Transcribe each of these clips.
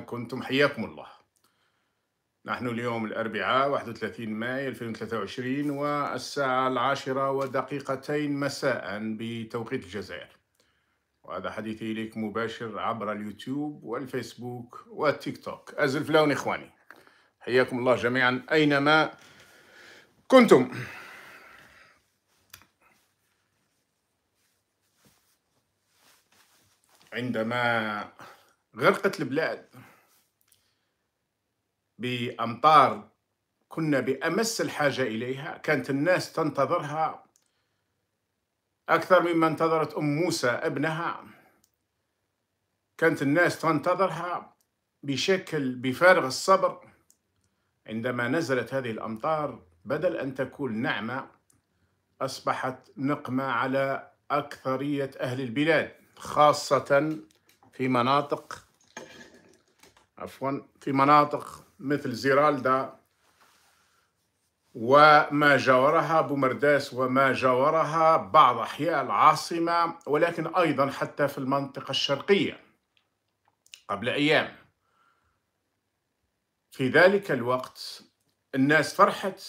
كنتم حياكم الله نحن اليوم الأربعاء 31 ماي 2023 والساعة العاشرة ودقيقتين مساء بتوقيت الجزائر وهذا حديثي إليك مباشر عبر اليوتيوب والفيسبوك والتيك توك أزل فلون إخواني حياكم الله جميعا أينما كنتم عندما غرقت البلاد بأمطار كنا بأمس الحاجة إليها كانت الناس تنتظرها أكثر مما انتظرت أم موسى ابنها كانت الناس تنتظرها بشكل بفارغ الصبر عندما نزلت هذه الأمطار بدل أن تكون نعمة أصبحت نقمة على أكثرية أهل البلاد خاصة في مناطق عفوا في مناطق مثل زيرالدا وما جاورها بومرداس وما جاورها بعض أحياء العاصمة ولكن أيضا حتى في المنطقة الشرقية قبل أيام في ذلك الوقت الناس فرحت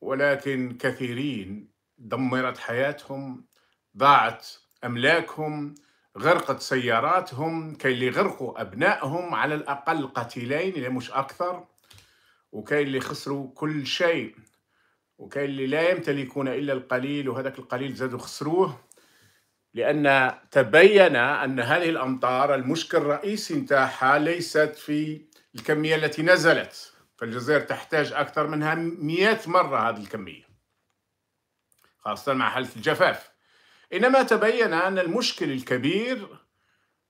ولكن كثيرين دمرت حياتهم ضاعت أملاكهم غرقت سياراتهم كي اللي غرقوا أبنائهم على الأقل قتيلين إذا مش أكثر وكي اللي خسروا كل شيء وكي اللي لا يمتلكون إلا القليل وهذاك القليل زادوا خسروه لأن تبين أن هذه الأمطار المشكل الرئيسي نتاعها ليست في الكمية التي نزلت فالجزائر تحتاج أكثر منها مئة مرة هذه الكمية خاصة مع حالة الجفاف انما تبين ان المشكل الكبير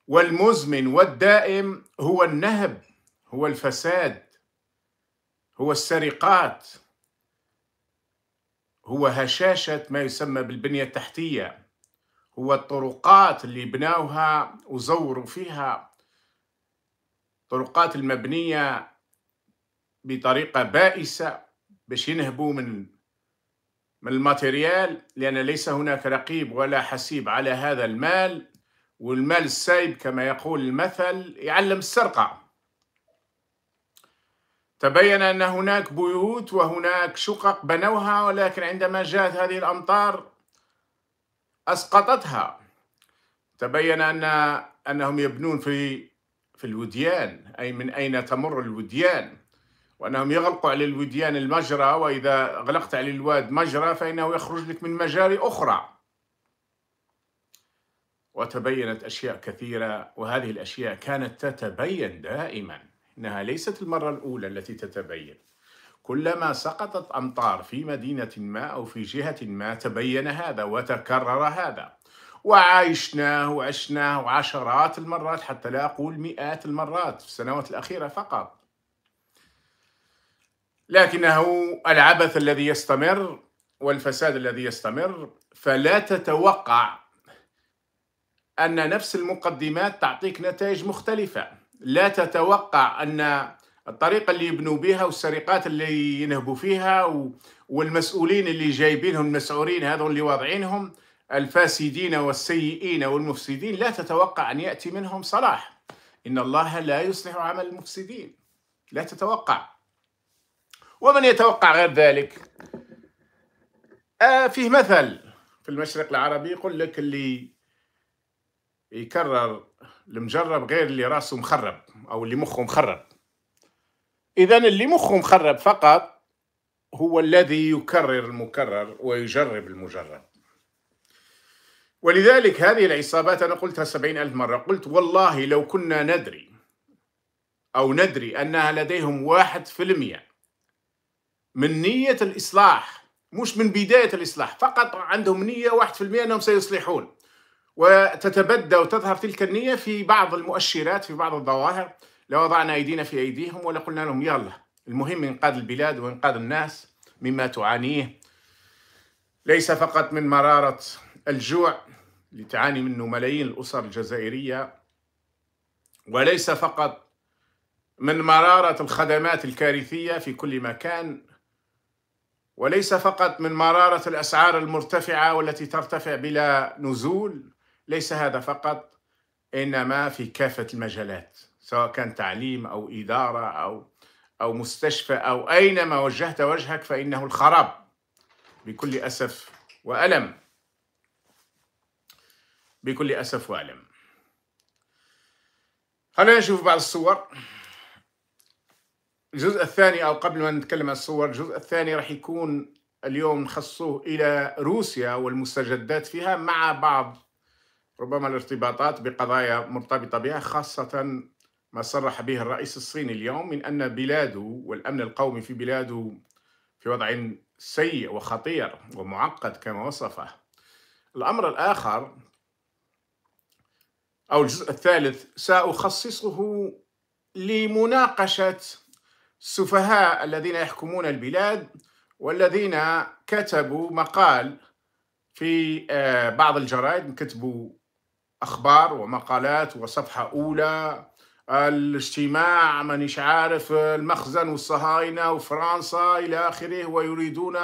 والمزمن والدائم هو النهب هو الفساد هو السرقات هو هشاشه ما يسمى بالبنيه التحتيه هو الطرقات اللي بناوها وزوروا فيها طرقات المبنية بطريقة بائسة باش ينهبوا من من الماتيريال لأن ليس هناك رقيب ولا حسيب على هذا المال والمال السايب كما يقول المثل يعلم السرقة تبين أن هناك بيوت وهناك شقق بنوها ولكن عندما جاءت هذه الأمطار أسقطتها تبين أن أنهم يبنون في في الوديان أي من أين تمر الوديان وأنهم يغلقوا على الوديان المجرى وإذا أغلقت على الواد مجرى فإنه يخرج لك من مجاري أخرى وتبينت أشياء كثيرة وهذه الأشياء كانت تتبين دائما إنها ليست المرة الأولى التي تتبين كلما سقطت أمطار في مدينة ما أو في جهة ما تبين هذا وتكرر هذا وعايشناه وعشناه عشرات المرات حتى لا أقول مئات المرات في السنوات الأخيرة فقط لكنه العبث الذي يستمر والفساد الذي يستمر فلا تتوقع ان نفس المقدمات تعطيك نتائج مختلفه لا تتوقع ان الطريقه اللي يبنوا بها والسرقات اللي ينهبوا فيها والمسؤولين اللي جايبينهم المسعورين هذول اللي واضعينهم الفاسدين والسيئين والمفسدين لا تتوقع ان ياتي منهم صلاح ان الله لا يصلح عمل المفسدين لا تتوقع ومن يتوقع غير ذلك آه فيه مثل في المشرق العربي يقول لك اللي يكرر المجرب غير اللي راسه مخرب او اللي مخه مخرب اذا اللي مخه مخرب فقط هو الذي يكرر المكرر ويجرب المجرب ولذلك هذه العصابات أنا قلتها سبعين ألف مرة قلت والله لو كنا ندري أو ندري أنها لديهم واحد في المئة من نية الإصلاح مش من بداية الإصلاح فقط عندهم نية واحد في المئة أنهم سيصلحون وتتبدى وتظهر تلك النية في بعض المؤشرات في بعض الظواهر لو وضعنا أيدينا في أيديهم ولقلنا لهم يلا المهم إنقاذ البلاد وإنقاذ الناس مما تعانيه ليس فقط من مرارة الجوع اللي تعاني منه ملايين الأسر الجزائرية وليس فقط من مرارة الخدمات الكارثية في كل مكان وليس فقط من مرارة الأسعار المرتفعة والتي ترتفع بلا نزول ليس هذا فقط إنما في كافة المجالات سواء كان تعليم أو إدارة أو أو مستشفى أو أينما وجهت وجهك فإنه الخراب بكل أسف وألم بكل أسف وألم خلينا نشوف بعض الصور الجزء الثاني او قبل ما نتكلم عن الصور الجزء الثاني راح يكون اليوم نخصه الى روسيا والمستجدات فيها مع بعض ربما الارتباطات بقضايا مرتبطه بها خاصه ما صرح به الرئيس الصيني اليوم من ان بلاده والامن القومي في بلاده في وضع سيء وخطير ومعقد كما وصفه. الامر الاخر او الجزء الثالث ساخصصه لمناقشه السفهاء الذين يحكمون البلاد والذين كتبوا مقال في آه، بعض الجرائد كتبوا اخبار ومقالات وصفحه اولى الاجتماع مانيش عارف المخزن والصهاينه وفرنسا الى اخره ويريدون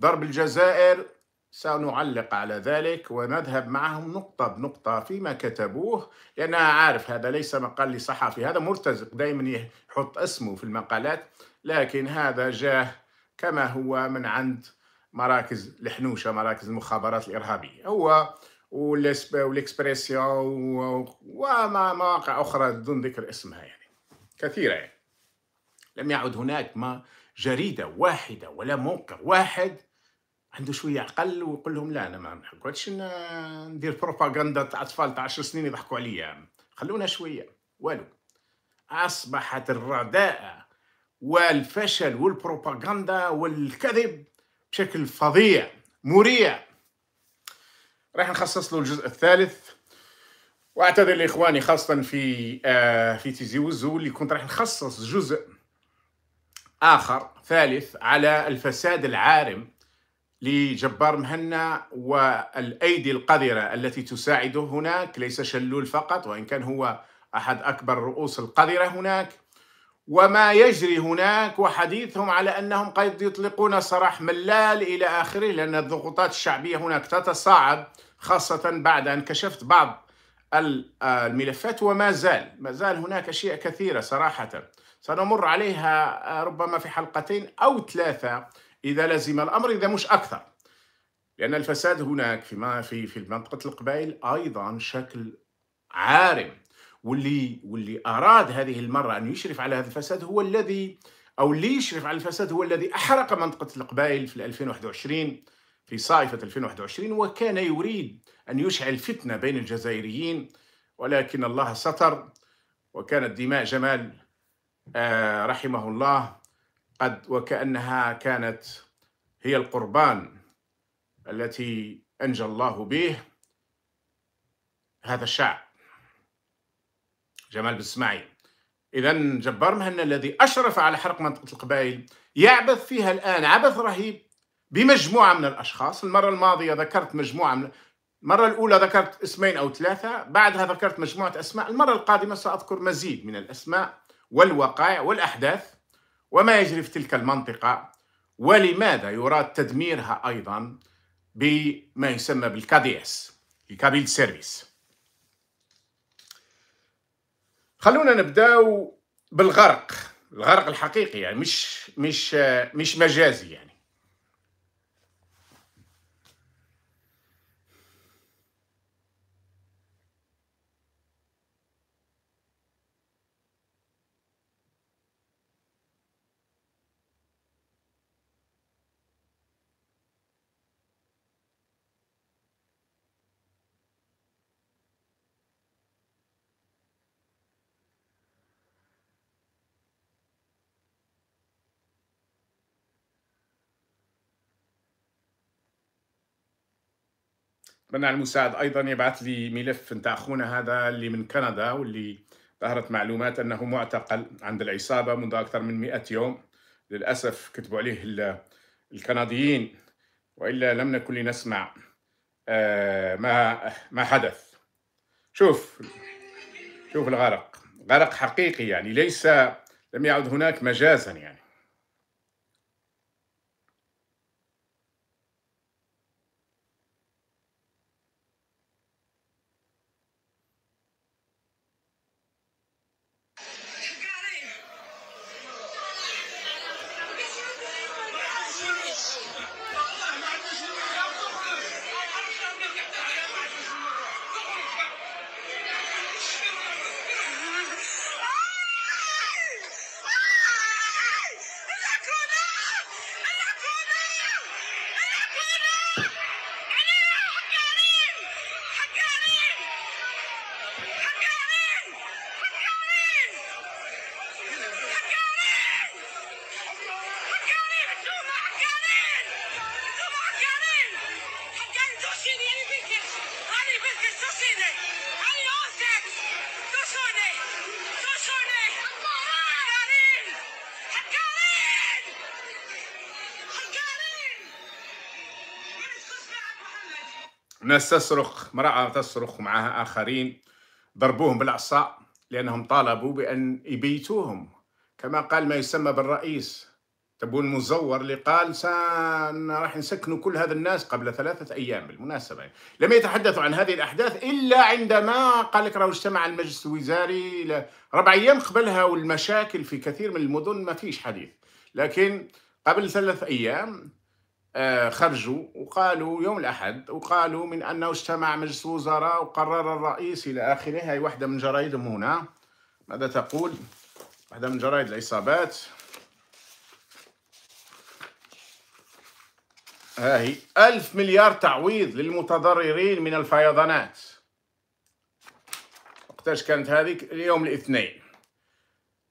ضرب الجزائر سنعلق على ذلك ونذهب معهم نقطة بنقطة فيما كتبوه لأن عارف هذا ليس مقال لصحفي هذا مرتزق دائما يحط اسمه في المقالات لكن هذا جاه كما هو من عند مراكز الحنوشة مراكز المخابرات الإرهابية هو والإكسبريسيون ومواقع أخرى دون ذكر اسمها يعني كثيرة يعني لم يعد هناك ما جريدة واحدة ولا موقع واحد عنده شويه عقل ويقول لهم لا انا ما نحكوش ندير بروباغندا تاع اطفال تاع 10 سنين يضحكوا عليا خلونا شويه والو اصبحت الرداءه والفشل والبروباغندا والكذب بشكل فظيع مريع راح نخصص له الجزء الثالث واعتذر لاخواني خاصه في آه في تيزي وزو اللي كنت راح نخصص جزء اخر ثالث على الفساد العارم لجبار مهنا والأيدي القذرة التي تساعده هناك ليس شلول فقط وإن كان هو أحد أكبر رؤوس القذرة هناك وما يجري هناك وحديثهم على أنهم قد يطلقون سراح ملال إلى آخره لأن الضغوطات الشعبية هناك تتصاعد خاصة بعد أن كشفت بعض الملفات وما زال ما زال هناك أشياء كثيرة صراحة سنمر عليها ربما في حلقتين أو ثلاثة إذا لزم الأمر إذا مش أكثر لأن الفساد هناك فيما في في منطقة القبائل أيضا شكل عارم واللي واللي أراد هذه المرة أن يشرف على هذا الفساد هو الذي أو اللي يشرف على الفساد هو الذي أحرق منطقة القبائل في 2021 في صيف 2021 وكان يريد أن يشعل فتنة بين الجزائريين ولكن الله ستر وكانت دماء جمال آه، رحمه الله قد وكأنها كانت هي القربان التي أنجى الله به هذا الشعب جمال بن اسماعيل إذا جبار مهنا الذي أشرف على حرق منطقة القبائل يعبث فيها الآن عبث رهيب بمجموعة من الأشخاص المرة الماضية ذكرت مجموعة من المرة الأولى ذكرت اسمين أو ثلاثة بعدها ذكرت مجموعة أسماء المرة القادمة سأذكر مزيد من الأسماء والوقائع والأحداث وما يجري في تلك المنطقة ولماذا يراد تدميرها أيضا بما يسمى بالكاديس الكابيل سيرفيس خلونا نبداو بالغرق الغرق الحقيقي يعني مش مش مش مجازي يعني بنى المساعد ايضا يبعث لي ملف نتاع اخونا هذا اللي من كندا واللي ظهرت معلومات انه معتقل عند العصابه منذ اكثر من 100 يوم للاسف كتبوا عليه الكنديين والا لم نكن لنسمع آه، ما ما حدث شوف شوف الغرق غرق حقيقي يعني ليس لم يعد هناك مجازا يعني ناس تصرخ امرأة تصرخ معها آخرين ضربوهم بالعصا لأنهم طالبوا بأن يبيتوهم كما قال ما يسمى بالرئيس تبون مزور اللي قال سان راح نسكنوا كل هذا الناس قبل ثلاثة أيام بالمناسبة لم يتحدثوا عن هذه الأحداث إلا عندما قال لك اجتمع المجلس الوزاري ربع أيام قبلها والمشاكل في كثير من المدن ما فيش حديث لكن قبل ثلاث أيام آه، خرجوا وقالوا يوم الأحد وقالوا من أنه اجتمع مجلس وزراء وقرر الرئيس إلى آخره هاي واحدة من جرايدهم هنا ماذا تقول واحدة من جرايد العصابات هاي ألف مليار تعويض للمتضررين من الفيضانات وقتاش كانت هذيك اليوم الاثنين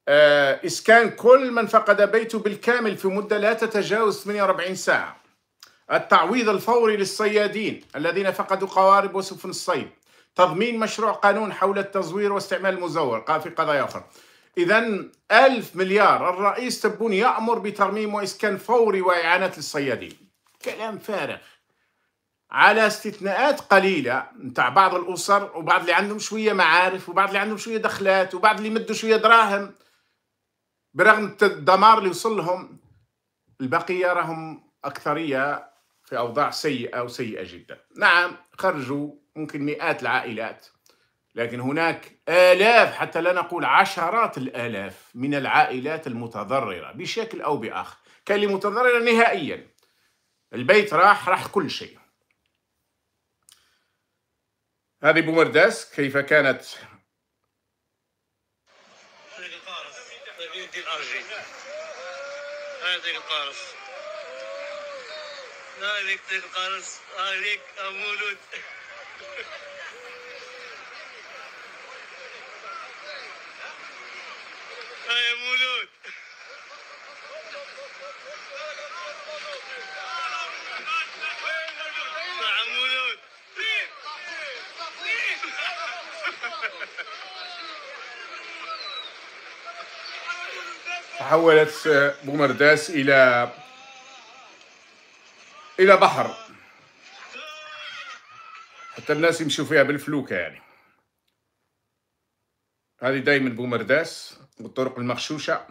آه إسكان كل من فقد بيته بالكامل في مدة لا تتجاوز 48 ساعة التعويض الفوري للصيادين الذين فقدوا قوارب وسفن الصيد تضمين مشروع قانون حول التزوير واستعمال المزور في قضايا أخرى إذا ألف مليار الرئيس تبون يأمر بترميم وإسكان فوري وإعانات للصيادين كلام فارغ على استثناءات قليلة نتاع بعض الأسر وبعض اللي عندهم شوية معارف وبعض اللي عندهم شوية دخلات وبعض اللي مدوا شوية دراهم برغم الدمار اللي وصل لهم البقية راهم أكثرية في أوضاع سيئة أو سيئة جدا نعم خرجوا ممكن مئات العائلات لكن هناك آلاف حتى لا نقول عشرات الآلاف من العائلات المتضررة بشكل أو بآخر كان متضررة نهائيا البيت راح راح كل شيء هذه بومرداس كيف كانت هذه هذه القارص هذيك تلقى عليك أمولد يا مولود مع مولود تحولت بومرداس إلى الى بحر حتى الناس يمشوا فيها بالفلوكه يعني هذه دايما بومرداس والطرق المغشوشه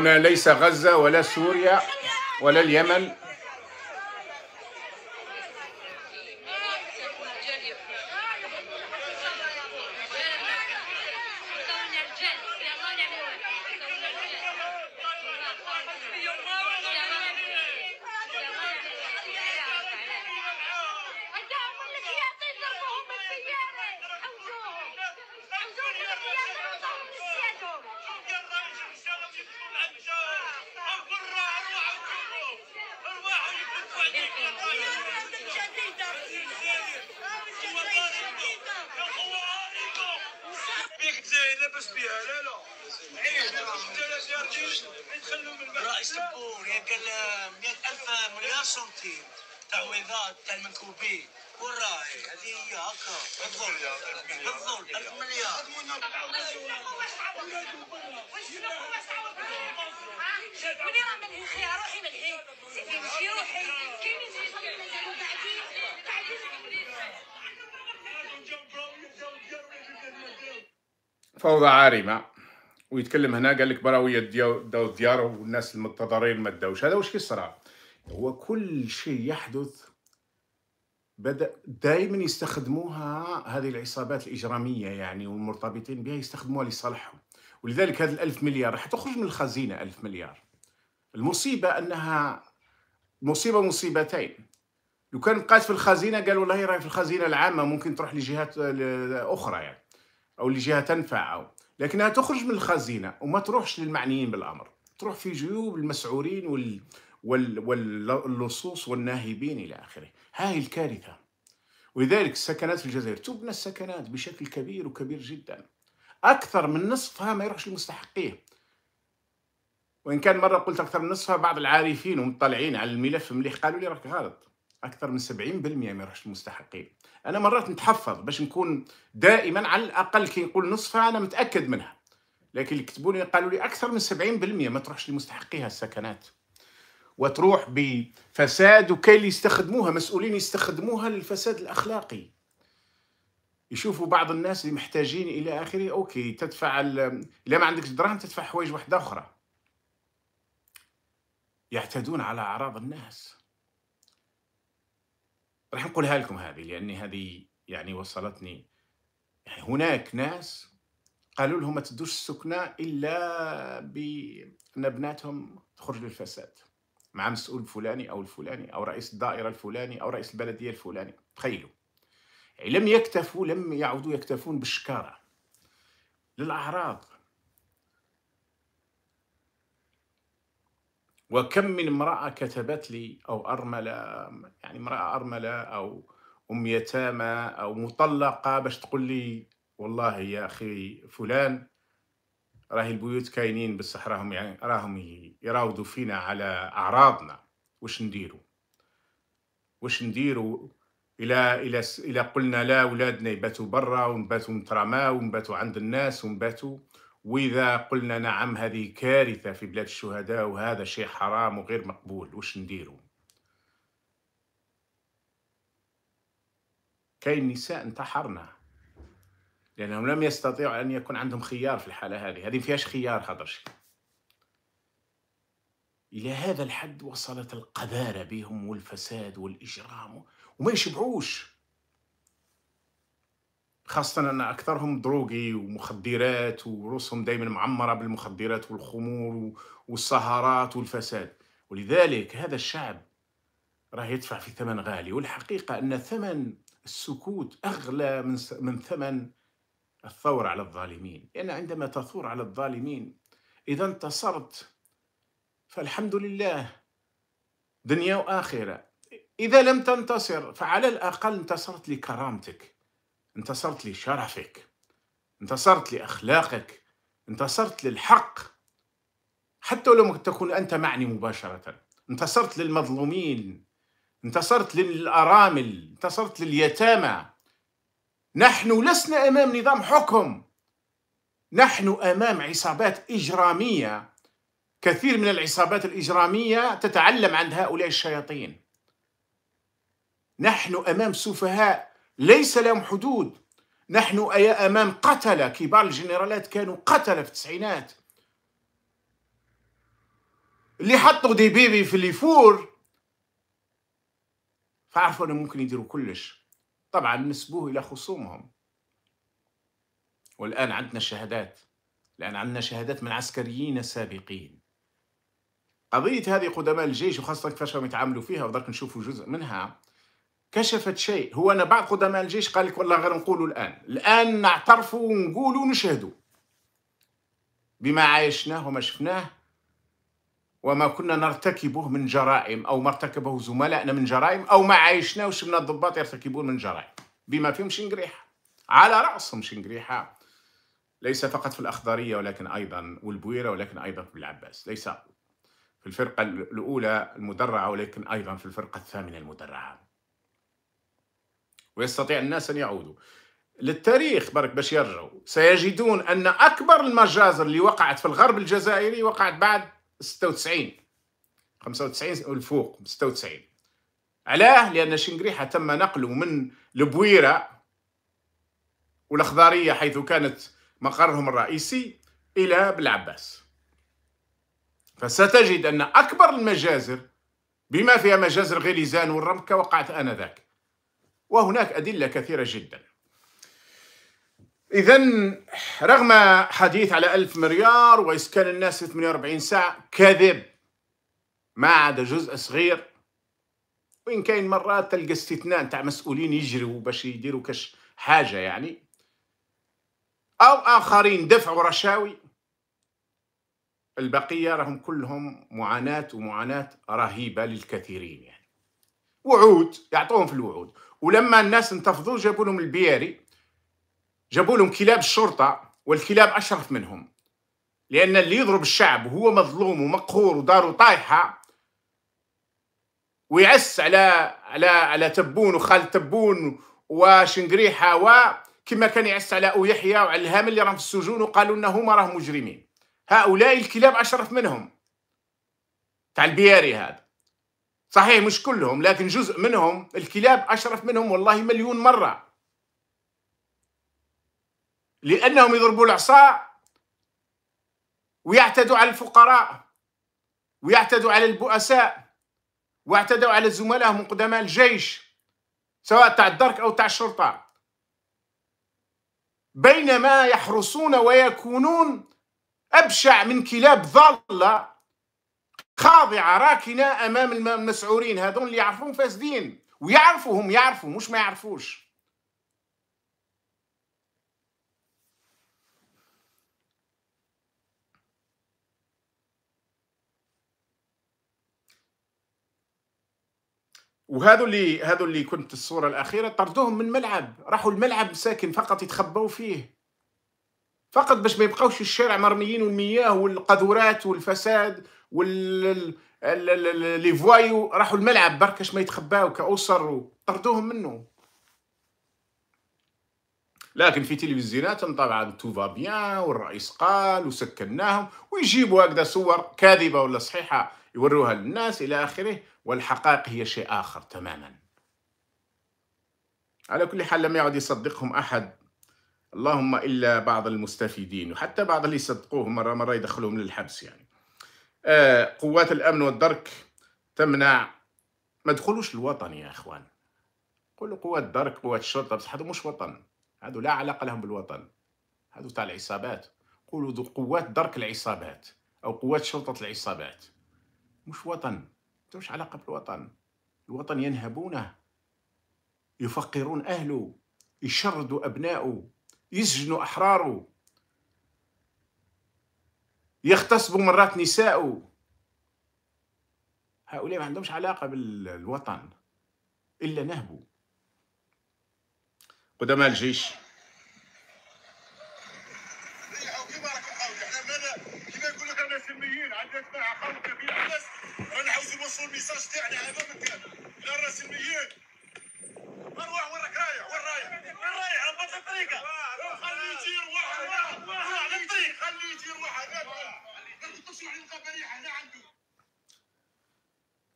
هنا ليس غزة ولا سوريا ولا اليمن السبور مئة ألف مليار سنتيم تعويضات تاع المنكوبين والراعي هذه هي هكا بالظل بالظل 1000 مليار مني راه فوضى عارمه ويتكلم هنا قال لك براويه داو ديارو والناس المتضررين ما داوش هذا واش كيصرى هو كل شيء يحدث بدا دائما يستخدموها هذه العصابات الاجراميه يعني والمرتبطين بها يستخدموها لصالحهم ولذلك هذه الألف مليار راح تخرج من الخزينه ألف مليار المصيبه انها مصيبه مصيبتين لو كان بقات في الخزينه قال والله راهي في الخزينه العامه ممكن تروح لجهات آه، اخرى يعني او لجهه تنفع او لكنها تخرج من الخزينة وما تروحش للمعنيين بالأمر تروح في جيوب المسعورين وال... وال... واللصوص والناهبين إلى آخره هاي الكارثة ولذلك السكنات في الجزائر تبنى السكنات بشكل كبير وكبير جدا أكثر من نصفها ما يروحش للمستحقين وإن كان مرة قلت أكثر من نصفها بعض العارفين ومطلعين على الملف مليح قالوا لي راك غلط أكثر من 70% ما يروحش للمستحقين انا مرات نتحفظ باش نكون دائما على الاقل كي نقول نصفها انا متاكد منها لكن اللي كتبوا لي قالوا لي اكثر من 70% ما تروحش لمستحقيها السكنات وتروح بفساد وكاين اللي يستخدموها مسؤولين يستخدموها للفساد الاخلاقي يشوفوا بعض الناس اللي محتاجين الى اخره اوكي تدفع الا ما عندكش دراهم تدفع حوايج واحده اخرى يعتدون على اعراض الناس راح نقولها لكم هذه لأن هذه يعني وصلتني هناك ناس قالوا لهم ما تدوش السكنة إلا بأن بناتهم تخرج للفساد مع مسؤول فلاني أو الفلاني أو رئيس الدائرة الفلاني أو رئيس البلدية الفلاني تخيلوا يعني لم يكتفوا لم يعودوا يكتفون بالشكارة للأعراض وكم من امرأة كتبت لي أو أرملة يعني امرأة أرملة أو أم يتامى أو مطلقة باش تقول لي والله يا أخي فلان راهي البيوت كاينين بصح راهم يعني راهم يراودوا فينا على أعراضنا واش نديروا واش نديروا الى الى الى قلنا لا اولادنا يباتوا برا ونباتوا مترماو ونباتوا عند الناس ونباتوا واذا قلنا نعم هذه كارثه في بلاد الشهداء وهذا شيء حرام وغير مقبول وش نديره كاين نساء انتحرنا لانهم لم يستطيعوا ان يكون عندهم خيار في الحاله هذه هذه فيهاش خيار خطرش الى هذا الحد وصلت القذاره بهم والفساد والاجرام وما يشبعوش خاصة أن أكثرهم دروغي ومخدرات ورؤوسهم دائما معمرة بالمخدرات والخمور والسهرات والفساد ولذلك هذا الشعب راه يدفع في ثمن غالي والحقيقة أن ثمن السكوت أغلى من, من ثمن الثورة على الظالمين لأن يعني عندما تثور على الظالمين إذا انتصرت فالحمد لله دنيا وآخرة إذا لم تنتصر فعلى الأقل انتصرت لكرامتك انتصرت لشرفك انتصرت لأخلاقك انتصرت للحق حتى لو لم تكن أنت معني مباشرة انتصرت للمظلومين انتصرت للأرامل انتصرت لليتامى نحن لسنا أمام نظام حكم نحن أمام عصابات إجرامية كثير من العصابات الإجرامية تتعلم عند هؤلاء الشياطين نحن أمام سفهاء ليس لهم حدود نحن أمام قتلة كبار الجنرالات كانوا قتلة في التسعينات اللي حطوا دي بيبي في اللي فور فعرفوا أنهم ممكن يديروا كلش طبعا نسبوه إلى خصومهم والآن عندنا شهادات الآن عندنا شهادات من عسكريين سابقين قضية هذه قدماء الجيش وخاصة كيفاش راهم يتعاملوا فيها ودرك نشوفوا جزء منها كشفت شيء هو انا بعض قدماء الجيش قال لك والله غير نقولوا الان الان نعترفوا ونقولوا ونشهدوا بما عايشناه وما شفناه وما كنا نرتكبه من جرائم او ما ارتكبه زملائنا من جرائم او ما عايشناه وشفنا الضباط يرتكبون من جرائم بما فيهم شنقريحه على راسهم شنقريحه ليس فقط في الاخضريه ولكن ايضا والبويره ولكن ايضا في العباس ليس في الفرقه الاولى المدرعه ولكن ايضا في الفرقه الثامنه المدرعه ويستطيع الناس أن يعودوا للتاريخ برك باش يرجعوا سيجدون أن أكبر المجازر اللي وقعت في الغرب الجزائري وقعت بعد 96 95 والفوق 96 علاه لأن شنقريحة تم نقله من البويرة والأخضرية حيث كانت مقرهم الرئيسي إلى بلعباس فستجد أن أكبر المجازر بما فيها مجازر غليزان والرمكة وقعت آنذاك وهناك أدلة كثيرة جدا إذا رغم حديث على ألف مليار وإسكان الناس في 48 ساعة كذب ما عدا جزء صغير وإن كاين مرات تلقى استثناء تاع مسؤولين يجروا باش يديروا كاش حاجة يعني أو آخرين دفعوا رشاوي البقية راهم كلهم معاناة ومعاناة رهيبة للكثيرين يعني وعود يعطوهم في الوعود ولما الناس انتفضوا جابوا لهم البياري جابوا لهم كلاب الشرطه والكلاب اشرف منهم لان اللي يضرب الشعب وهو مظلوم ومقهور وداره طايحه ويعس على على على تبون وخالد تبون وشنقريحه وكما كان يعس على ابو يحيى وعلى الهام اللي راهم في السجون وقالوا ان هما راهم مجرمين هؤلاء الكلاب اشرف منهم تاع البياري هذا صحيح مش كلهم لكن جزء منهم الكلاب أشرف منهم والله مليون مرة لأنهم يضربوا العصا ويعتدوا على الفقراء ويعتدوا على البؤساء واعتدوا على زملائهم قدماء الجيش سواء تاع الدرك أو تاع الشرطة بينما يحرسون ويكونون أبشع من كلاب ضالة خاضعه راكنه امام المسعورين هذون اللي يعرفون فاسدين ويعرفوا هم يعرفوا مش ما يعرفوش وهذو اللي هذو اللي كنت الصوره الاخيره طردوهم من الملعب راحوا الملعب ساكن فقط يتخبوا فيه فقط باش ما يبقاوش الشارع مرميين والمياه والقذورات والفساد وال لي فوايو راحوا الملعب بركاش ما يتخباو كاسر طردوهم منه لكن في تلفزيوناتهم طبعا تو فا بيان والرئيس قال وسكناهم ويجيبوا هكذا صور كاذبه ولا صحيحه يوروها للناس الى اخره والحقائق هي شيء اخر تماما على كل حال لم يعد يصدقهم احد اللهم الا بعض المستفيدين وحتى بعض اللي يصدقوهم مره مره يدخلوهم للحبس يعني آه، قوات الامن والدرك تمنع ما دخلوش الوطن يا اخوان قولوا قوات الدرك قوات الشرطه بصح هادو مش وطن هادو لا علاقه لهم بالوطن هادو تاع العصابات قولوا دو قوات درك العصابات او قوات شرطه العصابات مش وطن مش علاقه بالوطن الوطن ينهبونه يفقرون اهله يشردوا ابنائه يسجنوا احراره يغتصبوا مرات نساءه هؤلاء ما عندهمش علاقة بالوطن إلا نهبوا قدماء الجيش نوصل الميساج تاعنا على بابك للرسميين اروح وين رايح وين رايح وين رايح ربط الطريقه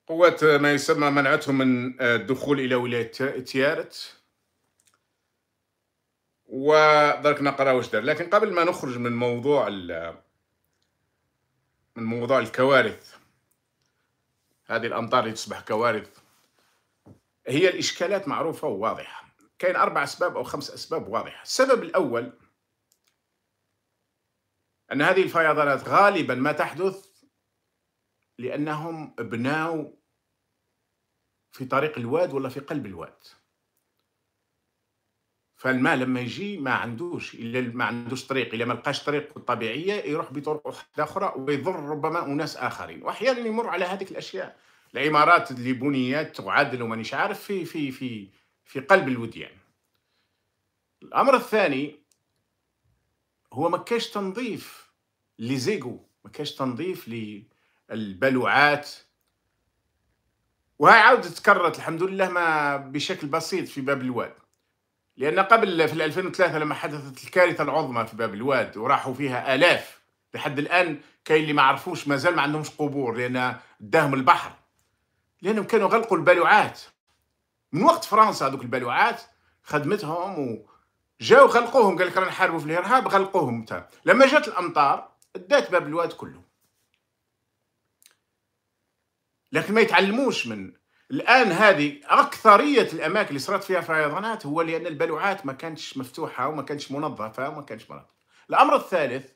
قوات ما يسمى منعتهم من آه، الدخول الى ولايه تيارت ودرك نقرا واش دار لكن قبل ما نخرج من موضوع من موضوع الكوارث هذه الامطار اللي تصبح كوارث هي الاشكالات معروفه وواضحه كاين اربع اسباب او خمس اسباب واضحه السبب الاول أن هذه الفيضانات غالبا ما تحدث لأنهم بناوا في طريق الواد ولا في قلب الواد فالماء لما يجي ما عندوش الا ما عندوش طريق الا ما لقاش طريق الطبيعيه يروح بطرق اخرى ويضر ربما اناس اخرين واحيانا يمر على هذه الاشياء العمارات اللي بنيت وعدل ومانيش عارف في في في في قلب الوديان الامر الثاني هو ما كاش تنظيف لزيغو ما كاش تنظيف للبلوعات وهاي عاود تكررت الحمد لله ما بشكل بسيط في باب الواد لأن قبل في 2003 لما حدثت الكارثة العظمى في باب الواد وراحوا فيها آلاف لحد الآن كاين اللي ما عرفوش مازال ما عندهمش قبور لأن داهم البحر لأنهم كانوا غلقوا البلوعات من وقت فرنسا هذوك البلوعات خدمتهم و... جاو خلقوهم قال لك رانا نحاربوا في الارهاب غلقوهم تا لما جات الامطار دات باب الواد كله لكن ما يتعلموش من الان هذه اكثريه الاماكن اللي صرات فيها فيضانات هو لان البلوعات ما كانتش مفتوحه وما كانتش منظفه وما كانتش منظفه الامر الثالث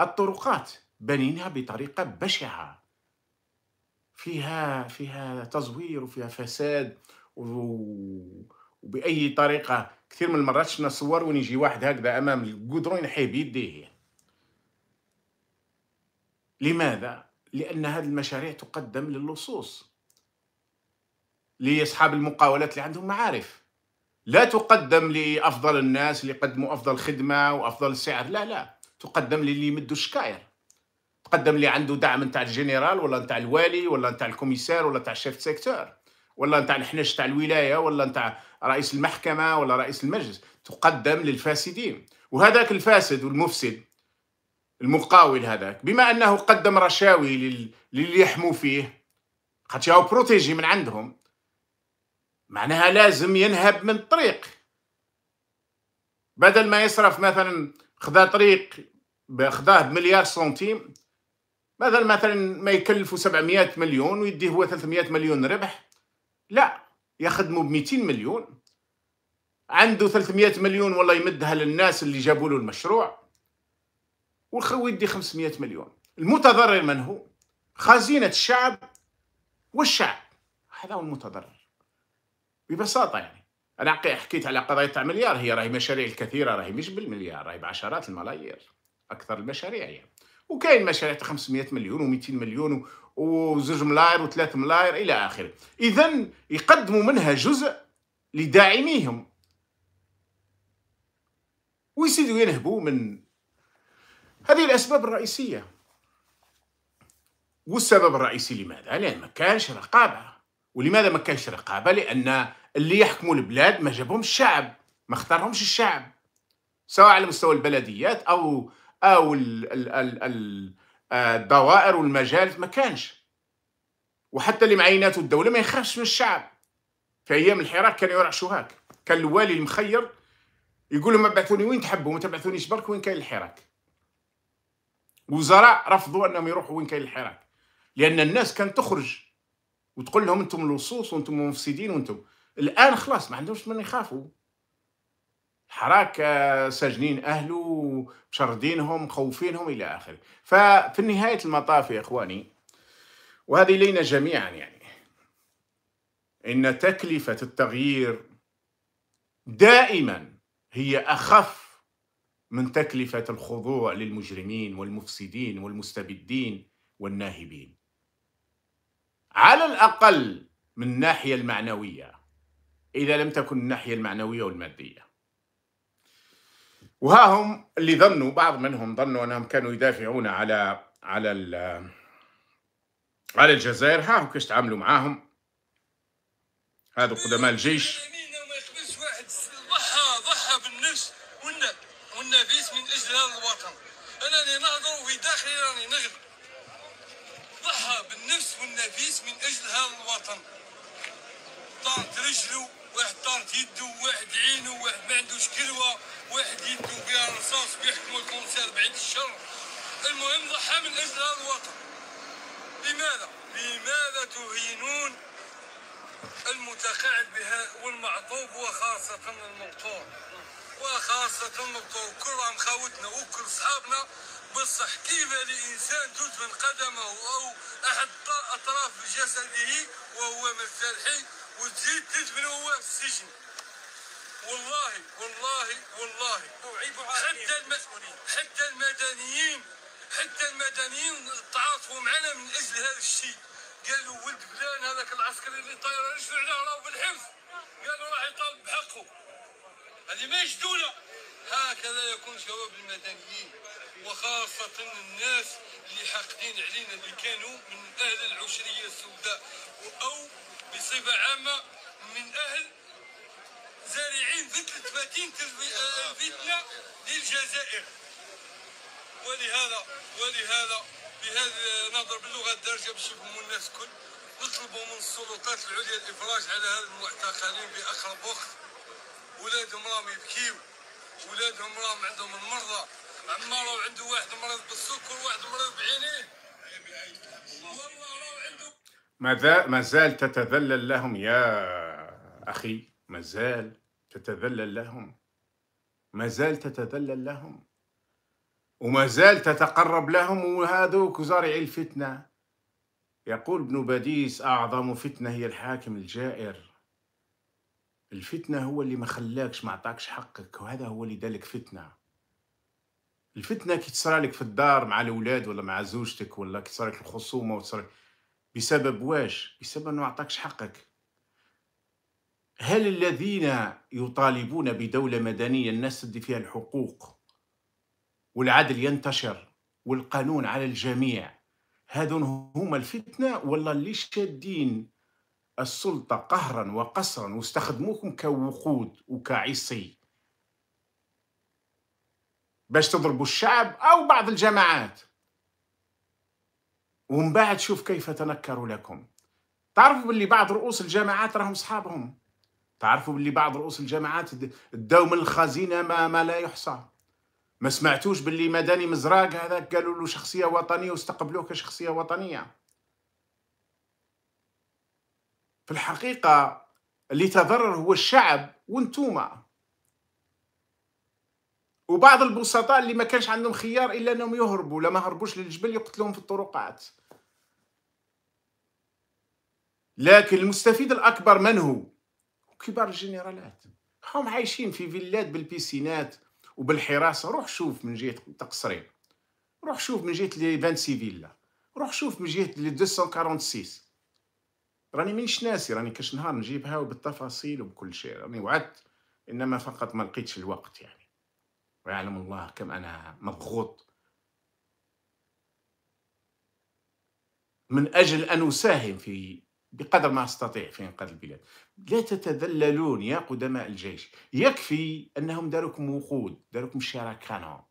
الطرقات بنينها بطريقه بشعه فيها فيها تزوير وفيها فساد و وباي طريقه كثير من المرات شفنا صور وين يجي واحد هكذا امام القدر ينحي بيديه لماذا؟ لان هذه المشاريع تقدم للصوص لاصحاب المقاولات اللي عندهم معارف لا تقدم لافضل الناس اللي قدموا افضل خدمه وافضل سعر لا لا تقدم للي يمدوا الشكاير تقدم لي عنده دعم نتاع الجنرال ولا نتاع الوالي ولا نتاع الكوميسار ولا نتاع الشيف سيكتور ولا نتاع الحنش تاع الولايه ولا نتاع رئيس المحكمه ولا رئيس المجلس تقدم للفاسدين وهذاك الفاسد والمفسد المقاول هذاك بما انه قدم رشاوي للي يحموا فيه خاطش هو بروتيجي من عندهم معناها لازم ينهب من الطريق بدل ما يصرف مثلا خذا طريق خذاه بمليار سنتيم بدل مثلا ما يكلفوا 700 مليون ويديه هو 300 مليون ربح لا يخدموا ب 200 مليون عنده 300 مليون والله يمدها للناس اللي جابوا له المشروع والخوي يدي 500 مليون المتضرر من هو خزينة الشعب والشعب هذا هو المتضرر ببساطة يعني أنا حكيت على قضايا تاع مليار هي راهي مشاريع الكثيرة راهي مش بالمليار راهي بعشرات الملايير أكثر المشاريع يعني وكاين مشاريع تاع 500 مليون و200 مليون وزوج ملاير وثلاث ملاير الى اخره اذا يقدموا منها جزء لداعميهم ويزيدوا ينهبوا من هذه الاسباب الرئيسيه والسبب الرئيسي لماذا؟ لان ما كانش رقابه ولماذا ما كانش رقابه؟ لان اللي يحكموا البلاد ما جابهمش الشعب ما اختارهمش الشعب سواء على مستوى البلديات او او الـ الـ الـ الـ الدوائر آه، والمجالس ما كانش وحتى اللي معينات الدوله ما يخافش من الشعب في ايام الحراك كانوا يرعشوا هاك كان الوالي المخير يقول لهم ابعثوني وين تحبوا ما تبعثونيش برك وين كاين الحراك وزراء رفضوا انهم يروحوا وين كاين الحراك لان الناس كانت تخرج وتقول لهم انتم اللصوص وانتم مفسدين وانتم الان خلاص ما عندهمش من يخافوا الحراك آه، ساجنين اهله مشردينهم مخوفينهم الى اخره ففي نهايه المطاف يا اخواني وهذه لينا جميعا يعني ان تكلفه التغيير دائما هي اخف من تكلفه الخضوع للمجرمين والمفسدين والمستبدين والناهبين على الاقل من الناحيه المعنويه اذا لم تكن الناحيه المعنويه والماديه وها هم اللي ظنوا بعض منهم ظنوا انهم كانوا يدافعون على على على الجزائر ها هم كيفاش تعاملوا معاهم هذو قدماء الجيش ضحى ضحى بالنفس والنفيس من اجل هذا الوطن انا اللي نهضر وفي داخلي راني نغلب ضحى بالنفس والنفيس من اجل هذا الوطن رجله واحد طانت يده واحد عينه واحد ما عندوش كلوه واحد يدو بها الرصاص بيحكموا الكونسير بعيد الشر المهم ضحى من اجل هذا الوطن لماذا؟ لماذا تهينون المتقاعد بها والمعطوب وخاصة المقطوع وخاصة المقطوع كرهم خاوتنا وكل صحابنا بصح كيف لإنسان تدفن قدمه أو أحد أطراف جسده وهو مازال حي وتزيد تدفنه هو في السجن والله والله والله حتى المسؤولين حتى المدنيين حتى المدنيين تعاطفوا معنا من اجل هذا الشيء قالوا ولد فلان هذاك العسكري اللي طاير رجلو عليه راهو في قالوا راح يطالب بحقه هذه ماهيش دوله هكذا يكون شباب المدنيين وخاصة الناس اللي حاقدين علينا اللي كانوا من أهل العشرية السوداء أو بصفة عامة من أهل زارعين ضد مدينة الفتنة للجزائر ولهذا ولهذا بهذا نظر باللغه الدارجة باش يفهموا الناس الكل نطلب من السلطات العليا الإفراج على هذا المعتقلين بأقرب وقت ولادهم راهم يبكيو ولادهم راهم عندهم المرضى عما راهو عنده واحد مريض بالسكر واحد مريض بعينيه والله راهو عنده ماذا ما زال تتذلل لهم يا أخي مازال تتذلل لهم مازال تتذلل لهم ومازال تتقرب لهم وهذوك زارعي الفتنة يقول ابن باديس أعظم فتنة هي الحاكم الجائر الفتنة هو اللي ما خلاكش ما عطاكش حقك وهذا هو اللي دالك فتنة الفتنة كي تصرالك في الدار مع الأولاد ولا مع زوجتك ولا كي تصرالك الخصومة وتصرالك بسبب واش بسبب انه ما عطاكش حقك هل الذين يطالبون بدولة مدنية الناس تدي فيها الحقوق والعدل ينتشر والقانون على الجميع هذون هما الفتنة ولا اللي شادين السلطة قهرا وقصرا واستخدموكم كوقود وكعصي باش تضربوا الشعب أو بعض الجماعات ومن بعد شوف كيف تنكروا لكم تعرفوا باللي بعض رؤوس الجماعات راهم صحابهم تعرفوا باللي بعض رؤوس الجماعات داو من الخزينه ما, ما لا يحصى ما سمعتوش باللي مدني مزراق هذا قالوا له شخصيه وطنيه واستقبلوه كشخصيه وطنيه في الحقيقه اللي تضرر هو الشعب وانتوما وبعض البسطاء اللي ما كانش عندهم خيار الا انهم يهربوا لما هربوش للجبل يقتلوهم في الطرقات لكن المستفيد الاكبر من هو كبار الجنرالات هم عايشين في فيلات بالبيسينات وبالحراسه روح شوف من جهه تقصرين روح شوف من جهه لي 26 فيلا روح شوف من جهه لي 246 راني مانيش ناسي راني كاش نهار نجيبها وبالتفاصيل وبكل شيء راني وعدت انما فقط ما لقيتش الوقت يعني ويعلم الله كم انا مضغوط من اجل ان اساهم في بقدر ما استطيع في انقاذ البلاد لا تتذللون يا قدماء الجيش يكفي انهم داروكم وقود داروكم شراكانهم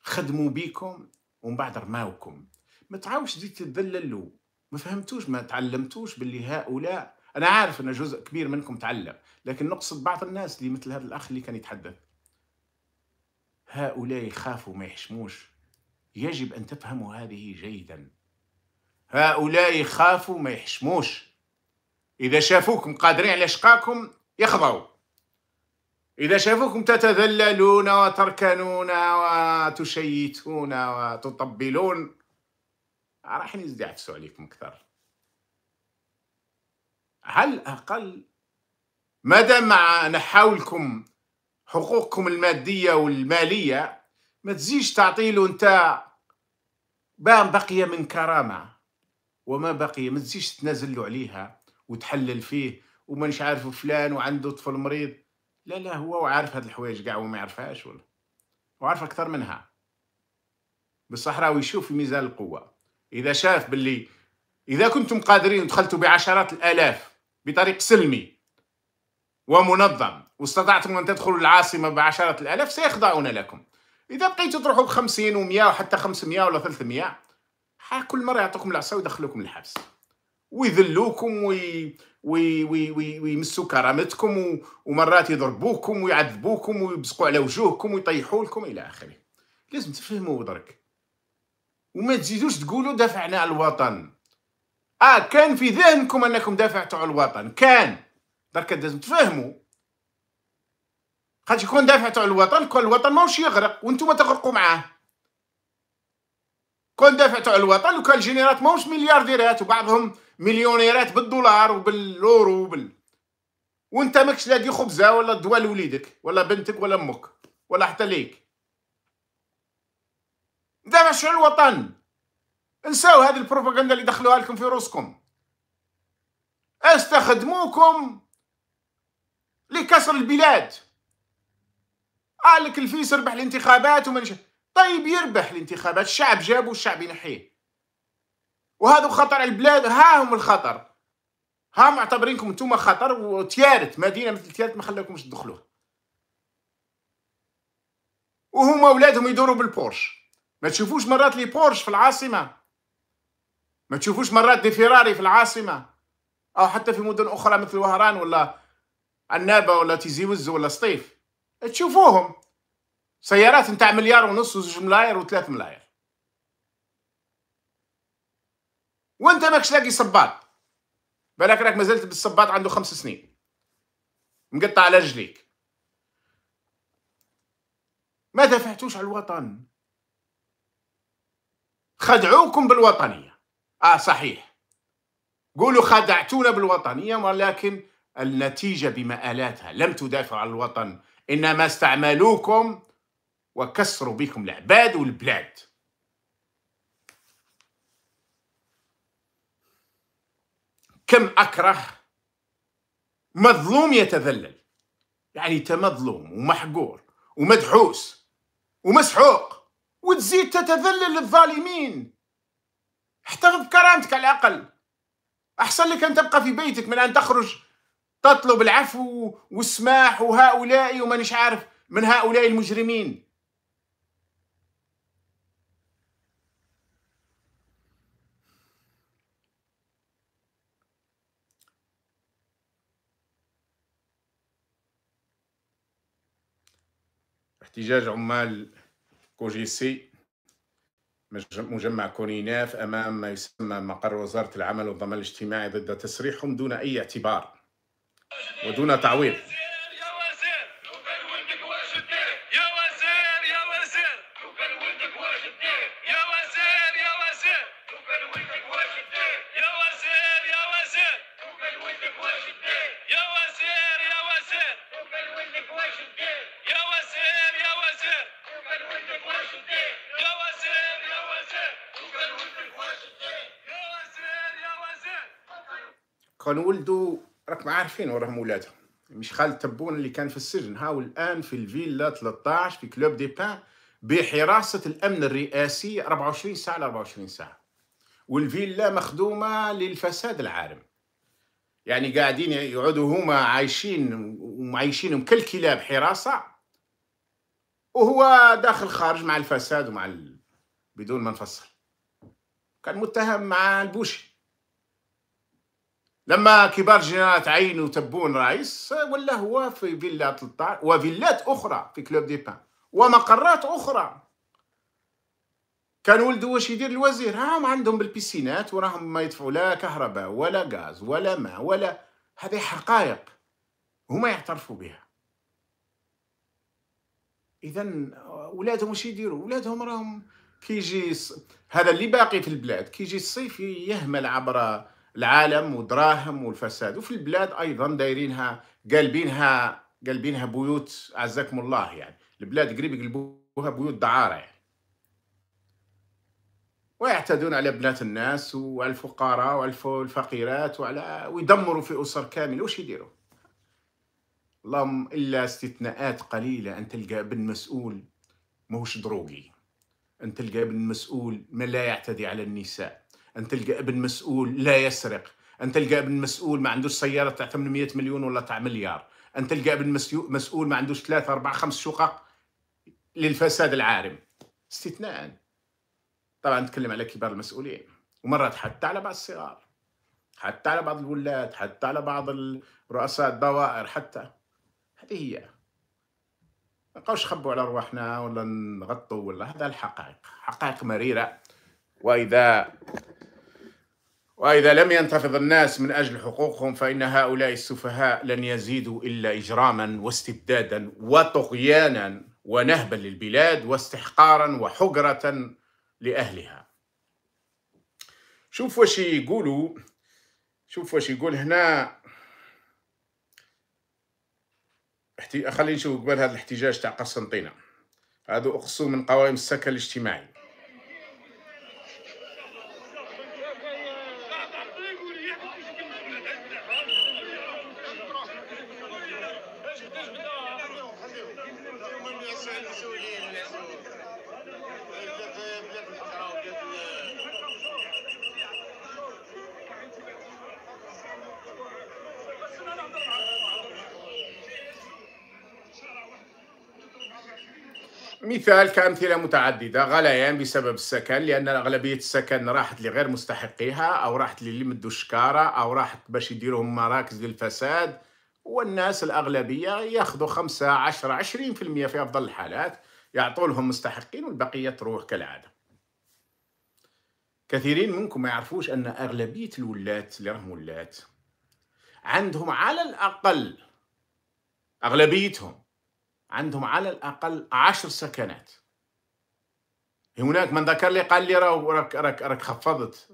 خدموا بيكم ومن بعد رماوكم ما تعاوش تزيد تتذللوا ما فهمتوش ما تعلمتوش باللي هؤلاء انا عارف ان جزء كبير منكم تعلم لكن نقصد بعض الناس اللي مثل هذا الاخ اللي كان يتحدث هؤلاء يخافوا ما يحشموش يجب ان تفهموا هذه جيدا هؤلاء يخافوا ما يحشموش إذا شافوكم قادرين على شقاكم يخضعوا إذا شافوكم تتذللون وتركنون وتشيتون وتطبلون راح يزدعفسوا عليكم أكثر على الأقل مادام نحاولكم حقوقكم المادية والمالية ما تزيش تعطيله أنت بقية من كرامة وما بقي ما تزيدش تنازل عليها وتحلل فيه ومانيش عارف فلان وعنده طفل مريض لا لا هو عارف هاد الحوايج كاع وما يعرفهاش ولا وعارف اكثر منها بصح راهو يشوف ميزان القوه اذا شاف باللي اذا كنتم قادرين دخلتوا بعشرات الالاف بطريق سلمي ومنظم واستطعتم ان تدخلوا العاصمه بعشرات الالاف سيخضعون لكم اذا بقيتوا تروحوا ب 50 و100 وحتى 500 ولا 300 كل مره يعطوكم العصا ويدخلوكم الحبس ويذلوكم وي... وي... وي... وي... ويمسوا كرامتكم و... ومرات يضربوكم ويعذبوكم ويبصقوا على وجوهكم ويطيحوا لكم الى اخره لازم تفهموا درك وما تزيدوش تقولوا دافعنا على الوطن اه كان في ذهنكم انكم دافعتوا على الوطن كان درك لازم تفهموا خاطر يكون دافعتوا على الوطن كل الوطن ماهوش يغرق وانتم تغرقوا معاه كون دافعتو على الوطن وكان جينيرات ماهوش مليارديرات وبعضهم مليونيرات بالدولار وباللورو وبال وانت ماكش لاقي خبزه ولا دواء لوليدك ولا بنتك ولا امك ولا حتى ليك دابا شو الوطن انساو هذه البروباغندا اللي دخلوها لكم في روسكم استخدموكم لكسر البلاد قالك الفيس ربح الانتخابات ومن طيب يربح الانتخابات الشعب جابه والشعب ينحيه وهذا خطر البلاد ها هم الخطر ها معتبرينكم انتم خطر وتيارت مدينه مثل تيارت ما خلاكمش تدخلوها وهما ولادهم يدوروا بالبورش ما تشوفوش مرات لي بورش في العاصمه ما تشوفوش مرات دي فيراري في العاصمه او حتى في مدن اخرى مثل وهران ولا عنابه ولا تيزي ولا سطيف تشوفوهم سيارات نتاع مليار ونص وزوج ملاير وثلاث ملاير وانت ماكش لاقي صباط بالك راك مازلت بالصباط عنده خمس سنين مقطع على رجليك ما دافعتوش على الوطن خدعوكم بالوطنية آه صحيح قولوا خدعتونا بالوطنية ولكن النتيجة بمآلاتها لم تدافعوا عن الوطن إنما استعملوكم وكسروا بكم العباد والبلاد كم أكره مظلوم يتذلل يعني مظلوم ومحقور ومدحوس ومسحوق وتزيد تتذلل الظالمين احتفظ بكرامتك على الأقل أحسن لك أن تبقى في بيتك من أن تخرج تطلب العفو والسماح وهؤلاء ومانيش عارف من هؤلاء المجرمين احتجاج عمال كوجيسي مجمع كونيناف أمام ما يسمى مقر وزارة العمل والضمان الاجتماعي ضد تسريحهم دون أي اعتبار ودون تعويض كون ولدو راكم عارفين وراهم ولادهم خال تبون اللي كان في السجن هاو الان في الفيلا 13 في كلوب دي بان بحراسه الامن الرئاسي 24 ساعه على 24 ساعه والفيلا مخدومه للفساد العارم يعني قاعدين يقعدوا هما عايشين ومعيشينهم كالكلاب حراسه وهو داخل خارج مع الفساد ومع ال... بدون ما نفصل كان متهم مع البوشي لما كبار جنرالات عينوا تبون رئيس ولا هو في فيلا 13 وفيلات اخرى في كلوب دي بان ومقرات اخرى كان ولدو واش يدير الوزير هاهم عندهم بالبيسينات وراهم ما يدفعوا لا كهرباء ولا غاز ولا ماء ولا هذه حقائق هما يعترفوا بها اذا ولادهم واش يديروا ولادهم راهم كيجي هذا اللي باقي في البلاد كيجي الصيف يهمل عبر العالم ودراهم والفساد وفي البلاد ايضا دايرينها قالبينها قالبينها بيوت عزكم الله يعني البلاد قريب يقلبوها بيوت دعاره يعني ويعتدون على بنات الناس وعلى الفقراء وعلى الفقيرات وعلى ويدمروا في اسر كامله وش يديروا اللهم الا استثناءات قليله ان تلقى ابن مسؤول ماهوش دروغي ان تلقى ابن مسؤول من لا يعتدي على النساء أن تلقى ابن مسؤول لا يسرق أن تلقى ابن مسؤول ما عندوش سيارة تاع 800 مليون ولا تاع مليار أن تلقى ابن مسؤول ما عندوش ثلاثة أربعة خمس شقق للفساد العارم استثناء طبعا نتكلم على كبار المسؤولين ومرات حتى على بعض الصغار حتى على بعض الولاة حتى على بعض رؤساء الدوائر حتى هذه هي ما نبقاوش نخبوا على رواحنا ولا نغطوا ولا هذا الحقائق حقائق مريرة وإذا واذا لم ينتفض الناس من اجل حقوقهم فان هؤلاء السفهاء لن يزيدوا الا اجراما واستبدادا وطغيانا ونهبا للبلاد واستحقارا وحقره لاهلها. شوف واش يقولوا شوف واش يقول هنا خلينا نشوف قبل هذا الاحتجاج تاع قسنطينه هذا اقصوا من قوائم السكن الاجتماعي مثال كأمثلة متعددة غليان بسبب السكن لأن أغلبية السكن راحت لغير مستحقيها أو راحت للي مدوا الشكارة أو راحت باش يديروهم مراكز للفساد والناس الأغلبية ياخذوا خمسة 10 عشرين في أفضل الحالات يعطوا لهم مستحقين والبقية تروح كالعادة كثيرين منكم ما يعرفوش أن أغلبية الولات اللي راهم ولات عندهم على الأقل أغلبيتهم عندهم على الاقل عشر سكنات هناك من ذكر لي قال لي راك راك راك خفضت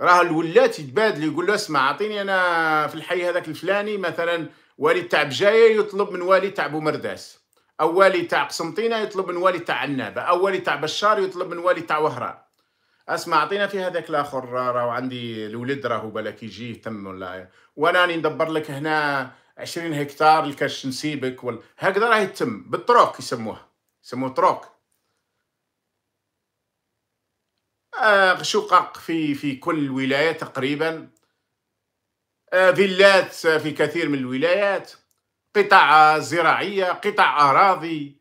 راه الولات يتبادل يقول له اسمع اعطيني انا في الحي هذاك الفلاني مثلا والي تاع بجايه يطلب من والي تاع بومرداس او والي تاع قسنطينه يطلب من والي تاع عنابه او والي تاع بشار يطلب من والي تاع وهران اسمع اعطينا في هذاك الاخر راه عندي الولد راهو بلاك يجي تم ولا وانا راني ندبر لك هنا 20 هكتار الكاش نسيبك ولا هكذا راهي يتم بالطروك يسموها يسموه طروك آه شقق في في كل ولايه تقريبا آه فيلات في كثير من الولايات قطع زراعيه قطع اراضي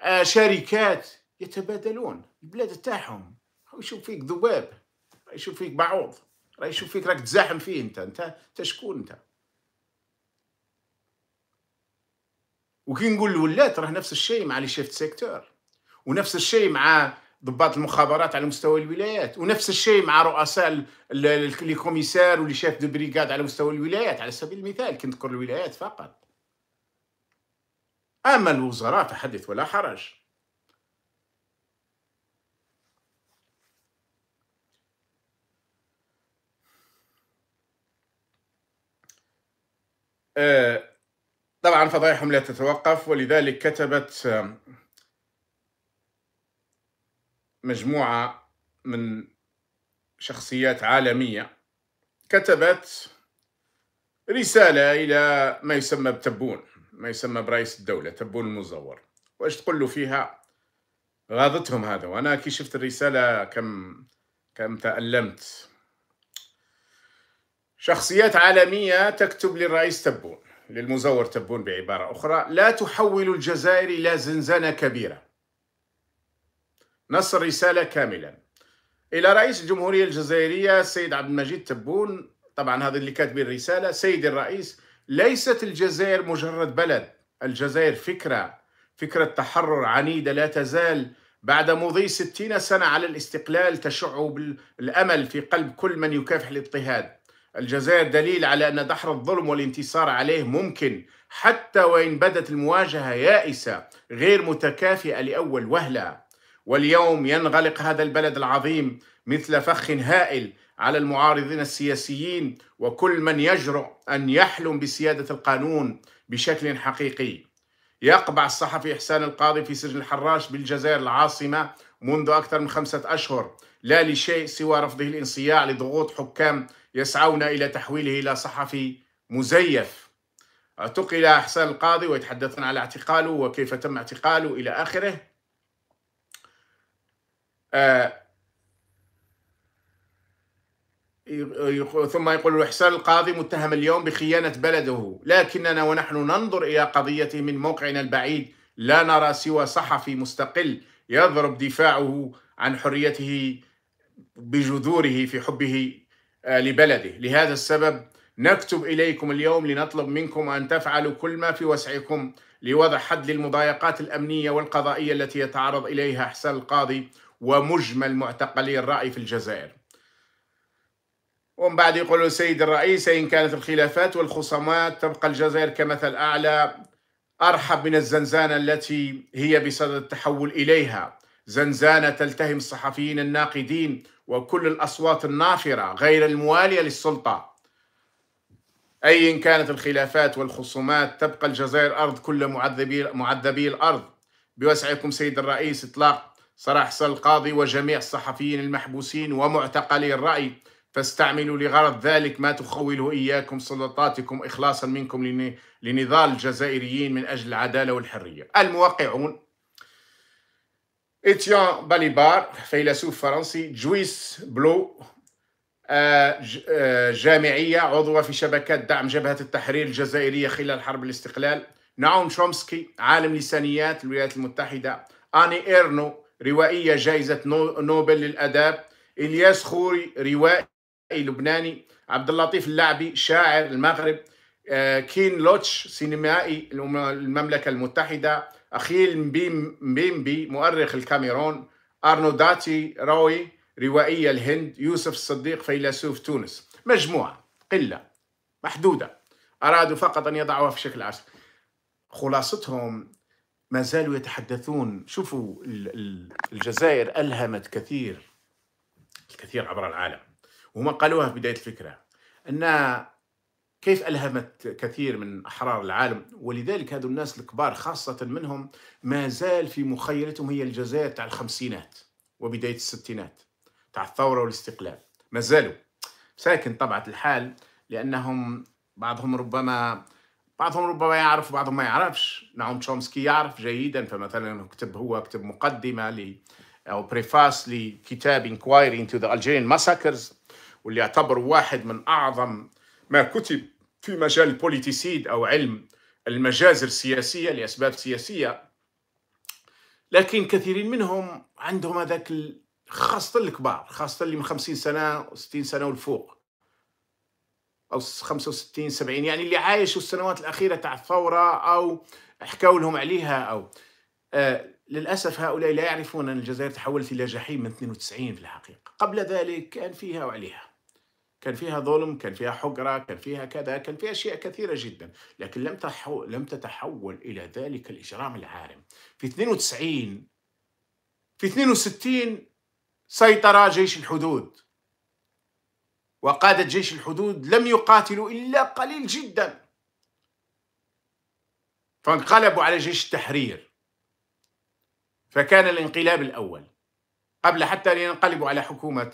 آه شركات يتبادلون البلاد تاعهم يشوف فيك ذباب يشوف فيك بعوض راه يشوف فيك راك تزاحم فيه انت انت, انت شكون انت وكي نقول الولات راه نفس الشيء مع لي شيف سيكتور ونفس الشيء مع ضباط المخابرات على مستوى الولايات ونفس الشيء مع رؤساء لي كوميسار ولي شيف دو بريغاد على مستوى الولايات على سبيل المثال كي نذكر الولايات فقط اما الوزراء فحدث ولا حرج آه طبعا فضائحهم لا تتوقف ولذلك كتبت مجموعة من شخصيات عالمية كتبت رسالة إلى ما يسمى بتبون ما يسمى برئيس الدولة تبون المزور واش تقول له فيها غاضتهم هذا وأنا كي شفت الرسالة كم كم تألمت شخصيات عالمية تكتب للرئيس تبون للمزور تبون بعبارة أخرى لا تحول الجزائر إلى زنزانة كبيرة نص رسالة كاملا إلى رئيس الجمهورية الجزائرية السيد عبد المجيد تبون طبعا هذا اللي كاتب الرسالة سيد الرئيس ليست الجزائر مجرد بلد الجزائر فكرة فكرة تحرر عنيدة لا تزال بعد مضي ستين سنة على الاستقلال تشع بالأمل في قلب كل من يكافح الاضطهاد الجزائر دليل على أن دحر الظلم والانتصار عليه ممكن حتى وإن بدت المواجهة يائسة غير متكافئة لأول وهلة واليوم ينغلق هذا البلد العظيم مثل فخ هائل على المعارضين السياسيين وكل من يجرؤ أن يحلم بسيادة القانون بشكل حقيقي يقبع الصحفي إحسان القاضي في سجن الحراش بالجزائر العاصمة منذ أكثر من خمسة أشهر لا لشيء سوى رفضه الانصياع لضغوط حكام يسعون إلى تحويله إلى صحفي مزيف اعتقل أحسان القاضي ويتحدثون على اعتقاله وكيف تم اعتقاله إلى آخره آه ثم يقول إحسان القاضي متهم اليوم بخيانة بلده لكننا ونحن ننظر إلى قضيته من موقعنا البعيد لا نرى سوى صحفي مستقل يضرب دفاعه عن حريته بجذوره في حبه آه، لبلده لهذا السبب نكتب إليكم اليوم لنطلب منكم أن تفعلوا كل ما في وسعكم لوضع حد للمضايقات الأمنية والقضائية التي يتعرض إليها حسن القاضي ومجمل معتقلي الرأي في الجزائر ومن بعد يقول السيد الرئيس إن كانت الخلافات والخصامات تبقى الجزائر كمثل أعلى أرحب من الزنزانة التي هي بصدد التحول إليها زنزانة تلتهم الصحفيين الناقدين وكل الأصوات النافرة غير الموالية للسلطة أيا كانت الخلافات والخصومات تبقى الجزائر أرض كل معذبي, معذبي الأرض بوسعكم سيد الرئيس إطلاق سراح القاضي وجميع الصحفيين المحبوسين ومعتقلي الرأي فاستعملوا لغرض ذلك ما تخوله إياكم سلطاتكم إخلاصا منكم لنضال الجزائريين من أجل العدالة والحرية الموقعون إتيان باليبار فيلسوف فرنسي جويس بلو جامعية عضوة في شبكة دعم جبهة التحرير الجزائرية خلال حرب الاستقلال نعوم شومسكي عالم لسانيات الولايات المتحدة آني إيرنو روائية جائزة نوبل للأداب إلياس خوري روائي لبناني عبد اللطيف اللعبي شاعر المغرب كين لوتش سينمائي المملكة المتحدة أخيل مبيمبي مؤرخ الكاميرون أرنو داتي روي روائي الهند يوسف الصديق فيلسوف تونس مجموعة قلة محدودة أرادوا فقط أن يضعوها في شكل عسل خلاصتهم ما زالوا يتحدثون شوفوا الجزائر ألهمت كثير الكثير عبر العالم وهم قالوها في بداية الفكرة أن كيف ألهمت كثير من أحرار العالم ولذلك هذو الناس الكبار خاصة منهم ما زال في مخيلتهم هي الجزائر تاع الخمسينات وبداية الستينات تاع الثورة والاستقلال ما زالوا ساكن طبعة الحال لأنهم بعضهم ربما بعضهم ربما يعرف وبعضهم ما يعرفش نعوم تشومسكي يعرف جيدا فمثلا كتب هو كتب مقدمة ل أو بريفاس لكتاب Inquiry into the Algerian Massacres واللي يعتبر واحد من أعظم ما كتب في مجال البوليتيسيد أو علم المجازر السياسية لأسباب سياسية لكن كثيرين منهم عندهم هذاك خاصة الكبار خاصة اللي من 50 سنة و60 سنة والفوق أو 65 70 يعني اللي عايشوا السنوات الأخيرة تاع الثورة أو حكاوا لهم عليها أو آه للأسف هؤلاء لا يعرفون أن الجزائر تحولت إلى جحيم من 92 في الحقيقة قبل ذلك كان فيها وعليها كان فيها ظلم كان فيها حقرة كان فيها كذا كان فيها أشياء كثيرة جدا لكن لم تحول لم تتحول إلى ذلك الإجرام العارم في 92 في 62 سيطر جيش الحدود وقادة جيش الحدود لم يقاتلوا إلا قليل جدا فانقلبوا على جيش التحرير فكان الانقلاب الأول قبل حتى أن ينقلبوا على حكومة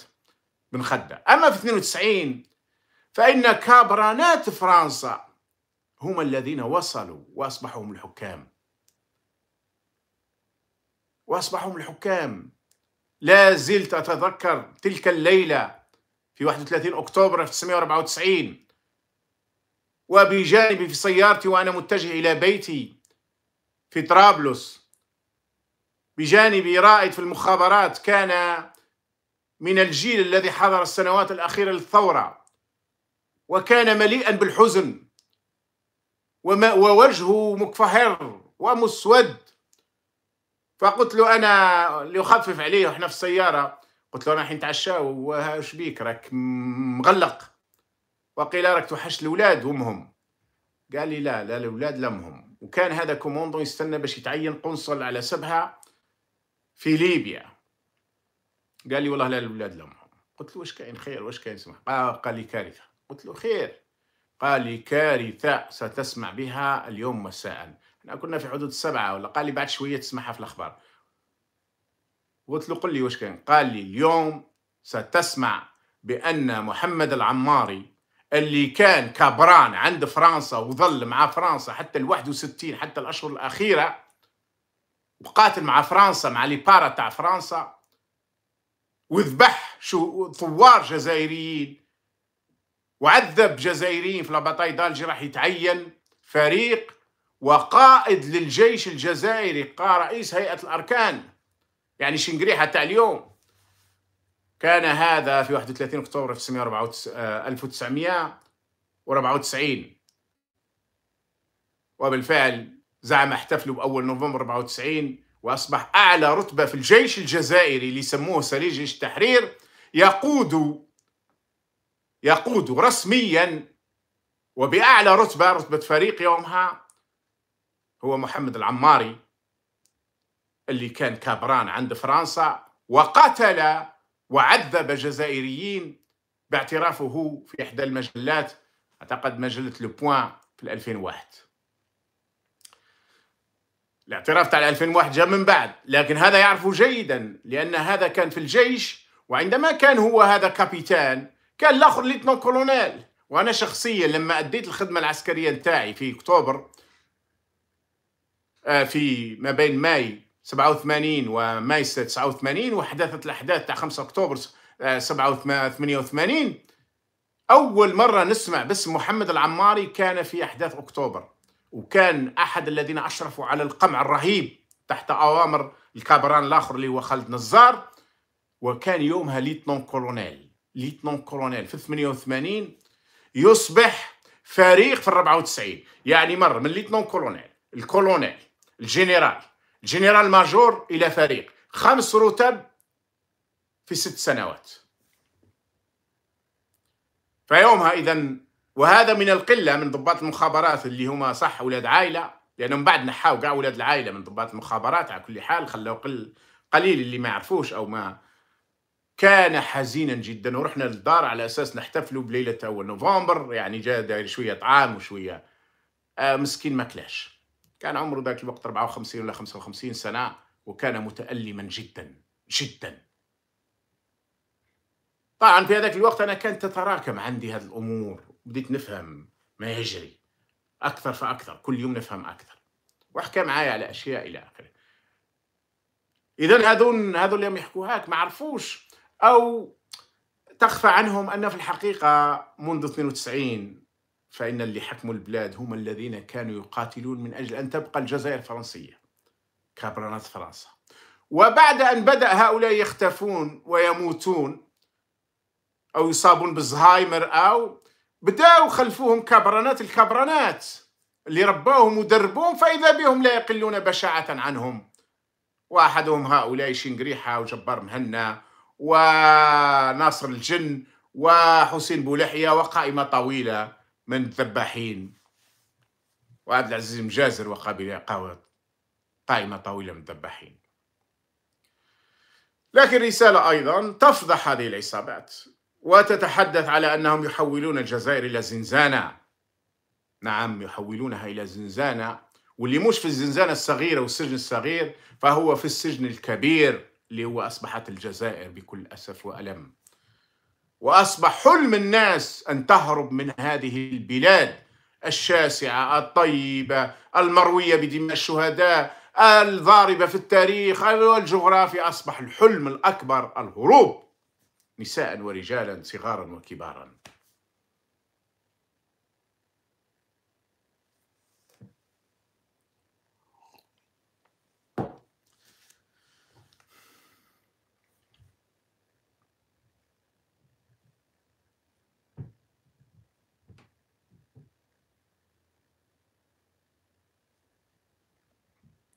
بن خدة أما في 92 فإن كابرانات فرنسا هم الذين وصلوا وأصبحوا هم الحكام وأصبحوا هم الحكام لا زلت أتذكر تلك الليلة في 31 أكتوبر 1994 وبجانبي في سيارتي وأنا متجه إلى بيتي في طرابلس بجانبي رائد في المخابرات كان من الجيل الذي حضر السنوات الأخيرة للثورة وكان مليئا بالحزن ووجهه مكفهر ومسود فقلت له أنا ليخفف عليه وإحنا في السيارة قلت له أنا رايحين نتعشاو وش بيك راك مغلق وقيل راك توحشت الأولاد وأمهم قال لي لا لا الأولاد لا أمهم وكان هذا كوموندو يستنى باش يتعين قنصل على سبها في ليبيا قال لي والله لا الولاد لهم قلت له واش كاين خير واش كاين سمح آه، قال لي كارثه قلت له خير قال لي كارثه ستسمع بها اليوم مساء احنا كنا في حدود السبعه ولا قال لي بعد شويه تسمعها في الاخبار قلت له قل لي واش كاين قال لي اليوم ستسمع بان محمد العماري اللي كان كبران عند فرنسا وظل مع فرنسا حتى ال 61 حتى الاشهر الاخيره وقاتل مع فرنسا مع لي بارا تاع فرنسا وذبح شو ثوار جزائريين وعذب جزائريين في لاباتاي دالجي راح يتعين فريق وقائد للجيش الجزائري رئيس هيئة الأركان يعني شنقريحة تاع اليوم كان هذا في 31 أكتوبر 1994 وبالفعل زعم احتفلوا بأول نوفمبر 94 وأصبح أعلى رتبة في الجيش الجزائري اللي يسموه سري جيش التحرير يقود يقود رسميا وبأعلى رتبة رتبة فريق يومها هو محمد العماري اللي كان كابران عند فرنسا وقتل وعذب جزائريين باعترافه في إحدى المجلات أعتقد مجلة لو في 2001 الاعتراف تاع 2001 جاء من بعد لكن هذا يعرفه جيدا لأن هذا كان في الجيش وعندما كان هو هذا كابيتان كان الآخر ليتنون كولونيل وأنا شخصيا لما أديت الخدمة العسكرية نتاعي في أكتوبر آه، في ما بين ماي 87 وماي 89 وحدثت الأحداث تاع 5 أكتوبر 87 آه، أول مرة نسمع باسم محمد العماري كان في أحداث أكتوبر وكان احد الذين اشرفوا على القمع الرهيب تحت اوامر الكابران الاخر اللي هو خالد نزار وكان يومها ليتنون كولونيل ليتنون كولونيل في 88 يصبح فريق في 94 يعني مر من ليتنون كولونيل الكولونيل الجنرال الجنرال ماجور الى فريق خمس رتب في ست سنوات فيومها اذا وهذا من القله من ضباط المخابرات اللي هما صح اولاد عائله لانهم بعد نحاو كاع اولاد العائله من ضباط المخابرات على كل حال خلاو قل قليل اللي ما يعرفوش او ما كان حزينا جدا ورحنا للدار على اساس نحتفلوا بليله اول نوفمبر يعني جا داير شويه طعام وشويه آه مسكين ما كلاش كان عمره ذاك الوقت 54 ولا 55 سنه وكان متالما جدا جدا طبعا في هذاك الوقت انا كانت تتراكم عندي هذه الامور بديت نفهم ما يجري اكثر فاكثر كل يوم نفهم اكثر وحكى معايا على اشياء الى اخره اذا هذون هذول اللي يحكوهاك ما عرفوش او تخفى عنهم ان في الحقيقه منذ 92 فان اللي حكموا البلاد هم الذين كانوا يقاتلون من اجل ان تبقى الجزائر الفرنسيه كابرانات فرنسا وبعد ان بدا هؤلاء يختفون ويموتون او يصابون بالزهايمر او بداو خلفوهم كبرنات الكبرنات اللي رباهم ودربوهم فإذا بهم لا يقلون بشاعة عنهم وأحدهم هؤلاء شنقريحة وجبار مهنا وناصر الجن وحسين بولحية وقائمة طويلة من الذباحين وعبد العزيز مجازر وقبيلة قاوط قائمة طويلة من الذباحين لكن رسالة أيضا تفضح هذه العصابات وتتحدث على أنهم يحولون الجزائر إلى زنزانة نعم يحولونها إلى زنزانة واللي مش في الزنزانة الصغيرة والسجن الصغير فهو في السجن الكبير اللي هو أصبحت الجزائر بكل أسف وألم وأصبح حلم الناس أن تهرب من هذه البلاد الشاسعة الطيبة المروية بدماء الشهداء الضاربة في التاريخ والجغرافي أصبح الحلم الأكبر الهروب نساء ورجالا صغارا وكبارا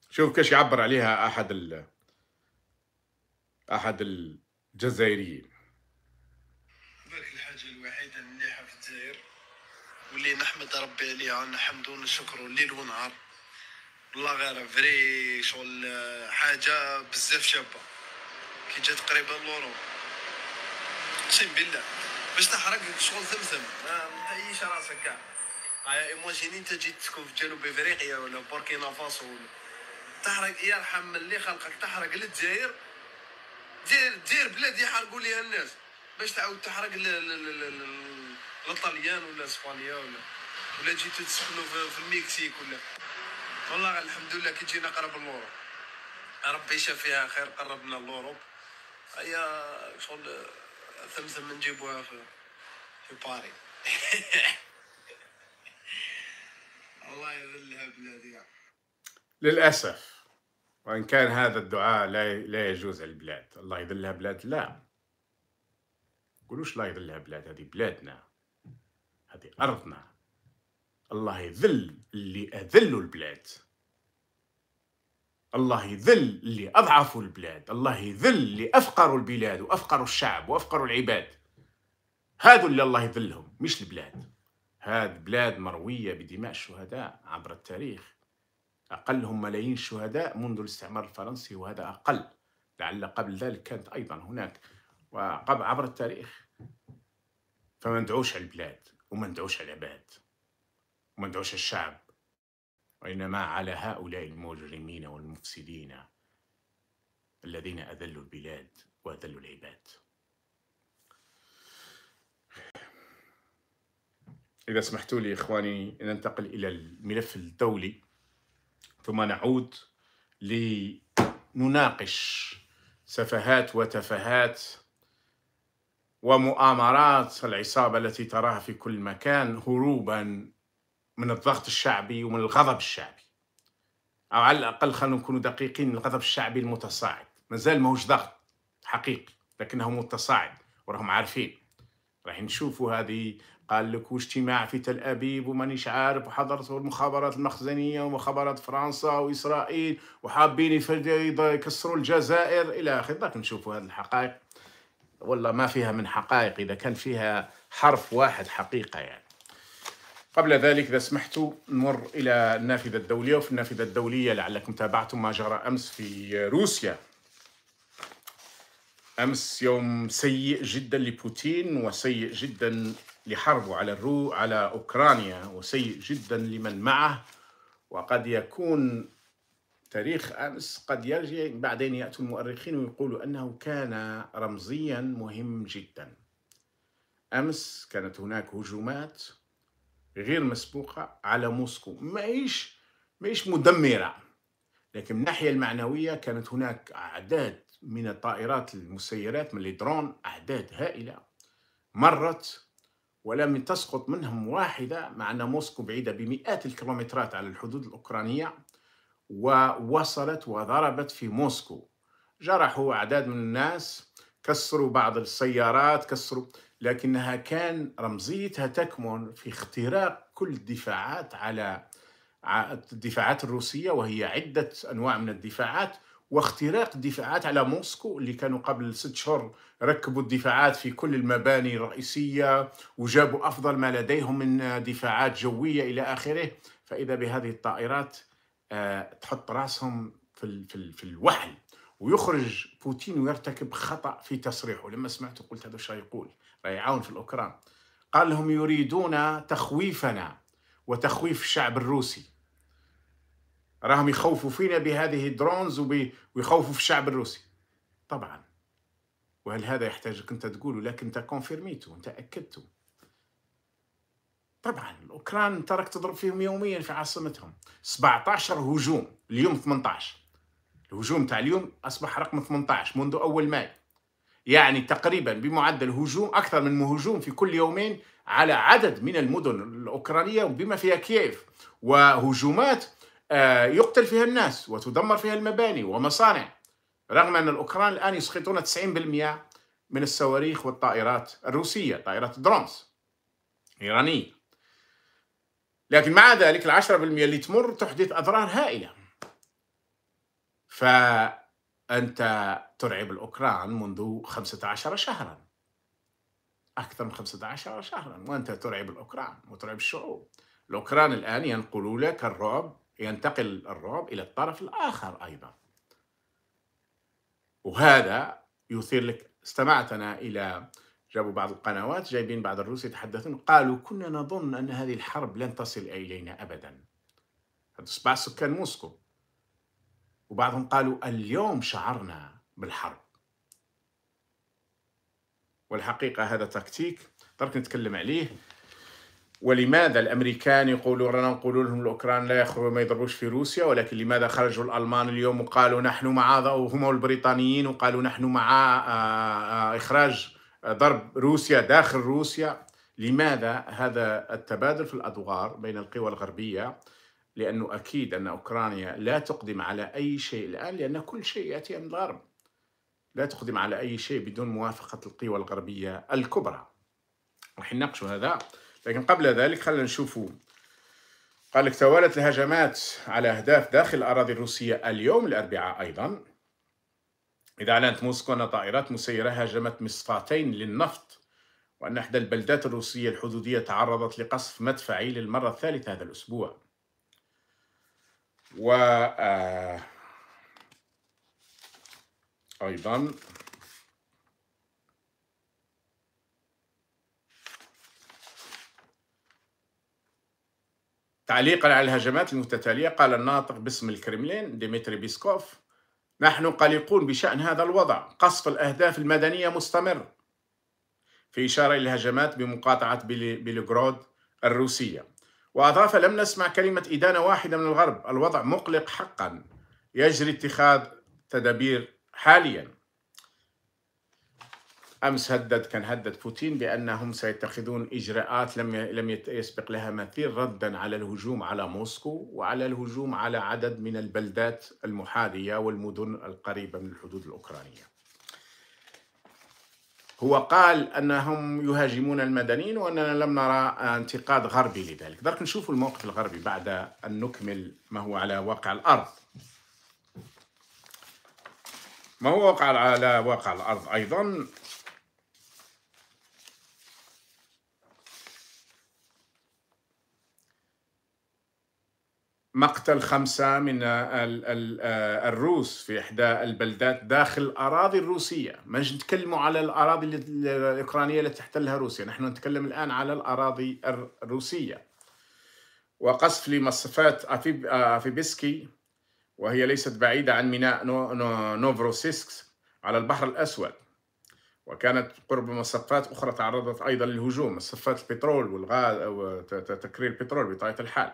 شوف كيش يعبر عليها احد ال احد الجزائريين اللي نحمد ربي عليها الحمد حمد ونشكره ليل ونهار والله غير فري شغل حاجه بزاف شابه كي جات قريبه لورو اقسم بالله باش تحرق شغل ثمثم ما تعيش راسك كاع ايا آه، ايماجيني انت جيت تسكن في جنوب افريقيا ولا بوركينا فاسو ولا تحرق يرحم من اللي خلقك تحرق للجزائر دير دير بلادي يحرقوا ليها الناس باش تعاود تحرق الاطاليان ولا اسبانيا ولا ولا جيتو تسخنوا في المكسيك ولا والله الحمد لله كي جينا قرب لوروب ربي يشافيها خير قربنا لوروب هيا شغل ثمثم نجيبوها في في باري الله يذلها بلادي للاسف وان كان هذا الدعاء لا لا يجوز البلاد الله يذلها بلاد لا قولوش لا يضل البلاد هذه بلادنا هذه أرضنا الله يذل اللي أذلوا البلاد الله يذل اللي أضعفوا البلاد الله يذل اللي أفقروا البلاد وأفقروا الشعب وأفقروا العباد هادو اللي الله يذلهم مش البلاد هاد بلاد مروية بدماء الشهداء عبر التاريخ أقلهم ملايين الشهداء منذ الاستعمار الفرنسي وهذا أقل لعل قبل ذلك كانت أيضا هناك وعبر التاريخ فما ندعوش على البلاد وما ندعوش على العباد وما ندعوش على الشعب وإنما على هؤلاء المجرمين والمفسدين الذين أذلوا البلاد وأذلوا العباد إذا سمحتوا لي إخواني ننتقل إلى الملف الدولي ثم نعود لنناقش سفهات وتفاهات ومؤامرات العصابة التي تراها في كل مكان هروبا من الضغط الشعبي ومن الغضب الشعبي أو على الأقل خلينا نكون دقيقين الغضب الشعبي المتصاعد مازال ماهوش ضغط حقيقي لكنه متصاعد وراهم عارفين راح نشوفوا هذه قال لك واجتماع في تل ابيب ومانيش عارف وحضرت المخابرات المخزنيه ومخابرات فرنسا واسرائيل وحابين يكسروا الجزائر الى اخره نشوفوا هذه الحقائق والله ما فيها من حقائق إذا كان فيها حرف واحد حقيقة يعني قبل ذلك إذا سمحتوا نمر إلى النافذة الدولية وفي النافذة الدولية لعلكم تابعتم ما جرى أمس في روسيا أمس يوم سيء جدا لبوتين وسيء جدا لحربه على الرو على أوكرانيا وسيء جدا لمن معه وقد يكون تاريخ أمس قد يرجع بعدين يأتي المؤرخين ويقولوا أنه كان رمزيا مهم جدا أمس كانت هناك هجومات غير مسبوقة على موسكو ماهيش إيش مدمرة لكن من الناحية المعنوية كانت هناك أعداد من الطائرات المسيرات من الدرون أعداد هائلة مرت ولم تسقط منهم واحدة مع أن موسكو بعيدة بمئات الكيلومترات على الحدود الأوكرانية ووصلت وضربت في موسكو جرحوا أعداد من الناس كسروا بعض السيارات كسروا لكنها كان رمزيتها تكمن في اختراق كل الدفاعات على الدفاعات الروسية وهي عدة أنواع من الدفاعات واختراق الدفاعات على موسكو اللي كانوا قبل ست شهور ركبوا الدفاعات في كل المباني الرئيسية وجابوا أفضل ما لديهم من دفاعات جوية إلى آخره فإذا بهذه الطائرات آه، تحط راسهم في في, في الوحل ويخرج بوتين ويرتكب خطا في تصريحه لما سمعته قلت هذا شو يقول يعاون في الاوكران قال لهم يريدون تخويفنا وتخويف الشعب الروسي راهم يخوفوا فينا بهذه الدرونز ويخوفوا في الشعب الروسي طبعا وهل هذا يحتاجك انت تقوله لكن انت كونفيرميتو انت اكدته طبعا الاوكران تراك تضرب فيهم يوميا في عاصمتهم 17 هجوم اليوم 18 الهجوم تاع اليوم اصبح رقم 18 منذ اول ماي يعني تقريبا بمعدل هجوم اكثر من هجوم في كل يومين على عدد من المدن الاوكرانيه بما فيها كييف وهجومات آه، يقتل فيها الناس وتدمر فيها المباني ومصانع رغم ان الاوكران الان يسقطون 90% من الصواريخ والطائرات الروسيه طائرات الدرونز ايرانيه لكن مع ذلك العشرة بالمئة اللي تمر تحدث أضرار هائلة فأنت ترعب الأوكران منذ 15 شهرا أكثر من 15 شهرا وأنت ترعب الأوكران وترعب الشعوب الأوكران الآن ينقلوا لك الرعب ينتقل الرعب إلى الطرف الآخر أيضا وهذا يثير لك استمعت أنا إلى جابوا بعض القنوات جايبين بعض الروس يتحدثون قالوا كنا نظن أن هذه الحرب لن تصل إلينا أبدا هذا سبع سكان موسكو وبعضهم قالوا اليوم شعرنا بالحرب والحقيقة هذا تكتيك ترك نتكلم عليه ولماذا الامريكان يقولوا رانا نقولوا لهم الاوكران لا يخرجوا ما يضربوش في روسيا ولكن لماذا خرجوا الالمان اليوم وقالوا نحن مع هم البريطانيين وقالوا نحن مع آه، آه، اخراج ضرب روسيا داخل روسيا لماذا هذا التبادل في الادوار بين القوى الغربيه لانه اكيد ان اوكرانيا لا تقدم على اي شيء الان لان كل شيء ياتي من الغرب لا تقدم على اي شيء بدون موافقه القوى الغربيه الكبرى راح نناقشوا هذا لكن قبل ذلك خلينا نشوفوا قال لك توالت الهجمات على اهداف داخل الاراضي الروسيه اليوم الاربعاء ايضا إذا أعلنت موسكو أن طائرات مسيرة هاجمت مصفاتين للنفط وأن إحدى البلدات الروسية الحدودية تعرضت لقصف مدفعي للمرة الثالثة هذا الأسبوع و آه، أيضا تعليقا على الهجمات المتتالية قال الناطق باسم الكرملين ديمتري بيسكوف نحن قلقون بشأن هذا الوضع قصف الأهداف المدنية مستمر في إشارة إلى الهجمات بمقاطعة بلغراد الروسية وأضاف لم نسمع كلمة إدانة واحدة من الغرب الوضع مقلق حقا يجري اتخاذ تدابير حاليا امس هدد كان هدد بوتين بانهم سيتخذون اجراءات لم لم يسبق لها مثيل ردا على الهجوم على موسكو وعلى الهجوم على عدد من البلدات المحاذيه والمدن القريبه من الحدود الاوكرانيه. هو قال انهم يهاجمون المدنيين واننا لم نرى انتقاد غربي لذلك، درك نشوف الموقف الغربي بعد ان نكمل ما هو على واقع الارض. ما هو وقع على واقع الارض ايضا مقتل خمسة من آه، الروس في إحدى البلدات داخل الأراضي الروسية ما نتكلموا على الأراضي الأوكرانية التي تحتلها روسيا نحن نتكلم الآن على الأراضي الروسية وقصف لمصفات أفيبسكي وهي ليست بعيدة عن ميناء نوفروسيسكس على البحر الأسود وكانت قرب مصفات أخرى تعرضت أيضا للهجوم مصفات البترول والغاز تكرير البترول بطبيعة الحال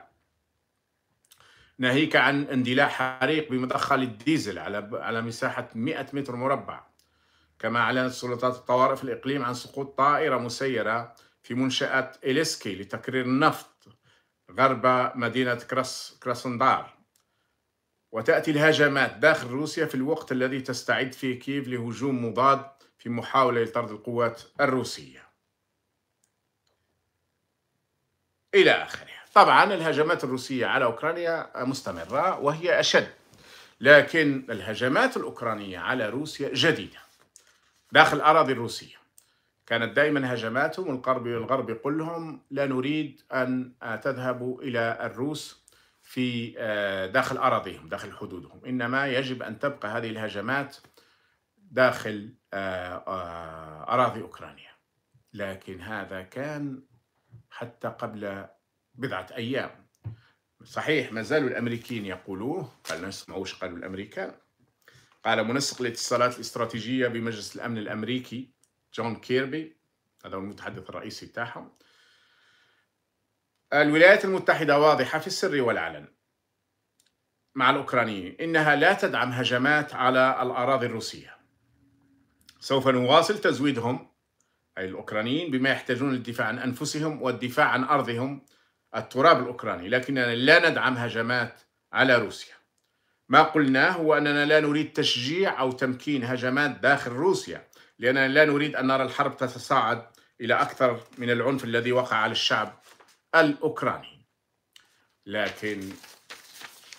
ناهيك عن اندلاع حريق بمدخل الديزل على على مساحة 100 متر مربع كما أعلنت سلطات الطوارئ في الإقليم عن سقوط طائرة مسيرة في منشأة إليسكي لتكرير النفط غرب مدينة كراس كراسندار وتأتي الهجمات داخل روسيا في الوقت الذي تستعد فيه كييف لهجوم مضاد في محاولة لطرد القوات الروسية إلى آخره طبعا الهجمات الروسية على أوكرانيا مستمرة وهي أشد لكن الهجمات الأوكرانية على روسيا جديدة داخل الأراضي الروسية كانت دائما هجماتهم الغرب الغرب يقول لهم لا نريد أن تذهبوا إلى الروس في آه، داخل أراضيهم داخل حدودهم إنما يجب أن تبقى هذه الهجمات داخل آه، آه، أراضي أوكرانيا لكن هذا كان حتى قبل بضعة أيام صحيح ما زالوا الأمريكيين يقولوه قال نسمعوش قالوا الأمريكان قال منسق الاتصالات الاستراتيجية بمجلس الأمن الأمريكي جون كيربي هذا هو المتحدث الرئيسي تاعهم الولايات المتحدة واضحة في السر والعلن مع الأوكرانيين إنها لا تدعم هجمات على الأراضي الروسية سوف نواصل تزويدهم أي الأوكرانيين بما يحتاجون للدفاع عن أنفسهم والدفاع عن أرضهم التراب الاوكراني لكننا لا ندعم هجمات على روسيا ما قلناه هو اننا لا نريد تشجيع او تمكين هجمات داخل روسيا لاننا لا نريد ان نرى الحرب تتصاعد الى اكثر من العنف الذي وقع على الشعب الاوكراني لكن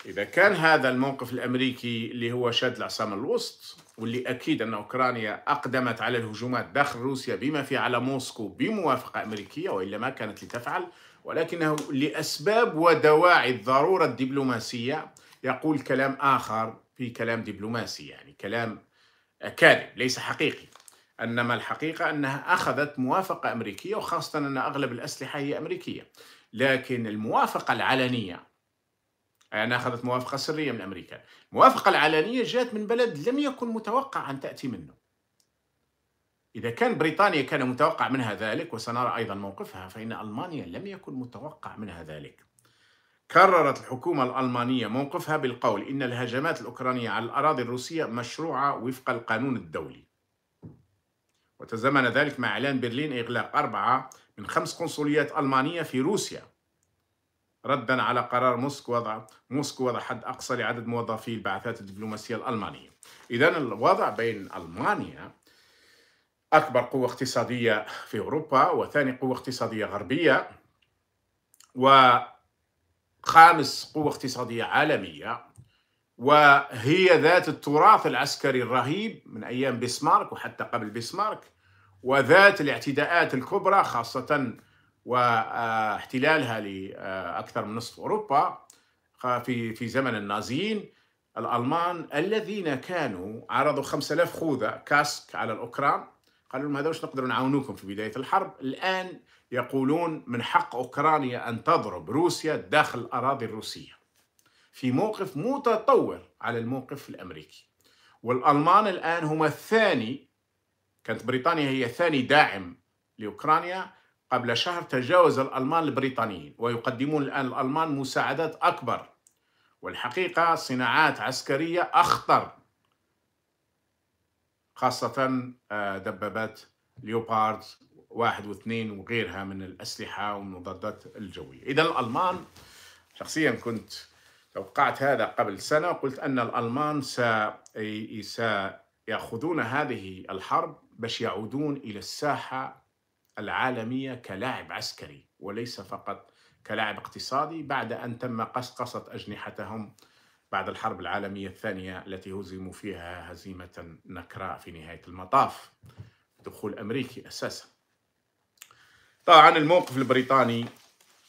اذا كان هذا الموقف الامريكي اللي هو شد العصام الوسط واللي اكيد ان اوكرانيا اقدمت على الهجومات داخل روسيا بما في على موسكو بموافقه امريكيه والا ما كانت لتفعل ولكنه لأسباب ودواعي الضرورة الدبلوماسية يقول كلام آخر في كلام دبلوماسي يعني كلام كاذب ليس حقيقي انما الحقيقه انها اخذت موافقه امريكيه وخاصه ان اغلب الاسلحه هي امريكيه لكن الموافقه العلنيه أنا أخذت موافقة سرية من أمريكا الموافقة العلنية جاءت من بلد لم يكن متوقع أن تأتي منه إذا كان بريطانيا كان متوقع منها ذلك وسنرى أيضا موقفها فإن ألمانيا لم يكن متوقع منها ذلك كررت الحكومة الألمانية موقفها بالقول إن الهجمات الأوكرانية على الأراضي الروسية مشروعة وفق القانون الدولي وتزامن ذلك مع إعلان برلين إغلاق أربعة من خمس قنصليات ألمانية في روسيا ردا على قرار موسكو وضع موسكو وضع حد أقصى لعدد موظفي البعثات الدبلوماسية الألمانية إذا الوضع بين ألمانيا أكبر قوة اقتصادية في أوروبا وثاني قوة اقتصادية غربية وخامس قوة اقتصادية عالمية وهي ذات التراث العسكري الرهيب من أيام بسمارك وحتى قبل بسمارك وذات الاعتداءات الكبرى خاصة واحتلالها لأكثر من نصف أوروبا في في زمن النازيين الألمان الذين كانوا عرضوا 5000 خوذة كاسك على الأوكران قالوا لهم هذوش نقدر نعاونوكم في بداية الحرب الآن يقولون من حق أوكرانيا أن تضرب روسيا داخل الأراضي الروسية في موقف متطور على الموقف الأمريكي والألمان الآن هما الثاني كانت بريطانيا هي ثاني داعم لأوكرانيا قبل شهر تجاوز الألمان البريطانيين ويقدمون الآن الألمان مساعدات أكبر والحقيقة صناعات عسكرية أخطر خاصة آه، دبابات ليوبارد واحد واثنين وغيرها من الأسلحة والمضادات الجوية إذا الألمان شخصيا كنت توقعت هذا قبل سنة قلت أن الألمان سيأخذون هذه الحرب باش يعودون إلى الساحة العالمية كلاعب عسكري وليس فقط كلاعب اقتصادي بعد أن تم قصقصة أجنحتهم بعد الحرب العالمية الثانية التي هزموا فيها هزيمة نكراء في نهاية المطاف دخول أمريكي أساسا طبعا الموقف البريطاني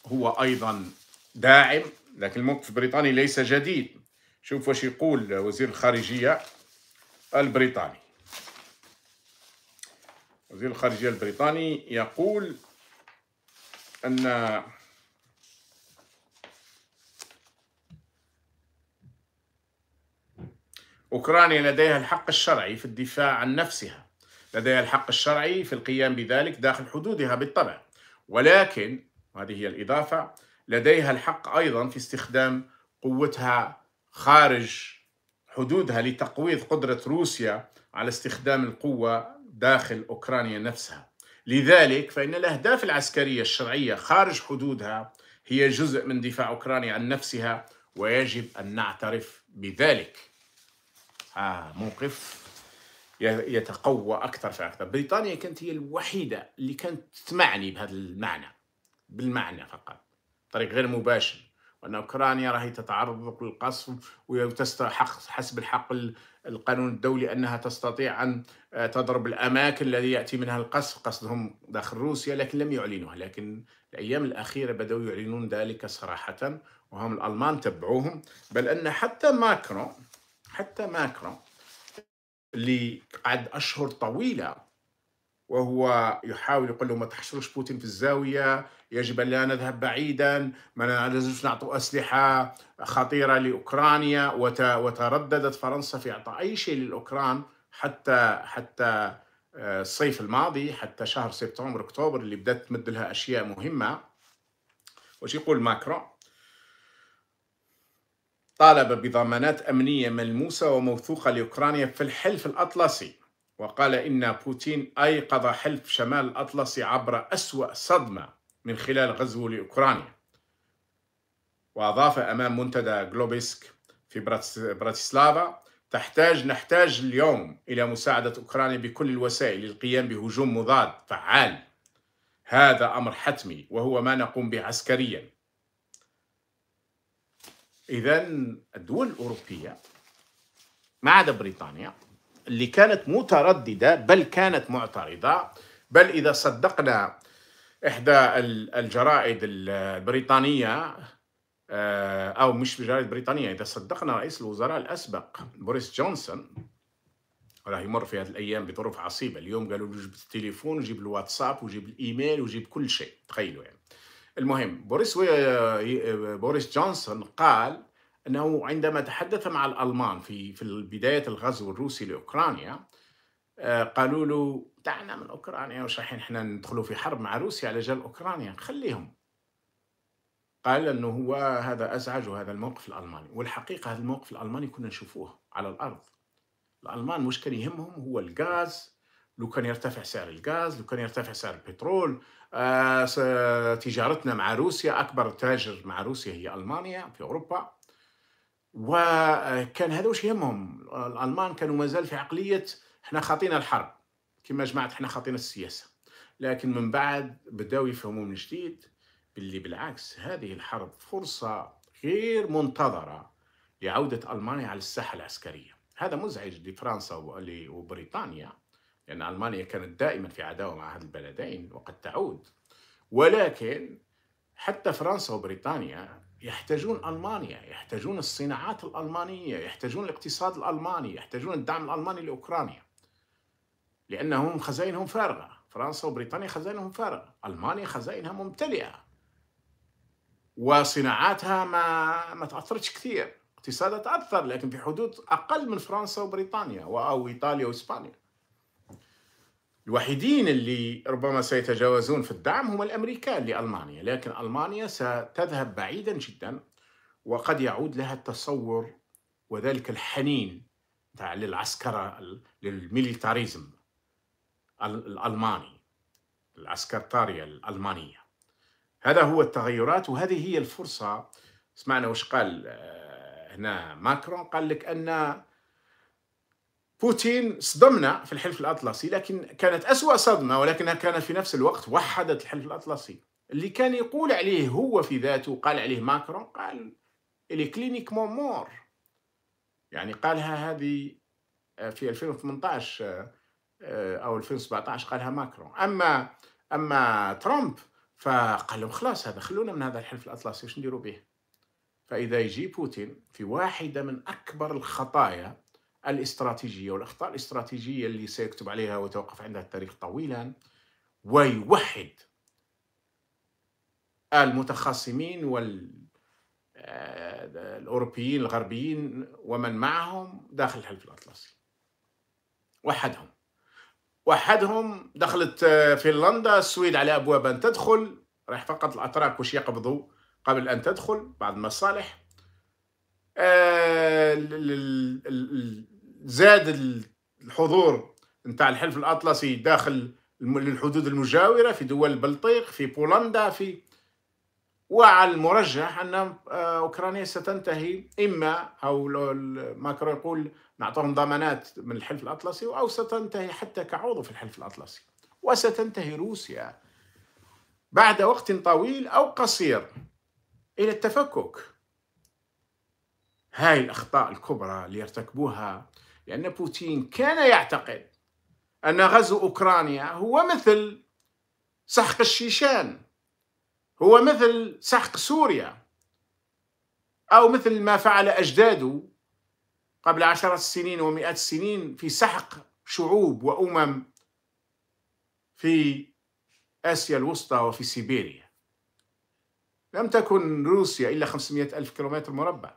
هو أيضا داعم لكن الموقف البريطاني ليس جديد شوف واش يقول وزير الخارجية البريطاني وزير الخارجية البريطاني يقول أن أوكرانيا لديها الحق الشرعي في الدفاع عن نفسها لديها الحق الشرعي في القيام بذلك داخل حدودها بالطبع ولكن وهذه هي الإضافة لديها الحق أيضا في استخدام قوتها خارج حدودها لتقويض قدرة روسيا على استخدام القوة داخل أوكرانيا نفسها لذلك فإن الأهداف العسكرية الشرعية خارج حدودها هي جزء من دفاع أوكرانيا عن نفسها ويجب أن نعترف بذلك آه موقف يتقوى اكثر فاكثر بريطانيا كانت هي الوحيده اللي كانت تسمعني بهذا المعنى بالمعنى فقط بطريق غير مباشر وان اوكرانيا راهي تتعرض للقصف وتستحق حسب الحق القانون الدولي انها تستطيع ان آه، تضرب الاماكن الذي ياتي منها القصف قصدهم داخل روسيا لكن لم يعلنوها لكن الايام الاخيره بداوا يعلنون ذلك صراحه وهم الالمان تبعوهم بل ان حتى ماكرون حتى ماكرون اللي قعد أشهر طويلة وهو يحاول يقول له ما تحشروش بوتين في الزاوية يجب أن لا نذهب بعيدا ما لازمش نعطوا أسلحة خطيرة لأوكرانيا وترددت فرنسا في إعطاء أي شيء للأوكران حتى حتى آه، الصيف الماضي حتى شهر سبتمبر أكتوبر اللي بدأت تمد لها أشياء مهمة وش يقول ماكرون طالب بضمانات أمنية ملموسة وموثوقة لأوكرانيا في الحلف الأطلسي وقال إن بوتين أيقظ حلف شمال الأطلسي عبر أسوأ صدمة من خلال غزو لأوكرانيا وأضاف أمام منتدى جلوبيسك في براتسلافا تحتاج نحتاج اليوم إلى مساعدة أوكرانيا بكل الوسائل للقيام بهجوم مضاد فعال هذا أمر حتمي وهو ما نقوم به عسكريا اذا الدول الاوروبيه ما عدا بريطانيا اللي كانت متردده بل كانت معترضه بل اذا صدقنا احدى الجرائد البريطانيه آه، او مش جرائد بريطانيه اذا صدقنا رئيس الوزراء الاسبق بوريس جونسون راه يمر في هذه الايام بظروف عصيبه اليوم قالوا له جيب التليفون وجيب الواتساب وجيب الايميل وجيب كل شيء تخيلوا يعني المهم بوريس بوريس جونسون قال انه عندما تحدث مع الالمان في في بدايه الغزو الروسي لاوكرانيا آه، قالوا له دعنا من اوكرانيا وش رايحين احنا ندخلوا في حرب مع روسيا على جال اوكرانيا خليهم قال انه هو هذا ازعج هذا الموقف الالماني والحقيقه هذا الموقف الالماني كنا نشوفوه على الارض الالمان مش كان يهمهم هو الغاز لو كان يرتفع سعر الغاز لو كان يرتفع سعر البترول آه، تجارتنا مع روسيا أكبر تاجر مع روسيا هي ألمانيا في أوروبا وكان آه، هذا وش يهمهم الألمان كانوا مازال في عقلية احنا خاطينا الحرب كما جماعة احنا خاطينا السياسة لكن من بعد بداوا يفهموا من جديد باللي بالعكس هذه الحرب فرصة غير منتظرة لعودة ألمانيا على الساحة العسكرية هذا مزعج لفرنسا وبريطانيا لأن ألمانيا كانت دائما في عداوة مع هذه البلدين وقد تعود ولكن حتى فرنسا وبريطانيا يحتاجون ألمانيا يحتاجون الصناعات الألمانية يحتاجون الاقتصاد الألماني يحتاجون الدعم الألماني لأوكرانيا لأنهم خزائنهم فارغة فرنسا وبريطانيا خزائنهم فارغة ألمانيا خزائنها ممتلئة وصناعاتها ما ما تاثرتش كثير اقتصادها تاثر لكن في حدود اقل من فرنسا وبريطانيا او ايطاليا واسبانيا الوحيدين اللي ربما سيتجاوزون في الدعم هم الامريكان لالمانيا، لكن المانيا ستذهب بعيدا جدا وقد يعود لها التصور وذلك الحنين للعسكره للميليتاريزم الالماني العسكرتاريه الالمانيه. هذا هو التغيرات وهذه هي الفرصه سمعنا وش قال آه، هنا ماكرون قال لك ان بوتين صدمنا في الحلف الأطلسي لكن كانت أسوأ صدمة ولكنها كانت في نفس الوقت وحدت الحلف الأطلسي اللي كان يقول عليه هو في ذاته قال عليه ماكرون قال إلي كلينيك مور يعني قالها هذه آه، في 2018 آه، آه، او 2017 قالها ماكرون اما اما ترامب فقال لهم خلاص هذا خلونا من هذا الحلف الاطلسي واش نديروا به فاذا يجي بوتين في واحده من اكبر الخطايا الاستراتيجيه والاخطاء الاستراتيجيه اللي سيكتب عليها ويتوقف عندها التاريخ طويلا ويوحد المتخاصمين وال آه، الاوروبيين الغربيين ومن معهم داخل الحلف الاطلسي وحدهم وحدهم دخلت آه، فنلندا السويد على ابواب ان تدخل راح فقط الاتراك وش يقبضوا قبل ان تدخل بعض المصالح آه، زاد الحضور نتاع الحلف الاطلسي داخل الحدود المجاوره في دول البلطيق في بولندا في وعلى المرجح ان آه، اوكرانيا ستنتهي اما او ماكرون يقول نعطيهم ضمانات من الحلف الاطلسي او ستنتهي حتى كعضو في الحلف الاطلسي وستنتهي روسيا بعد وقت طويل او قصير الى التفكك هاي الاخطاء الكبرى اللي يرتكبوها لأن بوتين كان يعتقد أن غزو أوكرانيا هو مثل سحق الشيشان هو مثل سحق سوريا أو مثل ما فعل أجداده قبل عشرة السنين ومئات السنين في سحق شعوب وأمم في آسيا الوسطى وفي سيبيريا لم تكن روسيا إلا 500 ألف كيلومتر مربع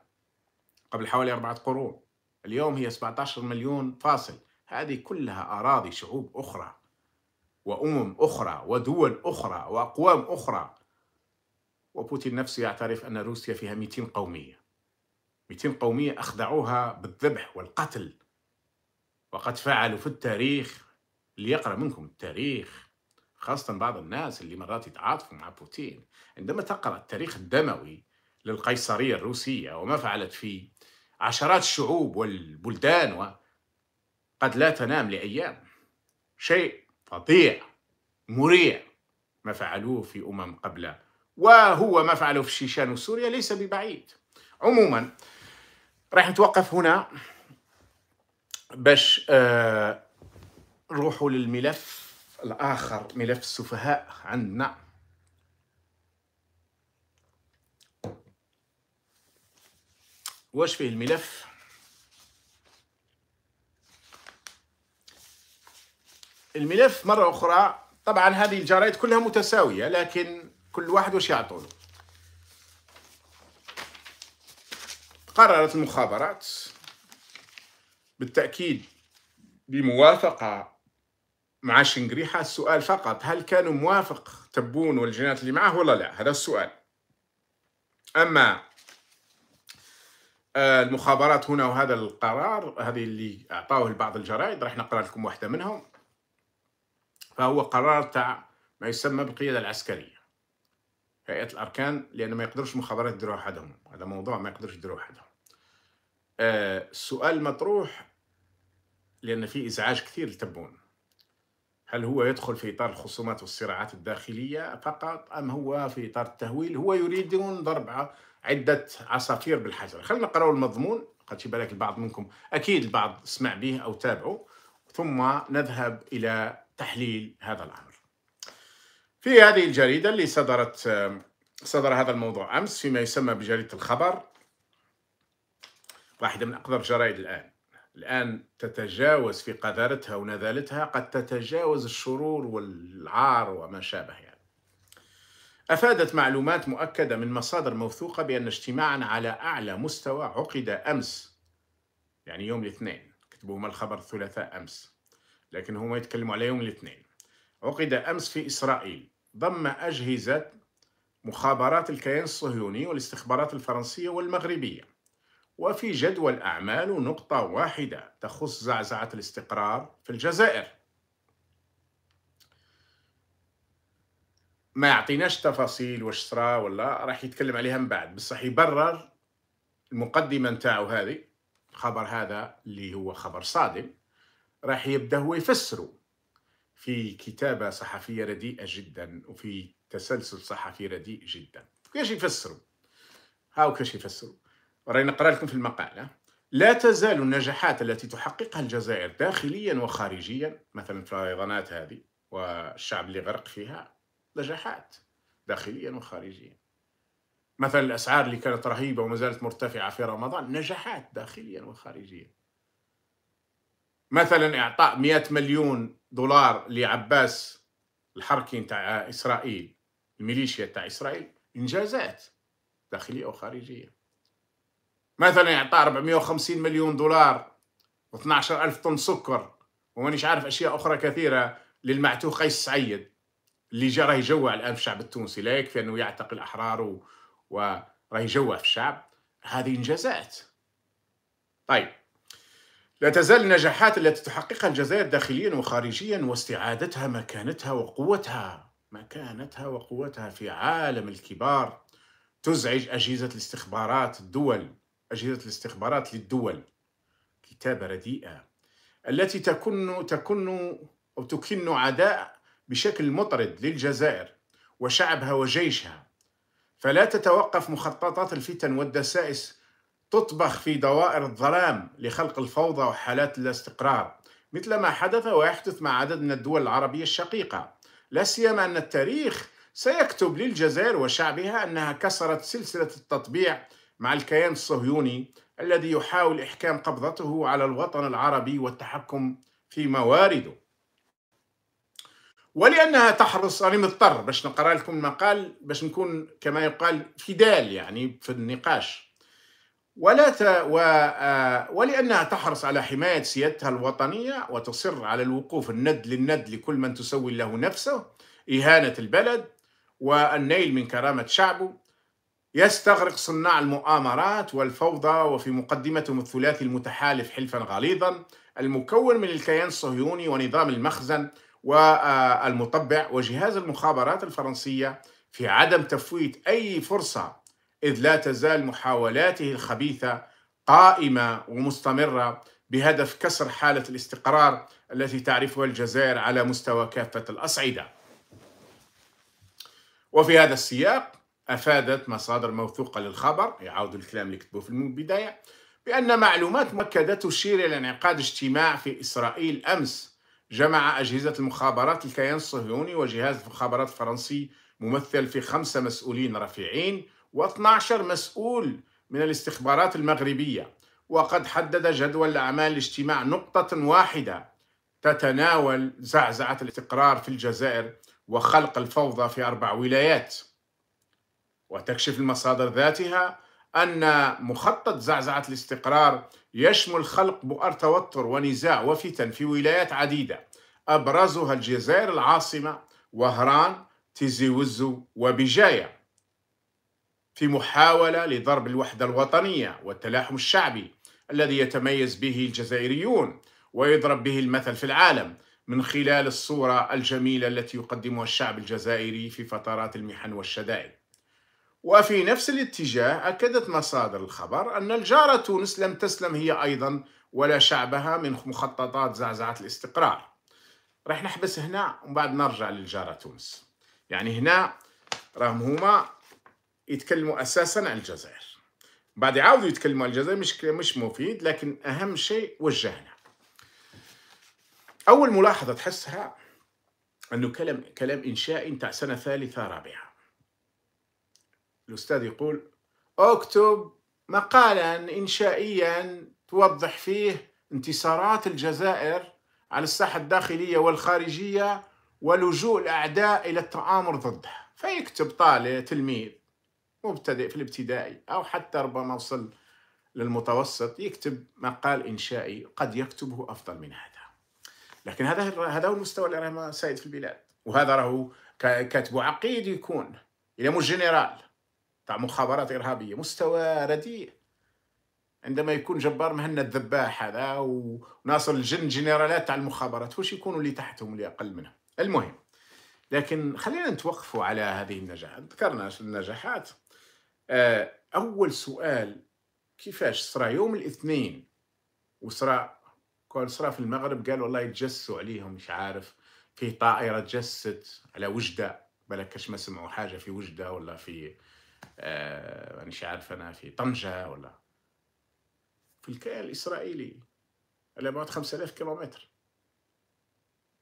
قبل حوالي أربعة قرون اليوم هي 17 مليون فاصل هذه كلها أراضي شعوب أخرى وأمم أخرى ودول أخرى وأقوام أخرى وبوتين نفسه يعترف أن روسيا فيها 200 قومية 200 قومية أخدعوها بالذبح والقتل وقد فعلوا في التاريخ اللي يقرأ منكم التاريخ خاصة بعض الناس اللي مرات يتعاطفوا مع بوتين عندما تقرأ التاريخ الدموي للقيصرية الروسية وما فعلت فيه عشرات الشعوب والبلدان و... قد لا تنام لأيام شيء فظيع مريع ما فعلوه في أمم قبل وهو ما فعله في الشيشان وسوريا ليس ببعيد عموما راح نتوقف هنا باش آه نروحوا للملف الآخر ملف السفهاء عندنا واش فيه الملف الملف مرة أخرى طبعا هذه الجرايد كلها متساوية لكن كل واحد واش يعطونه قررت المخابرات بالتأكيد بموافقة مع شنقريحة السؤال فقط هل كانوا موافق تبون والجنات اللي معه ولا لا هذا السؤال أما المخابرات هنا وهذا القرار هذه اللي اعطاوه لبعض الجرائد راح نقرا لكم واحده منهم فهو قرار تاع ما يسمى بالقياده العسكريه هيئه الاركان لان ما يقدرش المخابرات يديروها وحدهم هذا موضوع ما يقدرش يديروا وحدهم السؤال آه، المطروح لان في ازعاج كثير لتبون هل هو يدخل في إطار الخصومات والصراعات الداخلية فقط أم هو في إطار التهويل هو يريدون ضرب عدة عصافير بالحجر خلينا نقراوا المضمون قد بالك البعض منكم أكيد البعض سمع به أو تابعه ثم نذهب إلى تحليل هذا الأمر في هذه الجريدة اللي صدرت صدر هذا الموضوع أمس فيما يسمى بجريدة الخبر واحدة من أقدر الجرائد الآن الآن تتجاوز في قذارتها ونذالتها قد تتجاوز الشرور والعار وما شابه يعني. أفادت معلومات مؤكدة من مصادر موثوقة بأن اجتماعا على أعلى مستوى عقد أمس يعني يوم الاثنين كتبوا هما الخبر الثلاثاء أمس لكن هما يتكلموا على يوم الاثنين عقد أمس في إسرائيل ضم أجهزة مخابرات الكيان الصهيوني والاستخبارات الفرنسية والمغربية وفي جدول الأعمال نقطة واحدة تخص زعزعة الاستقرار في الجزائر ما يعطيناش تفاصيل واش صرا ولا راح يتكلم عليها من بعد بصح يبرر المقدمة نتاعو هذه الخبر هذا اللي هو خبر صادم راح يبدا هو يفسره في كتابة صحفية رديئة جدا وفي تسلسل صحفي رديء جدا كيفاش يفسروا هاو كيفاش يفسروا راني نقرا لكم في المقال لا تزال النجاحات التي تحققها الجزائر داخليا وخارجيا مثلا الفيضانات هذه والشعب اللي غرق فيها نجاحات داخليا وخارجيا مثلا الاسعار اللي كانت رهيبه وما زالت مرتفعه في رمضان نجاحات داخليا وخارجيا مثلا اعطاء 100 مليون دولار لعباس الحركي تاع اسرائيل الميليشيا تاع اسرائيل انجازات داخليه وخارجيه مثلا يعطى 450 مليون دولار و12 ألف طن سكر ومانيش عارف أشياء أخرى كثيرة للمعتوه قيس سعيد اللي جا راه يجوع الآن في الشعب التونسي لا يكفي أنه يعتقل و... وراه يجوع في الشعب هذه إنجازات طيب لا تزال النجاحات التي تحققها الجزائر داخليا وخارجيا واستعادتها مكانتها وقوتها مكانتها وقوتها في عالم الكبار تزعج أجهزة الاستخبارات الدول أجهزة الاستخبارات للدول كتابة رديئة التي تكن تكن أو تكن عداء بشكل مطرد للجزائر وشعبها وجيشها فلا تتوقف مخططات الفتن والدسائس تطبخ في دوائر الظلام لخلق الفوضى وحالات الاستقرار مثل ما حدث ويحدث مع عدد من الدول العربية الشقيقة لا سيما أن التاريخ سيكتب للجزائر وشعبها أنها كسرت سلسلة التطبيع مع الكيان الصهيوني الذي يحاول إحكام قبضته على الوطن العربي والتحكم في موارده ولأنها تحرص أنا مضطر باش نقرأ لكم المقال باش نكون كما يقال فدال يعني في النقاش ولا ت... و... آه، ولأنها تحرص على حماية سيادتها الوطنية وتصر على الوقوف الند للند لكل من تسوي له نفسه إهانة البلد والنيل من كرامة شعبه يستغرق صناع المؤامرات والفوضى وفي مقدمتهم الثلاثي المتحالف حلفا غليظا المكون من الكيان الصهيوني ونظام المخزن والمطبع وجهاز المخابرات الفرنسية في عدم تفويت أي فرصة إذ لا تزال محاولاته الخبيثة قائمة ومستمرة بهدف كسر حالة الاستقرار التي تعرفها الجزائر على مستوى كافة الأصعدة وفي هذا السياق أفادت مصادر موثوقة للخبر يعاود الكلام اللي كتبوه في البداية بأن معلومات مؤكدة تشير إلى انعقاد اجتماع في إسرائيل أمس جمع أجهزة المخابرات الكيان الصهيوني وجهاز المخابرات الفرنسي ممثل في خمسة مسؤولين رفيعين و12 مسؤول من الاستخبارات المغربية وقد حدد جدول اعمال الاجتماع نقطة واحدة تتناول زعزعة الاستقرار في الجزائر وخلق الفوضى في أربع ولايات وتكشف المصادر ذاتها أن مخطط زعزعة الاستقرار يشمل خلق بؤر توتر ونزاع وفتن في ولايات عديدة أبرزها الجزائر العاصمة وهران تيزي وزو وبجاية في محاولة لضرب الوحدة الوطنية والتلاحم الشعبي الذي يتميز به الجزائريون ويضرب به المثل في العالم من خلال الصورة الجميلة التي يقدمها الشعب الجزائري في فترات المحن والشدائد وفي نفس الاتجاه أكدت مصادر الخبر أن الجارة تونس لم تسلم هي أيضا ولا شعبها من مخططات زعزعة الاستقرار راح نحبس هنا ومن بعد نرجع للجارة تونس يعني هنا راهم هما يتكلموا أساسا عن الجزائر بعد يعاودوا يتكلموا عن الجزائر مش مش مفيد لكن أهم شيء وجهنا أول ملاحظة تحسها أنه كلام كلام إنشائي تاع سنة ثالثة رابعة الأستاذ يقول اكتب مقالا إنشائيا توضح فيه انتصارات الجزائر على الساحة الداخلية والخارجية ولجوء الأعداء إلى التآمر ضدها فيكتب طالب تلميذ مبتدئ في الابتدائي أو حتى ربما وصل للمتوسط يكتب مقال إنشائي قد يكتبه أفضل من هذا لكن هذا هذا هو المستوى اللي راه سائد في البلاد وهذا راهو كاتبه عقيد يكون إلى مو جنرال تاع مخابرات ارهابيه مستوى رديء عندما يكون جبار مهنا الذباح هذا وناصر الجن جنرالات تاع المخابرات واش يكونوا اللي تحتهم اللي اقل منهم المهم لكن خلينا نتوقفوا على هذه النجاحات ذكرنا النجاحات آه، اول سؤال كيفاش صرا يوم الاثنين وصرا كون صرا في المغرب قال والله يتجسوا عليهم مش عارف في طائره تجست على وجده بالك كاش ما سمعوا حاجه في وجده ولا في آه مش عارف انا في طنجه ولا في الكيان الاسرائيلي على بعد 5000 كيلومتر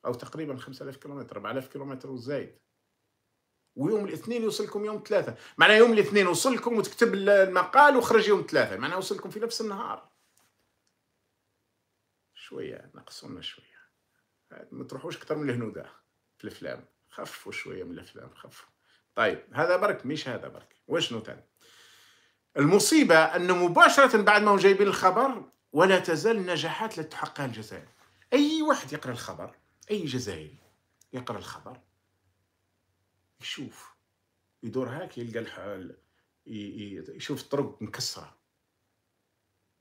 او تقريبا 5000 كيلومتر 4000 كيلومتر وزايد ويوم الاثنين يوصلكم يوم ثلاثة معناها يوم الاثنين وصلكم وتكتب المقال وخرج يوم ثلاثة معناها وصلكم في نفس النهار شوية نقصونا شوية ما تروحوش أكثر من الهنودة في الأفلام خفوا شوية من الأفلام خفوا طيب هذا برك مش هذا برك وشنو ثاني المصيبة أن مباشرة بعد ما جايبين الخبر ولا تزال نجاحات لا تحققها الجزائر أي واحد يقرأ الخبر أي جزائري يقرأ الخبر يشوف يدور هاك يلقى الحال يشوف الطرق مكسرة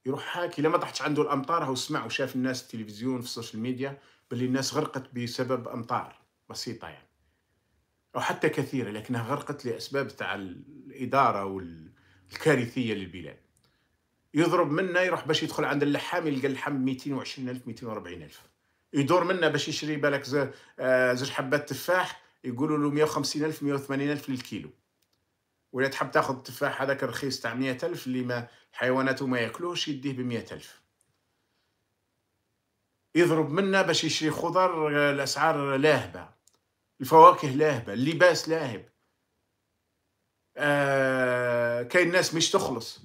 يروح هاك لما طاحتش عنده الأمطار هو سمع وشاف الناس في التلفزيون في السوشيال ميديا باللي الناس غرقت بسبب أمطار بسيطة يعني أو حتى كثيرة لكنها غرقت لأسباب تاع الإدارة والكارثية للبلاد يضرب منا يروح باش يدخل عند اللحام يلقى اللحم 220 ألف 240 ألف يدور منا باش يشري بالك آه، زوج حبات تفاح يقولوا له 150 ألف 180 ألف للكيلو ولا تحب تاخذ التفاح هذاك الرخيص تاع 100 ألف اللي ما حيواناته ما ياكلوش يديه ب 100 ألف يضرب منا باش يشري خضر آه، الأسعار لاهبة الفواكه لاهبه اللباس لاهب آه كاين الناس مش تخلص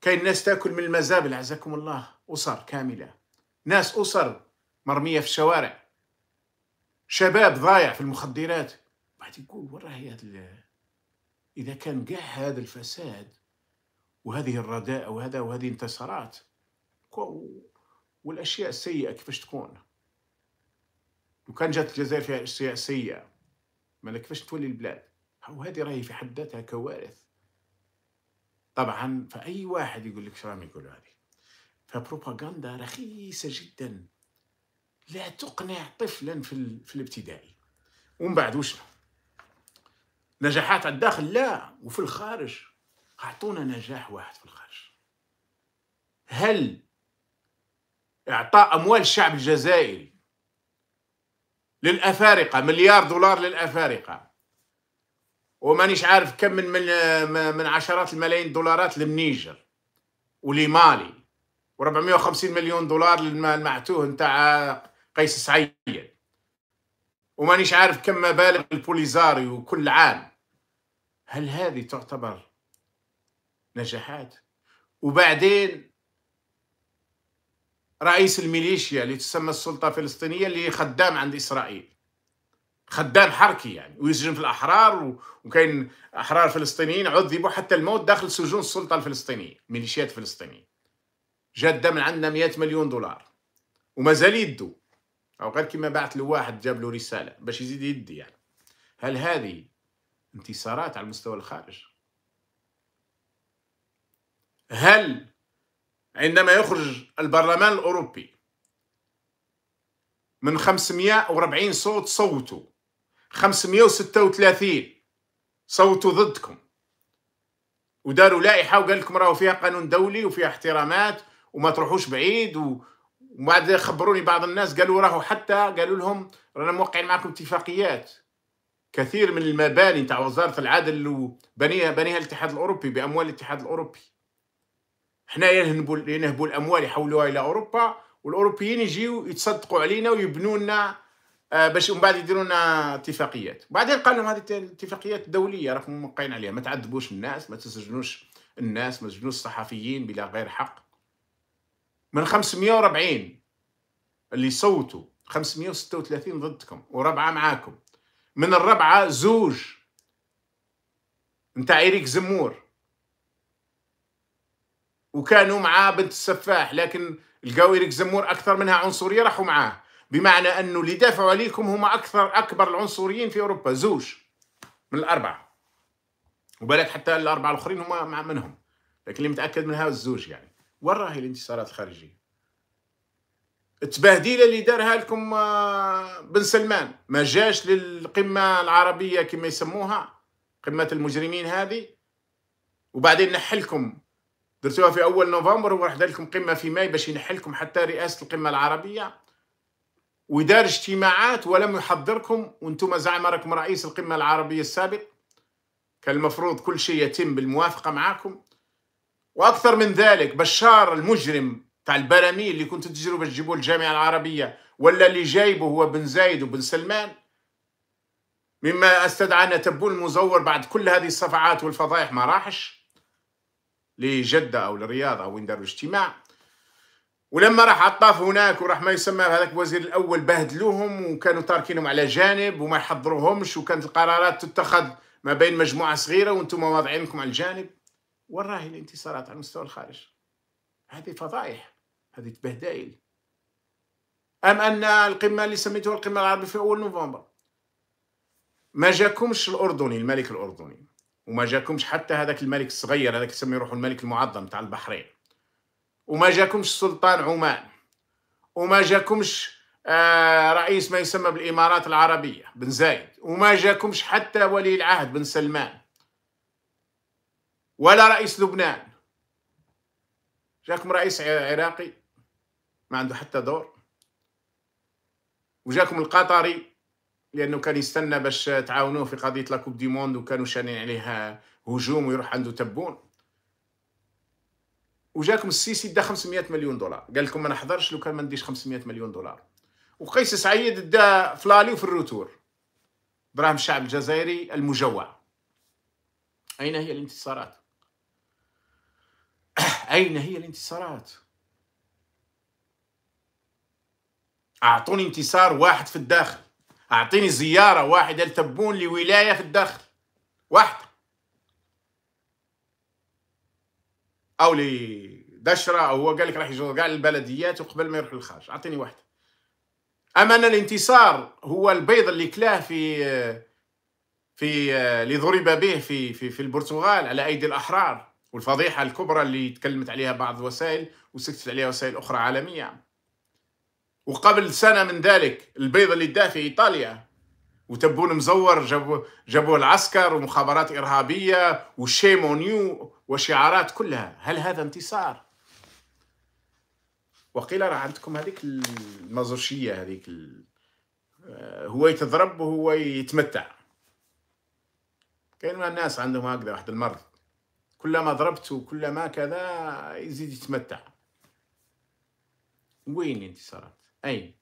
كاين الناس تاكل من المزابل عزكم الله اسر كامله ناس اسر مرميه في الشوارع شباب ضايع في المخدرات بعد يقول وين راهي اذا كان كاع هذا الفساد وهذه الرداء وهذا وهذه انتصارات والاشياء السيئه كيفاش تكون لو كان جات الجزائر فيها اشياء سيئه ما كيفاش تولي البلاد وهذه راهي في حد ذاتها كوارث طبعا فاي واحد يقول لك شرام يقول هذه فبروباغندا رخيصه جدا لا تقنع طفلا في, ال... في الابتدائي ومن بعد وشنو نجاحات على الداخل لا وفي الخارج اعطونا نجاح واحد في الخارج هل اعطاء اموال الشعب الجزائري للأفارقة مليار دولار للأفارقة ومانيش عارف كم من من من عشرات الملايين الدولارات للنيجر ولمالي و450 مليون دولار للمعتوه نتاع قيس سعيد ومانيش عارف كم مبالغ البوليزاريو كل عام هل هذه تعتبر نجاحات وبعدين رئيس الميليشيا اللي تسمى السلطة الفلسطينية اللي خدام عند إسرائيل خدام حركي يعني ويسجن في الأحرار وكاين أحرار فلسطينيين عذبوا حتى الموت داخل سجون السلطة الفلسطينية ميليشيات فلسطينية جادة من عندنا 100 مليون دولار ومازال يدو أو غير كيما بعت له واحد جاب له رسالة باش يزيد يدي يعني هل هذه انتصارات على المستوى الخارج؟ هل عندما يخرج البرلمان الأوروبي من 540 صوت صوتوا 536 صوتوا ضدكم وداروا لائحة وقال لكم راهو فيها قانون دولي وفيها احترامات وما تروحوش بعيد و... وبعد خبروني بعض الناس قالوا راهو حتى قالوا لهم رانا موقعين معكم اتفاقيات كثير من المباني تاع وزارة العدل وبنيها بنيها الاتحاد الأوروبي بأموال الاتحاد الأوروبي حنايا ينهبوا ينهبوا الاموال يحولوها الى اوروبا والاوروبيين يجيو يتصدقوا علينا ويبنوا لنا آه، باش من بعد يديروا لنا اتفاقيات بعدين قال لهم هذه الاتفاقيات دوليه راكم موقعين عليها ما تعذبوش الناس ما تسجنوش الناس ما تسجنوش الصحفيين بلا غير حق من 540 اللي صوتوا 536 ضدكم وربعه معاكم من الربعه زوج نتاع ايريك زمور وكانوا مع بنت السفاح لكن لقاو إريك زمور أكثر منها عنصرية راحوا معاه بمعنى أنه اللي دافعوا عليكم هما أكثر أكبر العنصريين في أوروبا زوج من الأربعة وبالك حتى الأربعة الآخرين هما مع منهم لكن اللي متأكد منها الزوج يعني وين راهي الانتصارات الخارجية التبهديله اللي دارها لكم آه، بن سلمان ما جاش للقمه العربيه كما يسموها قمه المجرمين هذه وبعدين نحلكم درتوها في اول نوفمبر وراح دار لكم قمه في ماي باش ينحلكم حتى رئاسه القمه العربيه ودار اجتماعات ولم يحضركم وانتم زعما راكم رئيس القمه العربيه السابق كان المفروض كل شيء يتم بالموافقه معاكم واكثر من ذلك بشار المجرم تاع البراميل اللي كنتوا تجروا باش تجيبوه الجامعه العربيه ولا اللي جايبه هو بن زايد وبن سلمان مما استدعى نتبون المزور بعد كل هذه الصفعات والفضايح ما راحش لجدة أو للرياض أو وين داروا الاجتماع ولما راح عطاف هناك وراح ما يسمى هذاك الوزير الأول بهدلوهم وكانوا تاركينهم على جانب وما يحضروهمش وكانت القرارات تتخذ ما بين مجموعة صغيرة وانتم واضعينكم على الجانب وراه الانتصارات على مستوى الخارج هذه فضائح هذه بهدائل أم أن القمة اللي سميتوها القمة العربية في أول نوفمبر ما جاكمش الأردني الملك الأردني وما جاكمش حتى هذاك الملك الصغير هذاك يسمي روحه الملك المعظم تاع البحرين وما جاكمش سلطان عمان وما جاكمش آه رئيس ما يسمى بالامارات العربيه بن زايد وما جاكمش حتى ولي العهد بن سلمان ولا رئيس لبنان جاكم رئيس عراقي ما عنده حتى دور وجاكم القطري لانه كان يستنى باش تعاونوه في قضيه لاكوب دي موند وكانوا شانين عليها هجوم ويروح عنده تبون وجاكم السيسي دا 500 مليون دولار قال لكم ما نحضرش لو كان ما نديش 500 مليون دولار وقيس سعيد دا فلالي وفي الروتور دراهم الشعب الجزائري المجوع اين هي الانتصارات اين هي الانتصارات اعطوني انتصار واحد في الداخل أعطيني زيارة واحدة لتبون لولاية في الداخل واحدة أو لدشرة أو هو قال لك راح يزور كاع البلديات وقبل ما يروح للخارج أعطيني واحدة أما أن الانتصار هو البيض اللي كلاه في في اللي ضرب به في في في البرتغال على أيدي الأحرار والفضيحة الكبرى اللي تكلمت عليها بعض الوسائل وسكتت عليها وسائل أخرى عالمية وقبل سنه من ذلك البيض اللي داه في ايطاليا وتبون مزور جابوا جابوه العسكر ومخابرات ارهابيه وشيمونيو وشعارات كلها هل هذا انتصار وقيل راه عندكم هذيك المازوشيه هذيك ال... آه، هو يتضرب وهو يتمتع كاين الناس عندهم هكذا واحد المرض كلما ضربت وكلما كذا يزيد يتمتع وين الانتصارات اي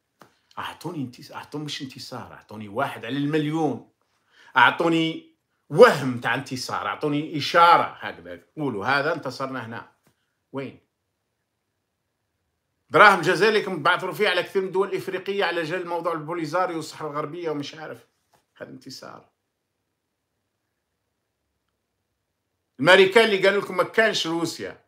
اعطوني انتصار اعطوني مش انتصار اعطوني واحد على المليون اعطوني وهم تاع انتصار اعطوني اشاره هكذا قولوا هذا انتصرنا هنا وين دراهم كم بعثوا فيه على كثير من الدول الافريقيه على جال موضوع البوليزاريو والصحراء الغربيه ومش عارف هذا انتصار الامريكان اللي قالوا لكم ما كانش روسيا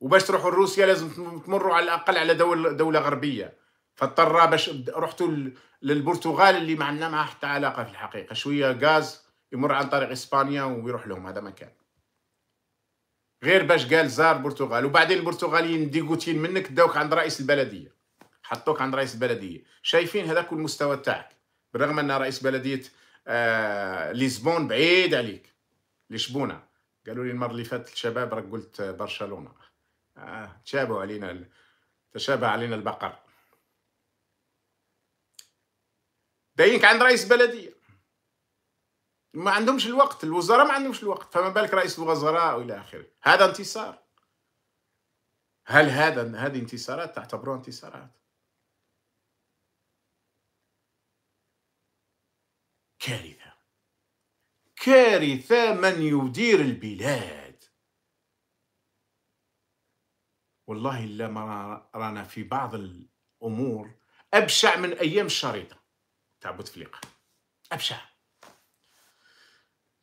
وباش تروحوا لروسيا لازم تمروا على الاقل على دول دوله غربيه فاضطر باش رحتوا للبرتغال اللي ما عندنا معها حتى علاقه في الحقيقه شويه غاز يمر عن طريق اسبانيا ويروح لهم هذا مكان غير باش قال زار البرتغال وبعدين البرتغاليين ديغوتين منك داوك عند رئيس البلديه حطوك عند رئيس البلديه شايفين هذاك المستوى تاعك بالرغم ان رئيس بلديه آه ليزبون بعيد عليك لشبونه قالوا لي المره اللي فاتت الشباب راك قلت برشلونه آه تشابه علينا تشابه علينا البقر داينك عند رئيس بلديه ما عندهمش الوقت الوزراء ما عندهمش الوقت فما بالك رئيس الوزراء والى اخره هذا انتصار هل هذا هذه انتصارات تعتبروها انتصارات كارثه كارثه من يدير البلاد والله الا ما رانا في بعض الامور ابشع من ايام الشريطه تاع بوتفليقه ابشع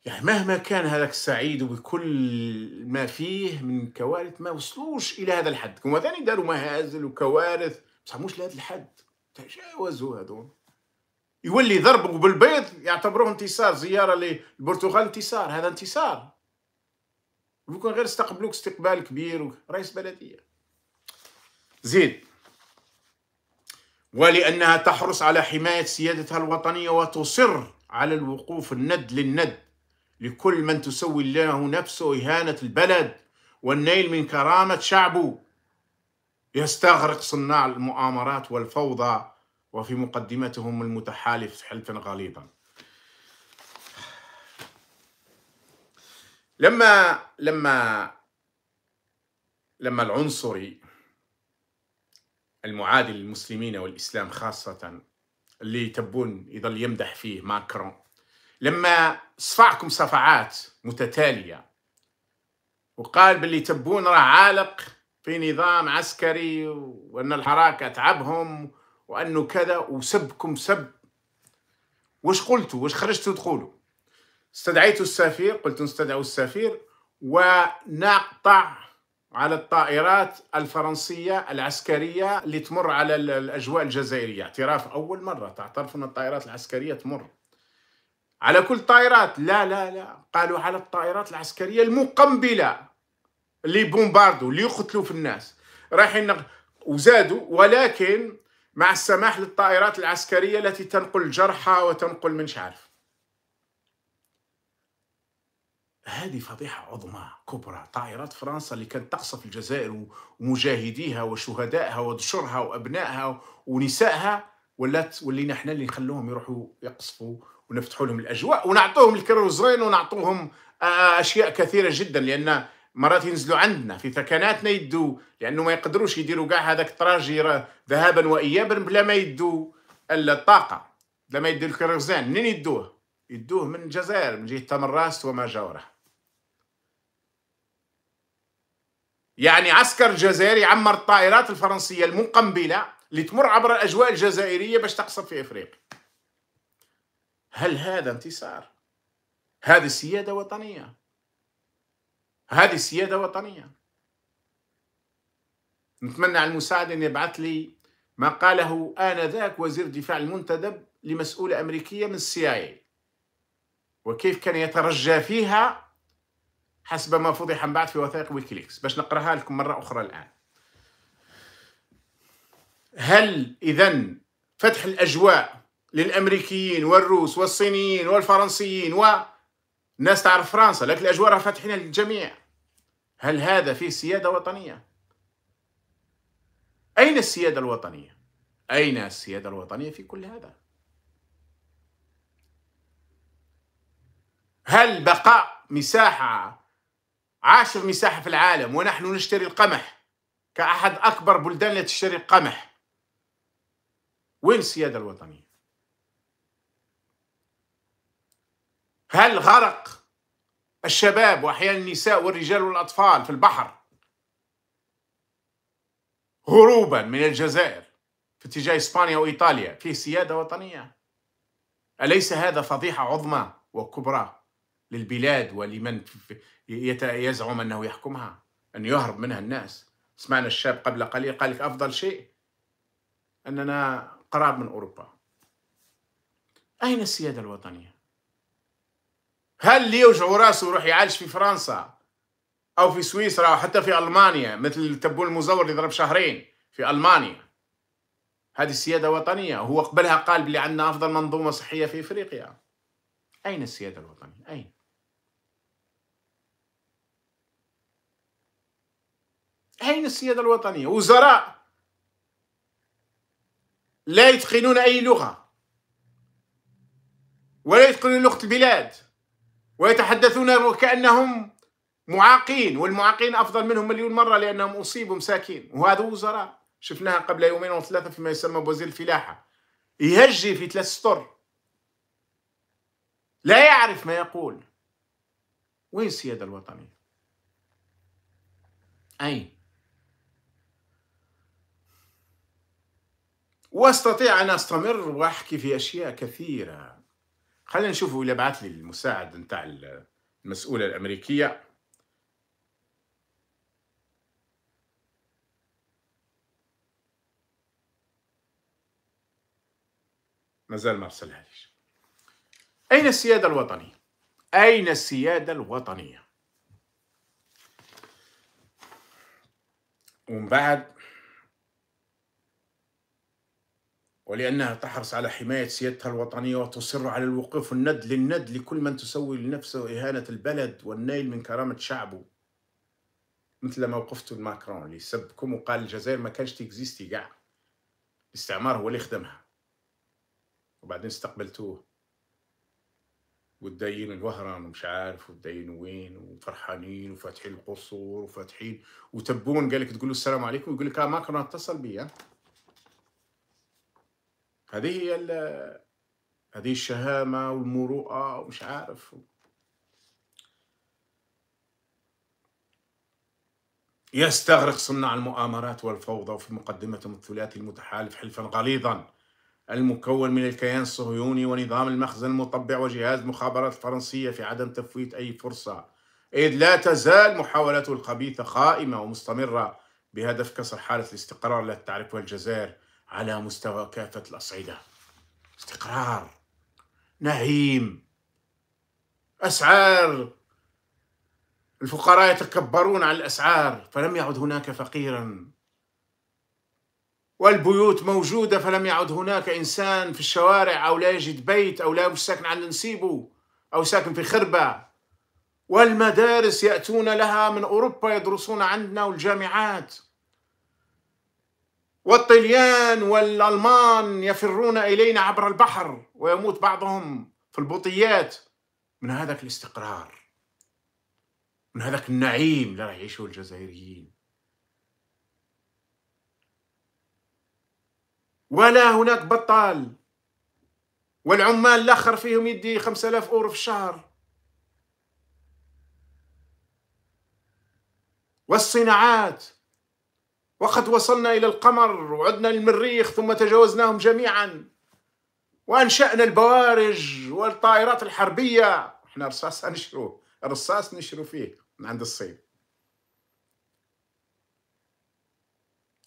يعني مهما كان هذاك السعيد وبكل ما فيه من كوارث ما وصلوش الى هذا الحد هما ثاني داروا مهازل وكوارث بصح مش لهذا الحد تجاوزوا هذون يولي ضربوا بالبيض يعتبروه انتصار زياره للبرتغال انتصار هذا انتصار ويكون غير استقبلوك استقبال كبير رئيس بلديه زيد ولأنها تحرص على حماية سيادتها الوطنية وتصر على الوقوف الند للند لكل من تسوي الله نفسه إهانة البلد والنيل من كرامة شعبه يستغرق صناع المؤامرات والفوضى وفي مقدمتهم المتحالف حلفا غليظا لما لما لما العنصري المعادي للمسلمين والإسلام خاصة اللي تبون يظل يمدح فيه ماكرون لما صفعكم صفعات متتالية وقال باللي تبون راه عالق في نظام عسكري وأن الحراك أتعبهم وأنه كذا وسبكم سب وش قلتوا وش خرجتوا تقولوا استدعيتوا السفير قلتوا نستدعوا السفير ونقطع على الطائرات الفرنسية العسكرية اللي تمر على الأجواء الجزائرية اعتراف أول مرة تعترف أن الطائرات العسكرية تمر على كل الطائرات لا لا لا قالوا على الطائرات العسكرية المقنبلة اللي بومباردو اللي يقتلوا في الناس رايحين وزادوا ولكن مع السماح للطائرات العسكرية التي تنقل جرحى وتنقل من عارف هذه فضيحة عظمى كبرى طائرات فرنسا اللي كانت تقصف الجزائر ومجاهديها وشهدائها ودشرها وأبنائها ونسائها ولات ولينا احنا اللي نخلوهم يروحوا يقصفوا ونفتحوا لهم الأجواء ونعطوهم الكروزين ونعطوهم آه، آه، أشياء كثيرة جدا لأن مرات ينزلوا عندنا في ثكناتنا يدوا لأنه ما يقدروش يديروا كاع هذاك التراجي ذهابا وإيابا بلا ما يدوا الطاقة بلا ما يدوا الكروزين منين يدوه؟ يدوه من الجزائر من جهة تمراست وما جاوره يعني عسكر جزائري عمر الطائرات الفرنسية المقنبلة اللي تمر عبر الأجواء الجزائرية باش تقصف في إفريقيا هل هذا انتصار؟ هذه سيادة وطنية هذه سيادة وطنية نتمنى على المساعد أن يبعث لي ما قاله آنذاك وزير دفاع المنتدب لمسؤولة أمريكية من السي وكيف كان يترجى فيها حسب ما فضح من بعد في وثائق ويكيليكس باش نقراها لكم مرة أخرى الآن هل إذا فتح الأجواء للأمريكيين والروس والصينيين والفرنسيين و الناس تعرف فرنسا لكن الأجواء راه فاتحينها للجميع هل هذا فيه سيادة وطنية؟ أين السيادة الوطنية؟ أين السيادة الوطنية في كل هذا؟ هل بقاء مساحة عاشر مساحة في العالم ونحن نشتري القمح كأحد أكبر بلدان التي تشتري القمح وين السيادة الوطنية؟ هل غرق الشباب وأحيانا النساء والرجال والأطفال في البحر هروبا من الجزائر في اتجاه إسبانيا وإيطاليا في سيادة وطنية أليس هذا فضيحة عظمى وكبرى للبلاد ولمن يزعم أنه يحكمها أن يهرب منها الناس سمعنا الشاب قبل قليل قال لك أفضل شيء أننا قراب من أوروبا أين السيادة الوطنية؟ هل يوجعوا راسه يروح يعالج في فرنسا أو في سويسرا أو حتى في ألمانيا مثل التبول المزور اللي ضرب شهرين في ألمانيا هذه السيادة وطنية هو قبلها قال بلي عندنا أفضل منظومة صحية في إفريقيا أين السيادة الوطنية؟ أين؟ أين السيادة الوطنية وزراء لا يتقنون أي لغة ولا يتقنون لغة البلاد ويتحدثون وكأنهم معاقين والمعاقين أفضل منهم مليون مرة لأنهم أصيبوا مساكين وهذا وزراء شفناها قبل يومين أو ثلاثة فيما يسمى بوزير الفلاحة يهجي في ثلاث سطر لا يعرف ما يقول وين السيادة الوطنية؟ أين؟ واستطيع ان استمر واحكي في اشياء كثيره خلينا نشوف اللي بعث لي المساعد نتاع المسؤوله الامريكيه مازال ما ارسلهاليش اين السياده الوطنيه اين السياده الوطنيه ومن بعد ولأنها تحرص على حماية سيادتها الوطنية وتصر على الوقوف الند للند لكل من تسوي لنفسه إهانة البلد والنيل من كرامة شعبه مثل ما وقفت الماكرون اللي سبكم وقال الجزائر ما كانش تيكزيستي كاع الاستعمار هو اللي خدمها وبعدين استقبلتوه والدين الوهران ومش عارف والدين وين وفرحانين وفاتحين القصور وفاتحين وتبون قالك لك تقول السلام عليكم يقول لك آه، ماكرون اتصل بي آه. هذه هي هذه الشهامة والمروءة ومش عارف يستغرق صناع المؤامرات والفوضى وفي مقدمتهم الثلاثي المتحالف حلفا غليظا المكون من الكيان الصهيوني ونظام المخزن المطبع وجهاز المخابرات الفرنسية في عدم تفويت أي فرصة إذ لا تزال محاولته الخبيثة قائمة ومستمرة بهدف كسر حالة الاستقرار التي تعرفها الجزائر على مستوى كافة الأصعدة استقرار نعيم أسعار الفقراء يتكبرون على الأسعار فلم يعد هناك فقيرا والبيوت موجودة فلم يعد هناك إنسان في الشوارع أو لا يجد بيت أو لا ساكن على نسيبه أو ساكن في خربة والمدارس يأتون لها من أوروبا يدرسون عندنا والجامعات والطليان والألمان يفرون إلينا عبر البحر ويموت بعضهم في البوطيات من هذاك الاستقرار من هذاك النعيم اللي راح يعيشوه الجزائريين ولا هناك بطال والعمال الاخر فيهم يدي 5000 اورو في الشهر والصناعات وقد وصلنا إلى القمر وعدنا للمريخ ثم تجاوزناهم جميعا وأنشأنا البوارج والطائرات الحربية احنا رصاص نشرو رصاص نشرو فيه من عند الصين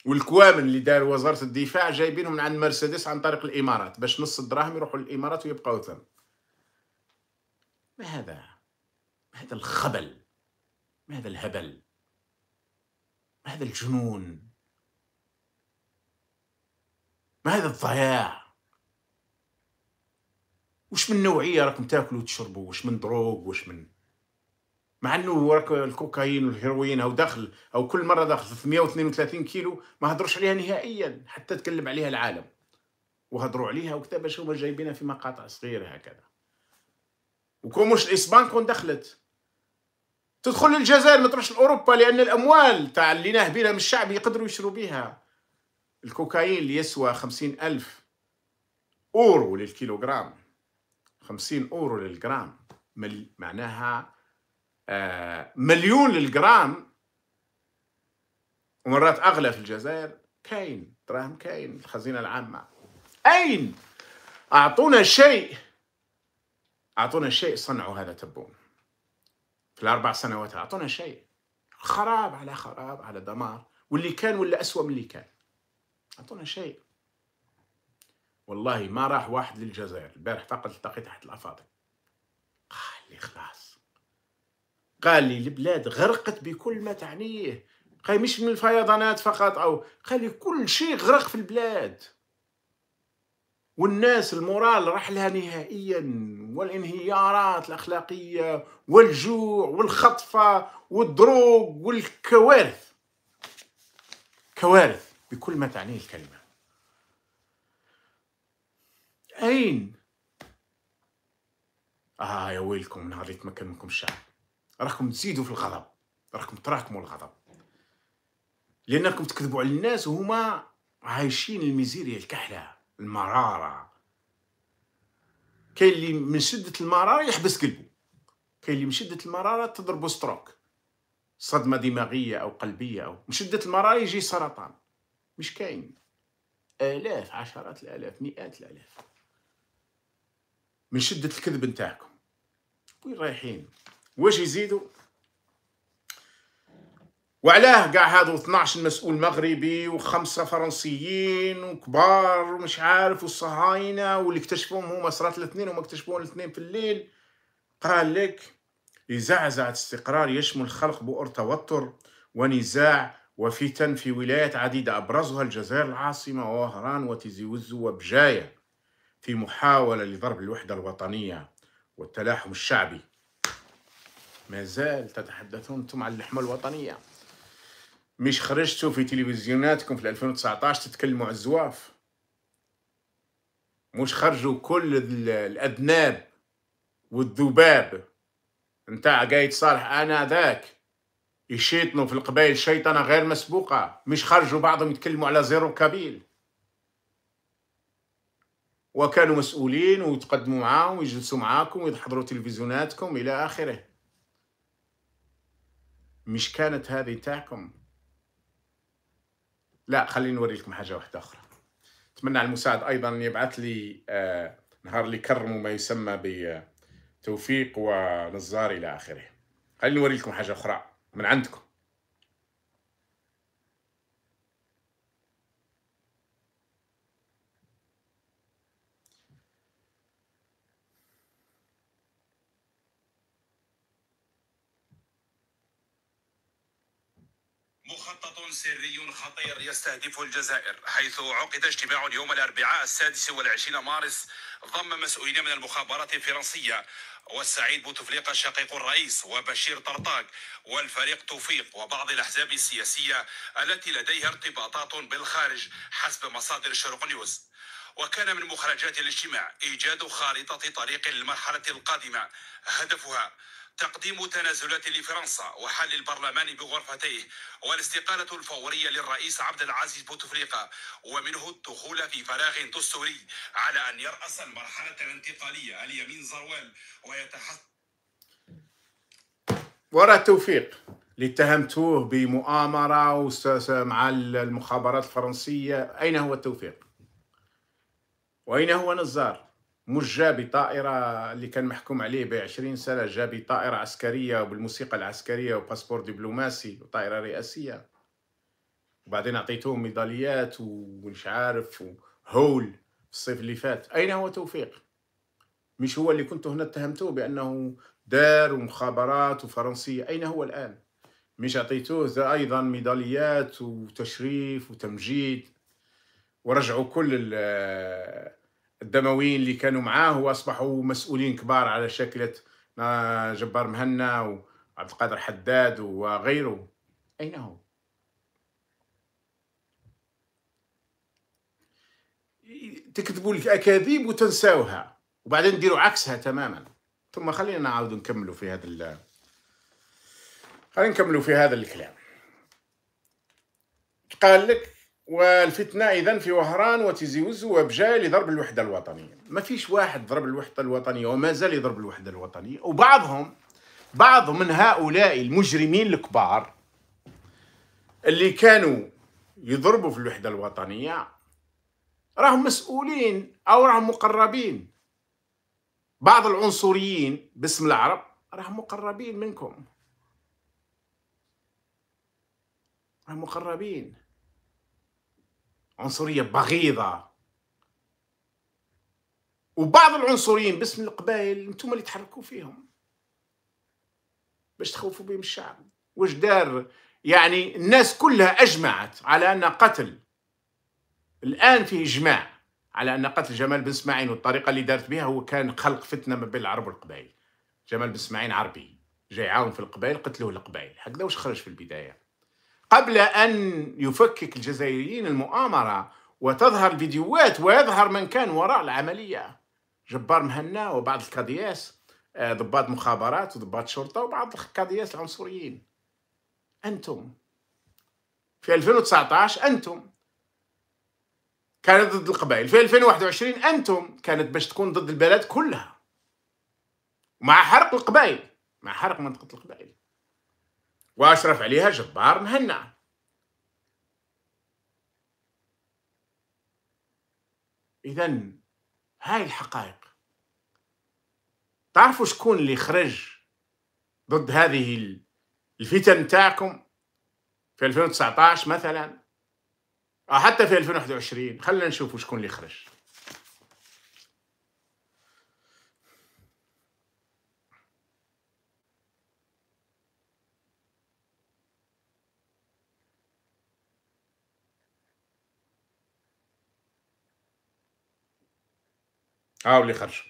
والكوامن اللي دار وزارة الدفاع جايبينهم من عند مرسيدس عن طريق الإمارات باش نص الدراهم يروحوا للإمارات ويبقاو ثم ما هذا ما هذا الخبل ما هذا الهبل هذا الجنون ما هذا الضياع وش من نوعية راكم تاكلوا وتشربوا وش من دروغ وش من مع انه راك الكوكايين والهيروين او دخل او كل مره دخل 332 كيلو ما هضروش عليها نهائيا حتى تكلم عليها العالم وهضروا عليها وكذا باش هما جايبينها في مقاطع صغيره هكذا وكومش الاسبان كون دخلت تدخل للجزائر ما تروحش لاوروبا لان الاموال تاع اللي ناهبينها من الشعب يقدروا يشرو بها الكوكايين اللي يسوى خمسين ألف أورو للكيلوغرام خمسين أورو للجرام مل... معناها آه مليون للجرام ومرات أغلى في الجزائر كاين دراهم كاين الخزينة العامة أين أعطونا شيء أعطونا شيء صنعوا هذا تبون في الأربع سنوات أعطونا شيء خراب على خراب على دمار واللي كان ولا أسوأ من اللي كان أعطونا شيء والله ما راح واحد للجزائر البارح فقط التقيت تحت الأفاضل قال لي خلاص قال لي البلاد غرقت بكل ما تعنيه قال مش من الفيضانات فقط أو قال لي كل شيء غرق في البلاد والناس المورال راح لها نهائيا والانهيارات الاخلاقيه والجوع والخطفه والدروغ والكوارث كوارث بكل ما تعنيه الكلمه اين اه يا ويلكم نهار يتمكن منكم الشعب راكم تزيدوا في الغضب راكم تراكموا الغضب لانكم تكذبوا على الناس وهما عايشين الميزيريا الكحله المراره كاين اللي من شده المراره يحبس قلبه كاين اللي من شده المراره تضربه ستروك صدمه دماغيه او قلبيه او من شده المراره يجي سرطان مش كاين الاف عشرات الالاف مئات الالاف من شده الكذب نتاعكم وين رايحين واش يزيدوا وعلاه كاع هادو 12 مسؤول مغربي وخمسه فرنسيين وكبار ومش عارف والصهاينه واللي اكتشفوهم هما صرات الاثنين وما اكتشفوهم الاثنين في الليل قال لك لزعزعة استقرار يشمل الخلق بؤر توتر ونزاع وفتن في ولايات عديدة أبرزها الجزائر العاصمة ووهران وتيزي وزو وبجاية في محاولة لضرب الوحدة الوطنية والتلاحم الشعبي ما زال تتحدثون انتم عن اللحمة الوطنية مش خرجتوا في تلفزيوناتكم في 2019 تتكلموا على الزواف مش خرجوا كل الأذناب والذباب نتاع قايد صالح أنا ذاك يشيطنوا في القبائل شيطنة غير مسبوقة مش خرجوا بعضهم يتكلموا على زيرو كابيل وكانوا مسؤولين ويتقدموا معاهم ويجلسوا معاكم ويحضروا تلفزيوناتكم إلى آخره مش كانت هذه تاعكم لا خليني نوريكم حاجه واحده اخرى اتمنى على المساعد ايضا يبعث لي آه، نهار اللي كرموا ما يسمى بتوفيق ونزار الى اخره خليني نوريكم حاجه اخرى من عندكم مخطط سري خطير يستهدف الجزائر حيث عقد اجتماع يوم الأربعاء السادس والعشرين مارس ضم مسؤولين من المخابرات الفرنسية والسعيد بوتفليقة شقيق الرئيس وبشير طرطاق والفريق توفيق وبعض الأحزاب السياسية التي لديها ارتباطات بالخارج حسب مصادر شرق نيوز وكان من مخرجات الاجتماع إيجاد خارطة طريق للمرحلة القادمة هدفها تقديم تنازلات لفرنسا وحل البرلمان بغرفتيه والاستقالة الفورية للرئيس عبد العزيز بوتفليقة ومنه الدخول في فراغ دستوري على أن يرأس المرحلة الانتقالية اليمين زروال ويتحس وراء توفيق اللي اتهمتوه بمؤامرة مع المخابرات الفرنسية أين هو التوفيق؟ وأين هو نزار؟ مش جا بطائرة اللي كان محكوم عليه ب 20 سنة جا بطائرة عسكرية وبالموسيقى العسكرية وباسبور دبلوماسي وطائرة رئاسية وبعدين أعطيتهم ميداليات ومش عارف وهول في الصيف اللي فات أين هو توفيق؟ مش هو اللي كنت هنا اتهمتوه بأنه دار ومخابرات وفرنسية أين هو الآن؟ مش أعطيتوه أيضا ميداليات وتشريف وتمجيد ورجعوا كل الدمويين اللي كانوا معاه واصبحوا مسؤولين كبار على شاكله جبار مهنا وعبد القادر حداد وغيره اين هو؟ تكتبوا لك اكاذيب وتنساوها وبعدين ديروا عكسها تماما ثم خلينا نعاود نكملوا في هذا ال... خلينا نكملوا في هذا الكلام قال لك والفتنه اذا في وهران وتيزي وزو وبجاي لضرب الوحده الوطنيه ما فيش واحد ضرب الوحده الوطنيه وما زال يضرب الوحده الوطنيه وبعضهم بعض من هؤلاء المجرمين الكبار اللي كانوا يضربوا في الوحده الوطنيه راهم مسؤولين او راهم مقربين بعض العنصريين باسم العرب راهم مقربين منكم راهم مقربين عنصريه بغيضه وبعض العنصريين باسم القبائل انتم اللي تحركوا فيهم باش تخوفوا بهم الشعب واش دار يعني الناس كلها اجمعت على ان قتل الان فيه اجماع على ان قتل جمال بن اسماعيل والطريقه اللي دارت بها هو كان خلق فتنه ما بين العرب والقبائل جمال بن اسماعيل عربي جاي يعاون في القبائل قتلوه القبائل هكذا واش خرج في البدايه قبل أن يفكك الجزائريين المؤامرة وتظهر الفيديوهات ويظهر من كان وراء العملية جبار مهنا وبعض الكادياس آه، ضباط مخابرات وضباط شرطة وبعض الكادياس العنصريين أنتم في 2019 أنتم كانت ضد القبائل في 2021 أنتم كانت باش تكون ضد البلد كلها مع حرق القبائل مع حرق منطقة القبائل واشرف عليها جبار مهنا اذا هاي الحقائق تعرفوا شكون اللي خرج ضد هذه الفتن تاعكم في 2019 مثلا او آه، حتى في 2021 خلينا نشوفوا شكون اللي خرج اه واللي خرجوا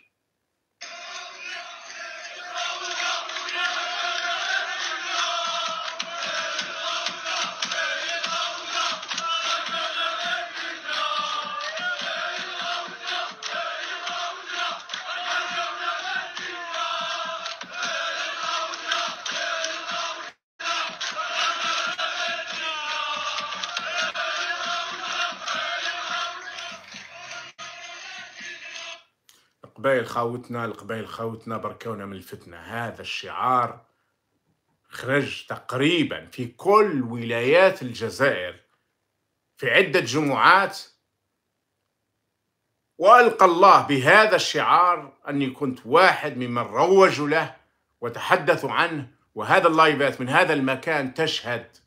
القبائل خاوتنا القبائل خاوتنا بركونا من الفتنة هذا الشعار خرج تقريبا في كل ولايات الجزائر في عدة جمعات وألقى الله بهذا الشعار أني كنت واحد ممن روجوا له وتحدثوا عنه وهذا اللايفات من هذا المكان تشهد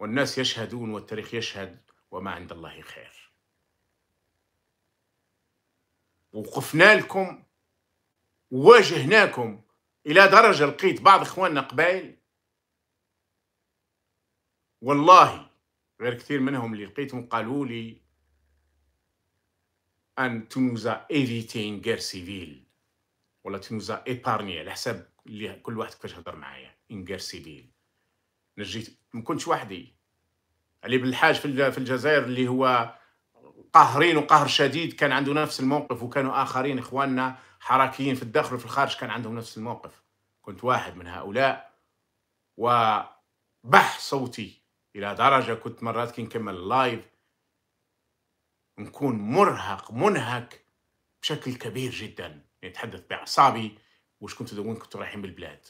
والناس يشهدون والتاريخ يشهد وما عند الله خير وقفنا لكم وواجهناكم إلى درجة لقيت بعض إخواننا قبائل والله غير كثير منهم اللي لقيتهم قالوا لي أن تنوزا إيفيتين غير سيفيل ولا تنوزا إيبارني على حسب اللي كل واحد كيفاش هضر معايا إن غير سيفيل نجيت ما كنتش وحدي علي بن الحاج في الجزائر اللي هو قاهرين وقهر شديد كان عنده نفس الموقف وكانوا آخرين إخواننا حركيين في الداخل وفي الخارج كان عندهم نفس الموقف كنت واحد من هؤلاء وبح صوتي إلى درجة كنت مرات كي نكمل اللايف نكون مرهق منهك بشكل كبير جدا نتحدث بأعصابي وش كنت وين كنتوا رايحين بالبلاد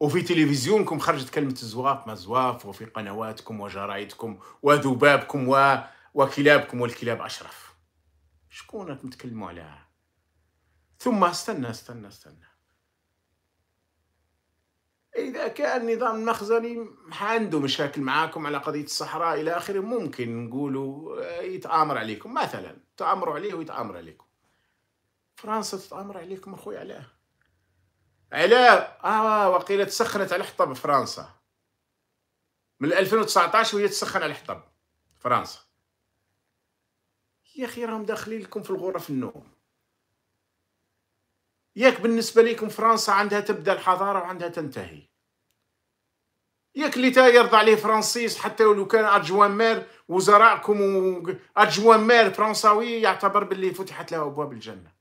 وفي تلفزيونكم خرجت كلمة الزواف ما الزواف وفي قنواتكم وجرايدكم وذبابكم و... وكلابكم والكلاب أشرف شكون راكم تكلموا عليها ثم استنى استنى استنى إذا كان نظام المخزني عنده مشاكل معاكم على قضية الصحراء إلى آخره ممكن نقولوا آه، يتآمر عليكم مثلا تآمروا عليه ويتآمر عليكم فرنسا تتآمر عليكم أخوي علاه على اه وقيلة تسخنت على الحطب فرنسا من 2019 وهي تسخن على الحطب فرنسا يا اخي راهم داخلين لكم في الغرف النوم ياك بالنسبه لكم فرنسا عندها تبدا الحضاره وعندها تنتهي ياك اللي تا يرضى عليه فرانسيس حتى ولو كان ادجوان مير وزراءكم و... ادجوان مير فرنساوي يعتبر باللي فتحت له ابواب الجنه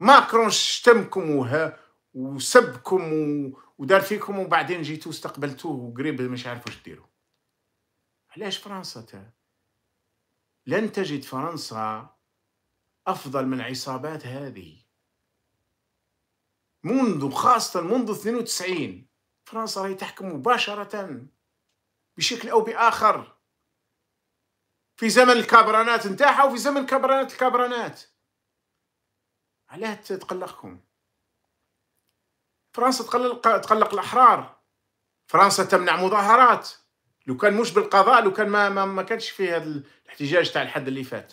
ماكرون شتمكم وها وسبكم و... ودار فيكم وبعدين جيتوا استقبلتوه وقريب مش عارف واش ديروا علاش فرنسا تا لن تجد فرنسا افضل من العصابات هذه منذ خاصه منذ 92 فرنسا راهي تحكم مباشره بشكل او باخر في زمن الكابرانات نتاعها وفي زمن كابرانات الكابرانات علاه تقلقكم فرنسا تقلق تقلق الاحرار فرنسا تمنع مظاهرات لو كان مش بالقضاء لو كان ما ما, ما كانش في هذا الاحتجاج تاع الحد اللي فات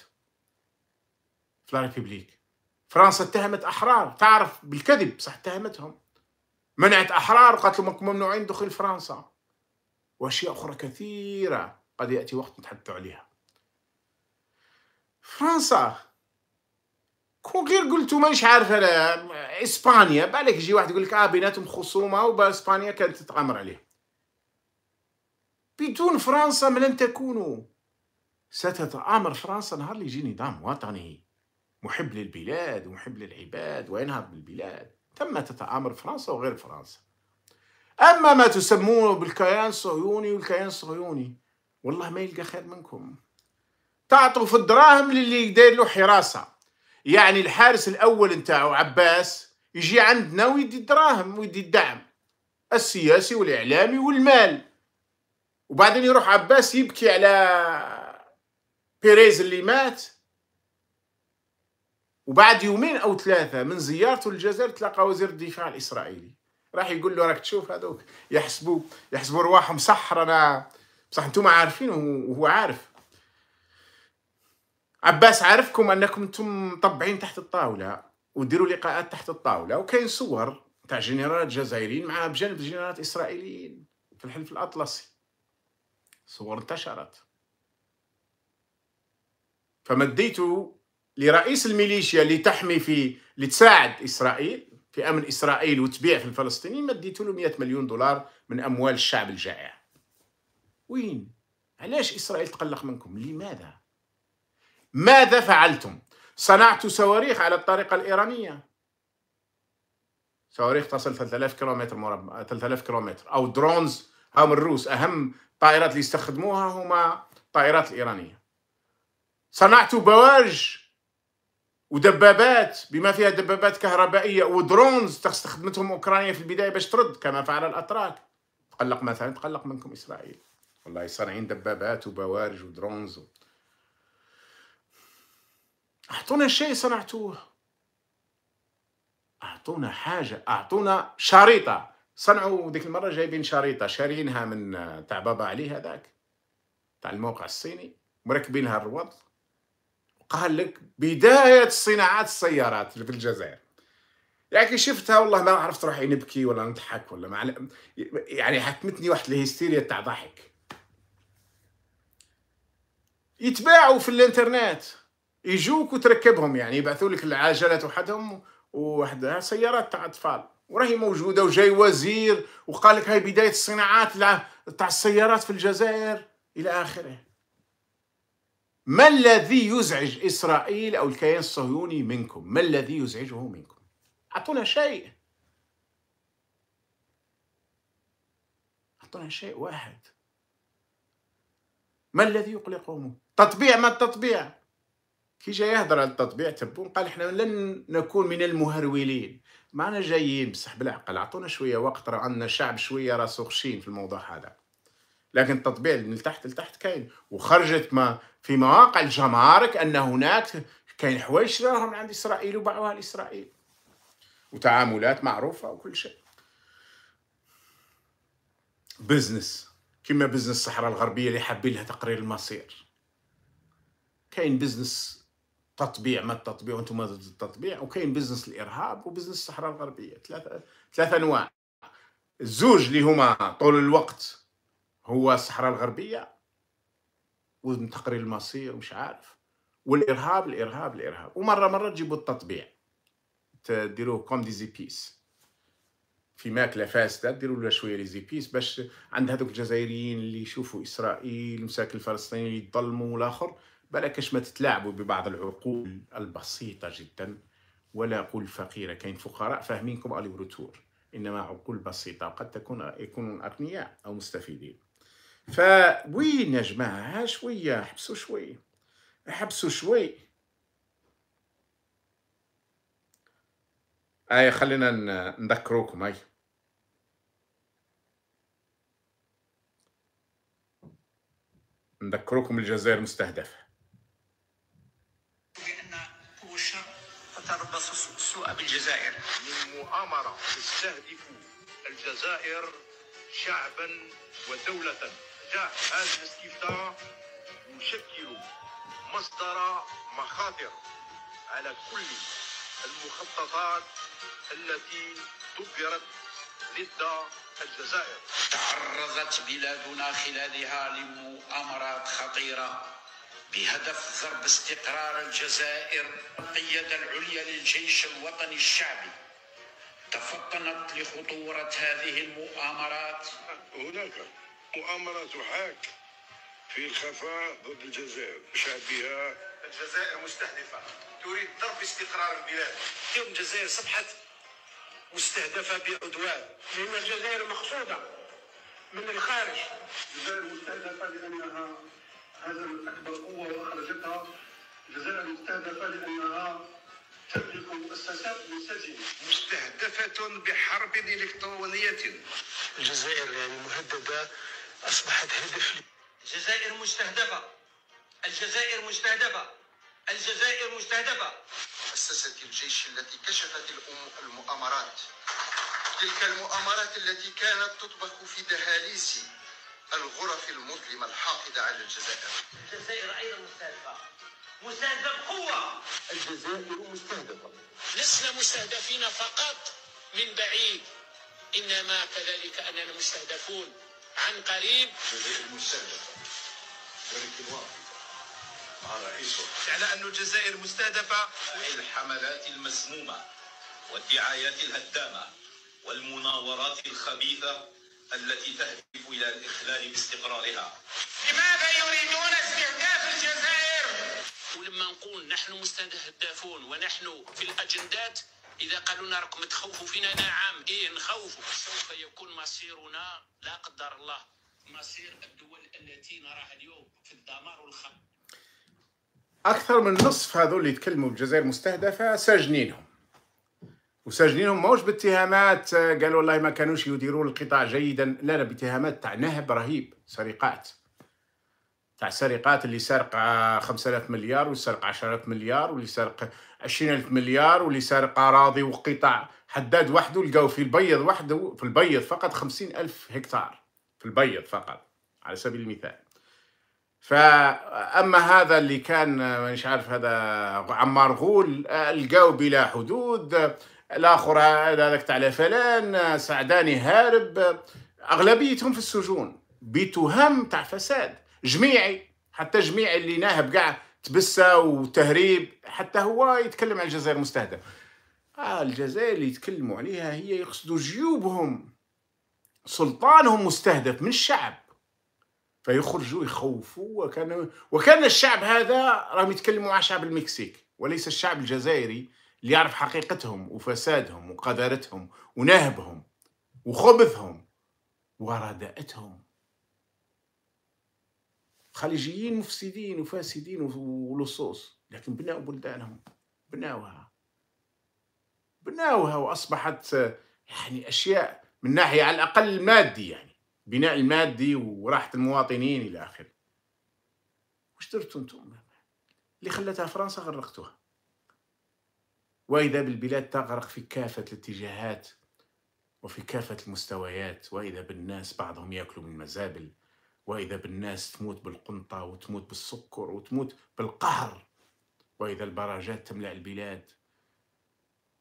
في لا ريبوبليك فرنسا اتهمت احرار تعرف بالكذب صح اتهمتهم منعت احرار قالت لهم ممنوعين دخول فرنسا واشياء اخرى كثيره قد ياتي وقت نتحدث عليها فرنسا كون غير قلتوا مانيش عارف انا اسبانيا بالك يجي واحد يقول لك اه بيناتهم خصومه واسبانيا كانت تتعامر عليه بدون فرنسا من لن تكونوا ستتآمر فرنسا نهار اللي يجي نظام وطني محب للبلاد ومحب للعباد وينهض بالبلاد تم تتآمر فرنسا وغير فرنسا أما ما تسمونه بالكيان الصهيوني والكيان الصهيوني والله ما يلقى خير منكم تعطوا في الدراهم للي يدير له حراسه يعني الحارس الاول نتاعو عباس يجي عندنا ويدي الدراهم ويدي الدعم السياسي والاعلامي والمال وبعدين يروح عباس يبكي على بيريز اللي مات وبعد يومين او ثلاثه من زيارته للجزائر تلقى وزير الدفاع الاسرائيلي راح يقول له راك تشوف هذوك يحسبوا يحسبوا رواحهم صح رانا بصح انتم عارفين وهو عارف عباس عارفكم انكم انتم مطبعين تحت الطاوله وديروا لقاءات تحت الطاوله وكاين صور تاع جنرالات جزائريين مع بجانب جنرالات اسرائيليين في الحلف الاطلسي صور انتشرت فمديتوا لرئيس الميليشيا اللي تحمي في اللي تساعد اسرائيل في امن اسرائيل وتبيع في الفلسطينيين مديتوا له 100 مليون دولار من اموال الشعب الجائع وين علاش اسرائيل تقلق منكم لماذا ماذا فعلتم؟ صنعت صواريخ على الطريقة الإيرانية صواريخ تصل 3000 كيلومتر مربع 3000 كيلومتر أو درونز هم الروس أهم الطائرات اللي يستخدموها هما الطائرات الإيرانية صنعت بوارج ودبابات بما فيها دبابات كهربائية ودرونز استخدمتهم أوكرانيا في البداية باش ترد كما فعل الأتراك تقلق مثلا تقلق منكم إسرائيل والله صانعين دبابات وبوارج ودرونز و... أعطونا شيء صنعتوه أعطونا حاجة أعطونا شريطة صنعوا ذيك المرة جايبين شريطة شارينها من تاع بابا علي هذاك تاع الموقع الصيني مركبينها الروض قال لك بداية صناعات السيارات في الجزائر يعني شفتها والله ما عرفت روحي نبكي ولا نضحك ولا ما يعني حكمتني واحد الهستيريا تاع ضحك يتباعوا في الانترنت يجوك وتركبهم يعني يبعثوا لك العجلات وحدهم وواحد سيارات تاع اطفال وراهي موجوده وجاي وزير وقال لك هاي بدايه الصناعات تاع السيارات في الجزائر الى اخره ما الذي يزعج اسرائيل او الكيان الصهيوني منكم ما الذي يزعجه منكم اعطونا شيء اعطونا شيء واحد ما الذي يقلقهم تطبيع ما التطبيع كي جا يهضر على التطبيع تبون قال احنا لن نكون من المهرولين معنا جايين بصح بالعقل عطونا شويه وقت راه عندنا شعب شويه راسو خشين في الموضوع هذا لكن التطبيع من تحت لتحت كاين وخرجت ما في مواقع الجمارك ان هناك كاين حوايج شراهم عند اسرائيل وباعوها لاسرائيل وتعاملات معروفه وكل شيء بزنس كما بزنس الصحراء الغربيه اللي حابين لها تقرير المصير كاين بزنس تطبيع ما التطبيع وانتم ضد التطبيع وكاين بزنس الارهاب وبزنس الصحراء الغربيه ثلاثه ثلاثه انواع الزوج اللي هما طول الوقت هو الصحراء الغربيه وتقرير المصير مش عارف والارهاب الارهاب الارهاب ومره مره تجيبوا التطبيع تديروه كوم دي زيبيس في ماكله فاسده ديروا لها شويه لي زيبيس باش عند هذوك الجزائريين اللي يشوفوا اسرائيل مساكن الفلسطينيين اللي يظلموا والاخر بلاكش ما تتلاعبوا ببعض العقول البسيطة جدا ولا أقول فقيرة كاين فقراء فاهمينكم ألي روتور إنما عقول بسيطة قد تكون يكونون أغنياء أو مستفيدين فوين يا جماعة شوية حبسوا شوي حبسوا شوي أي آه، خلينا نذكروكم أي نذكركم الجزائر مستهدفة تربص السوء بالجزائر من مؤامرة تستهدف الجزائر شعبا ودولة جاء هذا الاستفتاء يشكل مصدر مخاطر على كل المخططات التي دبرت ضد الجزائر تعرضت بلادنا خلالها لمؤامرات خطيرة بهدف ضرب استقرار الجزائر القيادة العليا للجيش الوطني الشعبي تفطنت لخطورة هذه المؤامرات هناك مؤامرة تحاك في الخفاء ضد الجزائر شعبها الجزائر مستهدفة تريد ضرب استقرار البلاد اليوم الجزائر صبحت مستهدفة بعدوان لأن الجزائر مقصودة من الخارج الجزائر مستهدفة لأنها هذا من اكبر قوه واخرجتها الجزائر مستهدفه لانها تملك مؤسسات منسجمه مستهدفه بحرب الكترونيه الجزائر يعني مهدده اصبحت هدف الجزائر مستهدفه الجزائر مستهدفه الجزائر مستهدفه مؤسسه الجيش التي كشفت المؤامرات تلك المؤامرات التي كانت تطبخ في دهاليز الغرف المظلمة الحاقدة على الجزائر الجزائر أيضا مستهدفة مستهدفة بقوة الجزائر مستهدفة لسنا مستهدفين فقط من بعيد إنما كذلك أننا مستهدفون عن قريب الجزائر مستهدفة ولكن واقفة مع رئيسها على أن الجزائر مستهدفة الحملات المسمومة والدعايات الهدامة والمناورات الخبيثة التي تهدف إلى الإخلال باستقرارها لماذا يريدون استهداف الجزائر؟ ولما نقول نحن مستهدفون ونحن في الأجندات إذا قالوا لنا راكم تخوفوا فينا نعم إيه نخوفوا سوف يكون مصيرنا لا قدر الله مصير الدول التي نراها اليوم في الدمار والخط أكثر من نصف هذول اللي يتكلموا بجزائر مستهدفة ساجنينهم وساجنينهم ماهوش باتهامات آه، قالوا والله ما كانوش يديروا القطاع جيدا لا لا باتهامات تاع نهب رهيب سرقات تاع سرقات اللي سرق 5000 آه، مليار واللي سرق 10000 مليار واللي سرق 20000 مليار واللي سرق اراضي وقطع حداد وحده لقاو في البيض وحده في البيض فقط 50000 هكتار في البيض فقط على سبيل المثال فاما هذا اللي كان آه، مانيش عارف هذا عمار غول لقاو بلا حدود الاخر هذاك تاع فلان سعداني هارب اغلبيتهم في السجون بتهم تاع فساد جميعي حتى جميعي اللي ناهب قاع تبسه وتهريب حتى هو يتكلم عن الجزائر مستهدف آه الجزائر اللي يتكلموا عليها هي يقصدوا جيوبهم سلطانهم مستهدف من الشعب فيخرجوا يخوفوا وكان وكان الشعب هذا راهم يتكلموا على شعب المكسيك وليس الشعب الجزائري اللي يعرف حقيقتهم وفسادهم وقذارتهم ونهبهم وخبثهم ورداءتهم خليجيين مفسدين وفاسدين ولصوص لكن بناوا بلدانهم بناوها بناوها واصبحت يعني اشياء من ناحيه على الاقل المادي يعني بناء المادي وراحه المواطنين الى اخره وش درتوا انتم اللي خلتها فرنسا غرقتوها واذا بالبلاد تغرق في كافه الاتجاهات وفي كافه المستويات واذا بالناس بعضهم ياكلوا من مزابل واذا بالناس تموت بالقنطه وتموت بالسكر وتموت بالقهر واذا البراجات تملا البلاد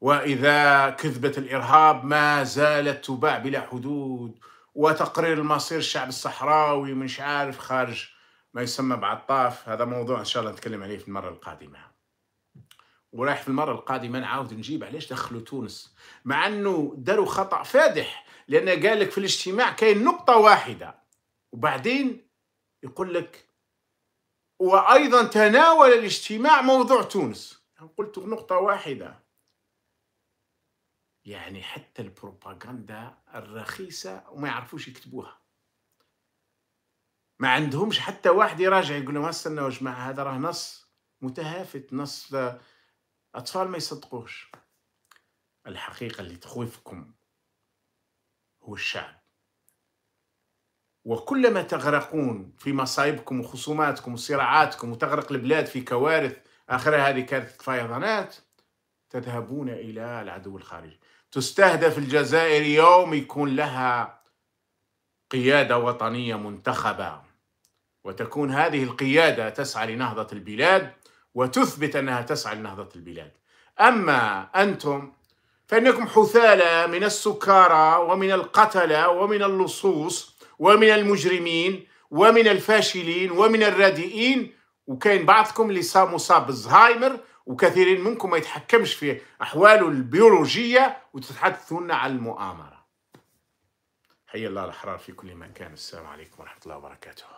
واذا كذبه الارهاب ما زالت تباع بلا حدود وتقرير المصير الشعب الصحراوي مش عارف خارج ما يسمى بعطاف هذا موضوع ان شاء الله نتكلم عليه في المره القادمه ورايح في المره القادمه نعاود نجيب علاش دخلوا تونس مع انه داروا خطا فادح لان قال لك في الاجتماع كاين نقطه واحده وبعدين يقول لك وايضا تناول الاجتماع موضوع تونس قلت نقطه واحده يعني حتى البروباغندا الرخيصه وما يعرفوش يكتبوها ما عندهمش حتى واحد يراجع يقول لهم استنوا يا جماعه هذا راه نص متهافت نص الأطفال ما يصدقوش الحقيقة اللي تخوفكم هو الشعب وكلما تغرقون في مصايبكم وخصوماتكم وصراعاتكم وتغرق البلاد في كوارث آخرها هذه كارثة فيضانات تذهبون إلى العدو الخارجي تستهدف الجزائر يوم يكون لها قيادة وطنية منتخبة وتكون هذه القيادة تسعى لنهضة البلاد وتثبت أنها تسعى لنهضة البلاد أما أنتم فإنكم حثالة من السكارى ومن القتلة ومن اللصوص ومن المجرمين ومن الفاشلين ومن الرادئين وكاين بعضكم اللي مصاب بالزهايمر وكثيرين منكم ما يتحكمش في أحواله البيولوجية وتتحدثون عن المؤامرة حي الله الأحرار في كل مكان السلام عليكم ورحمة الله وبركاته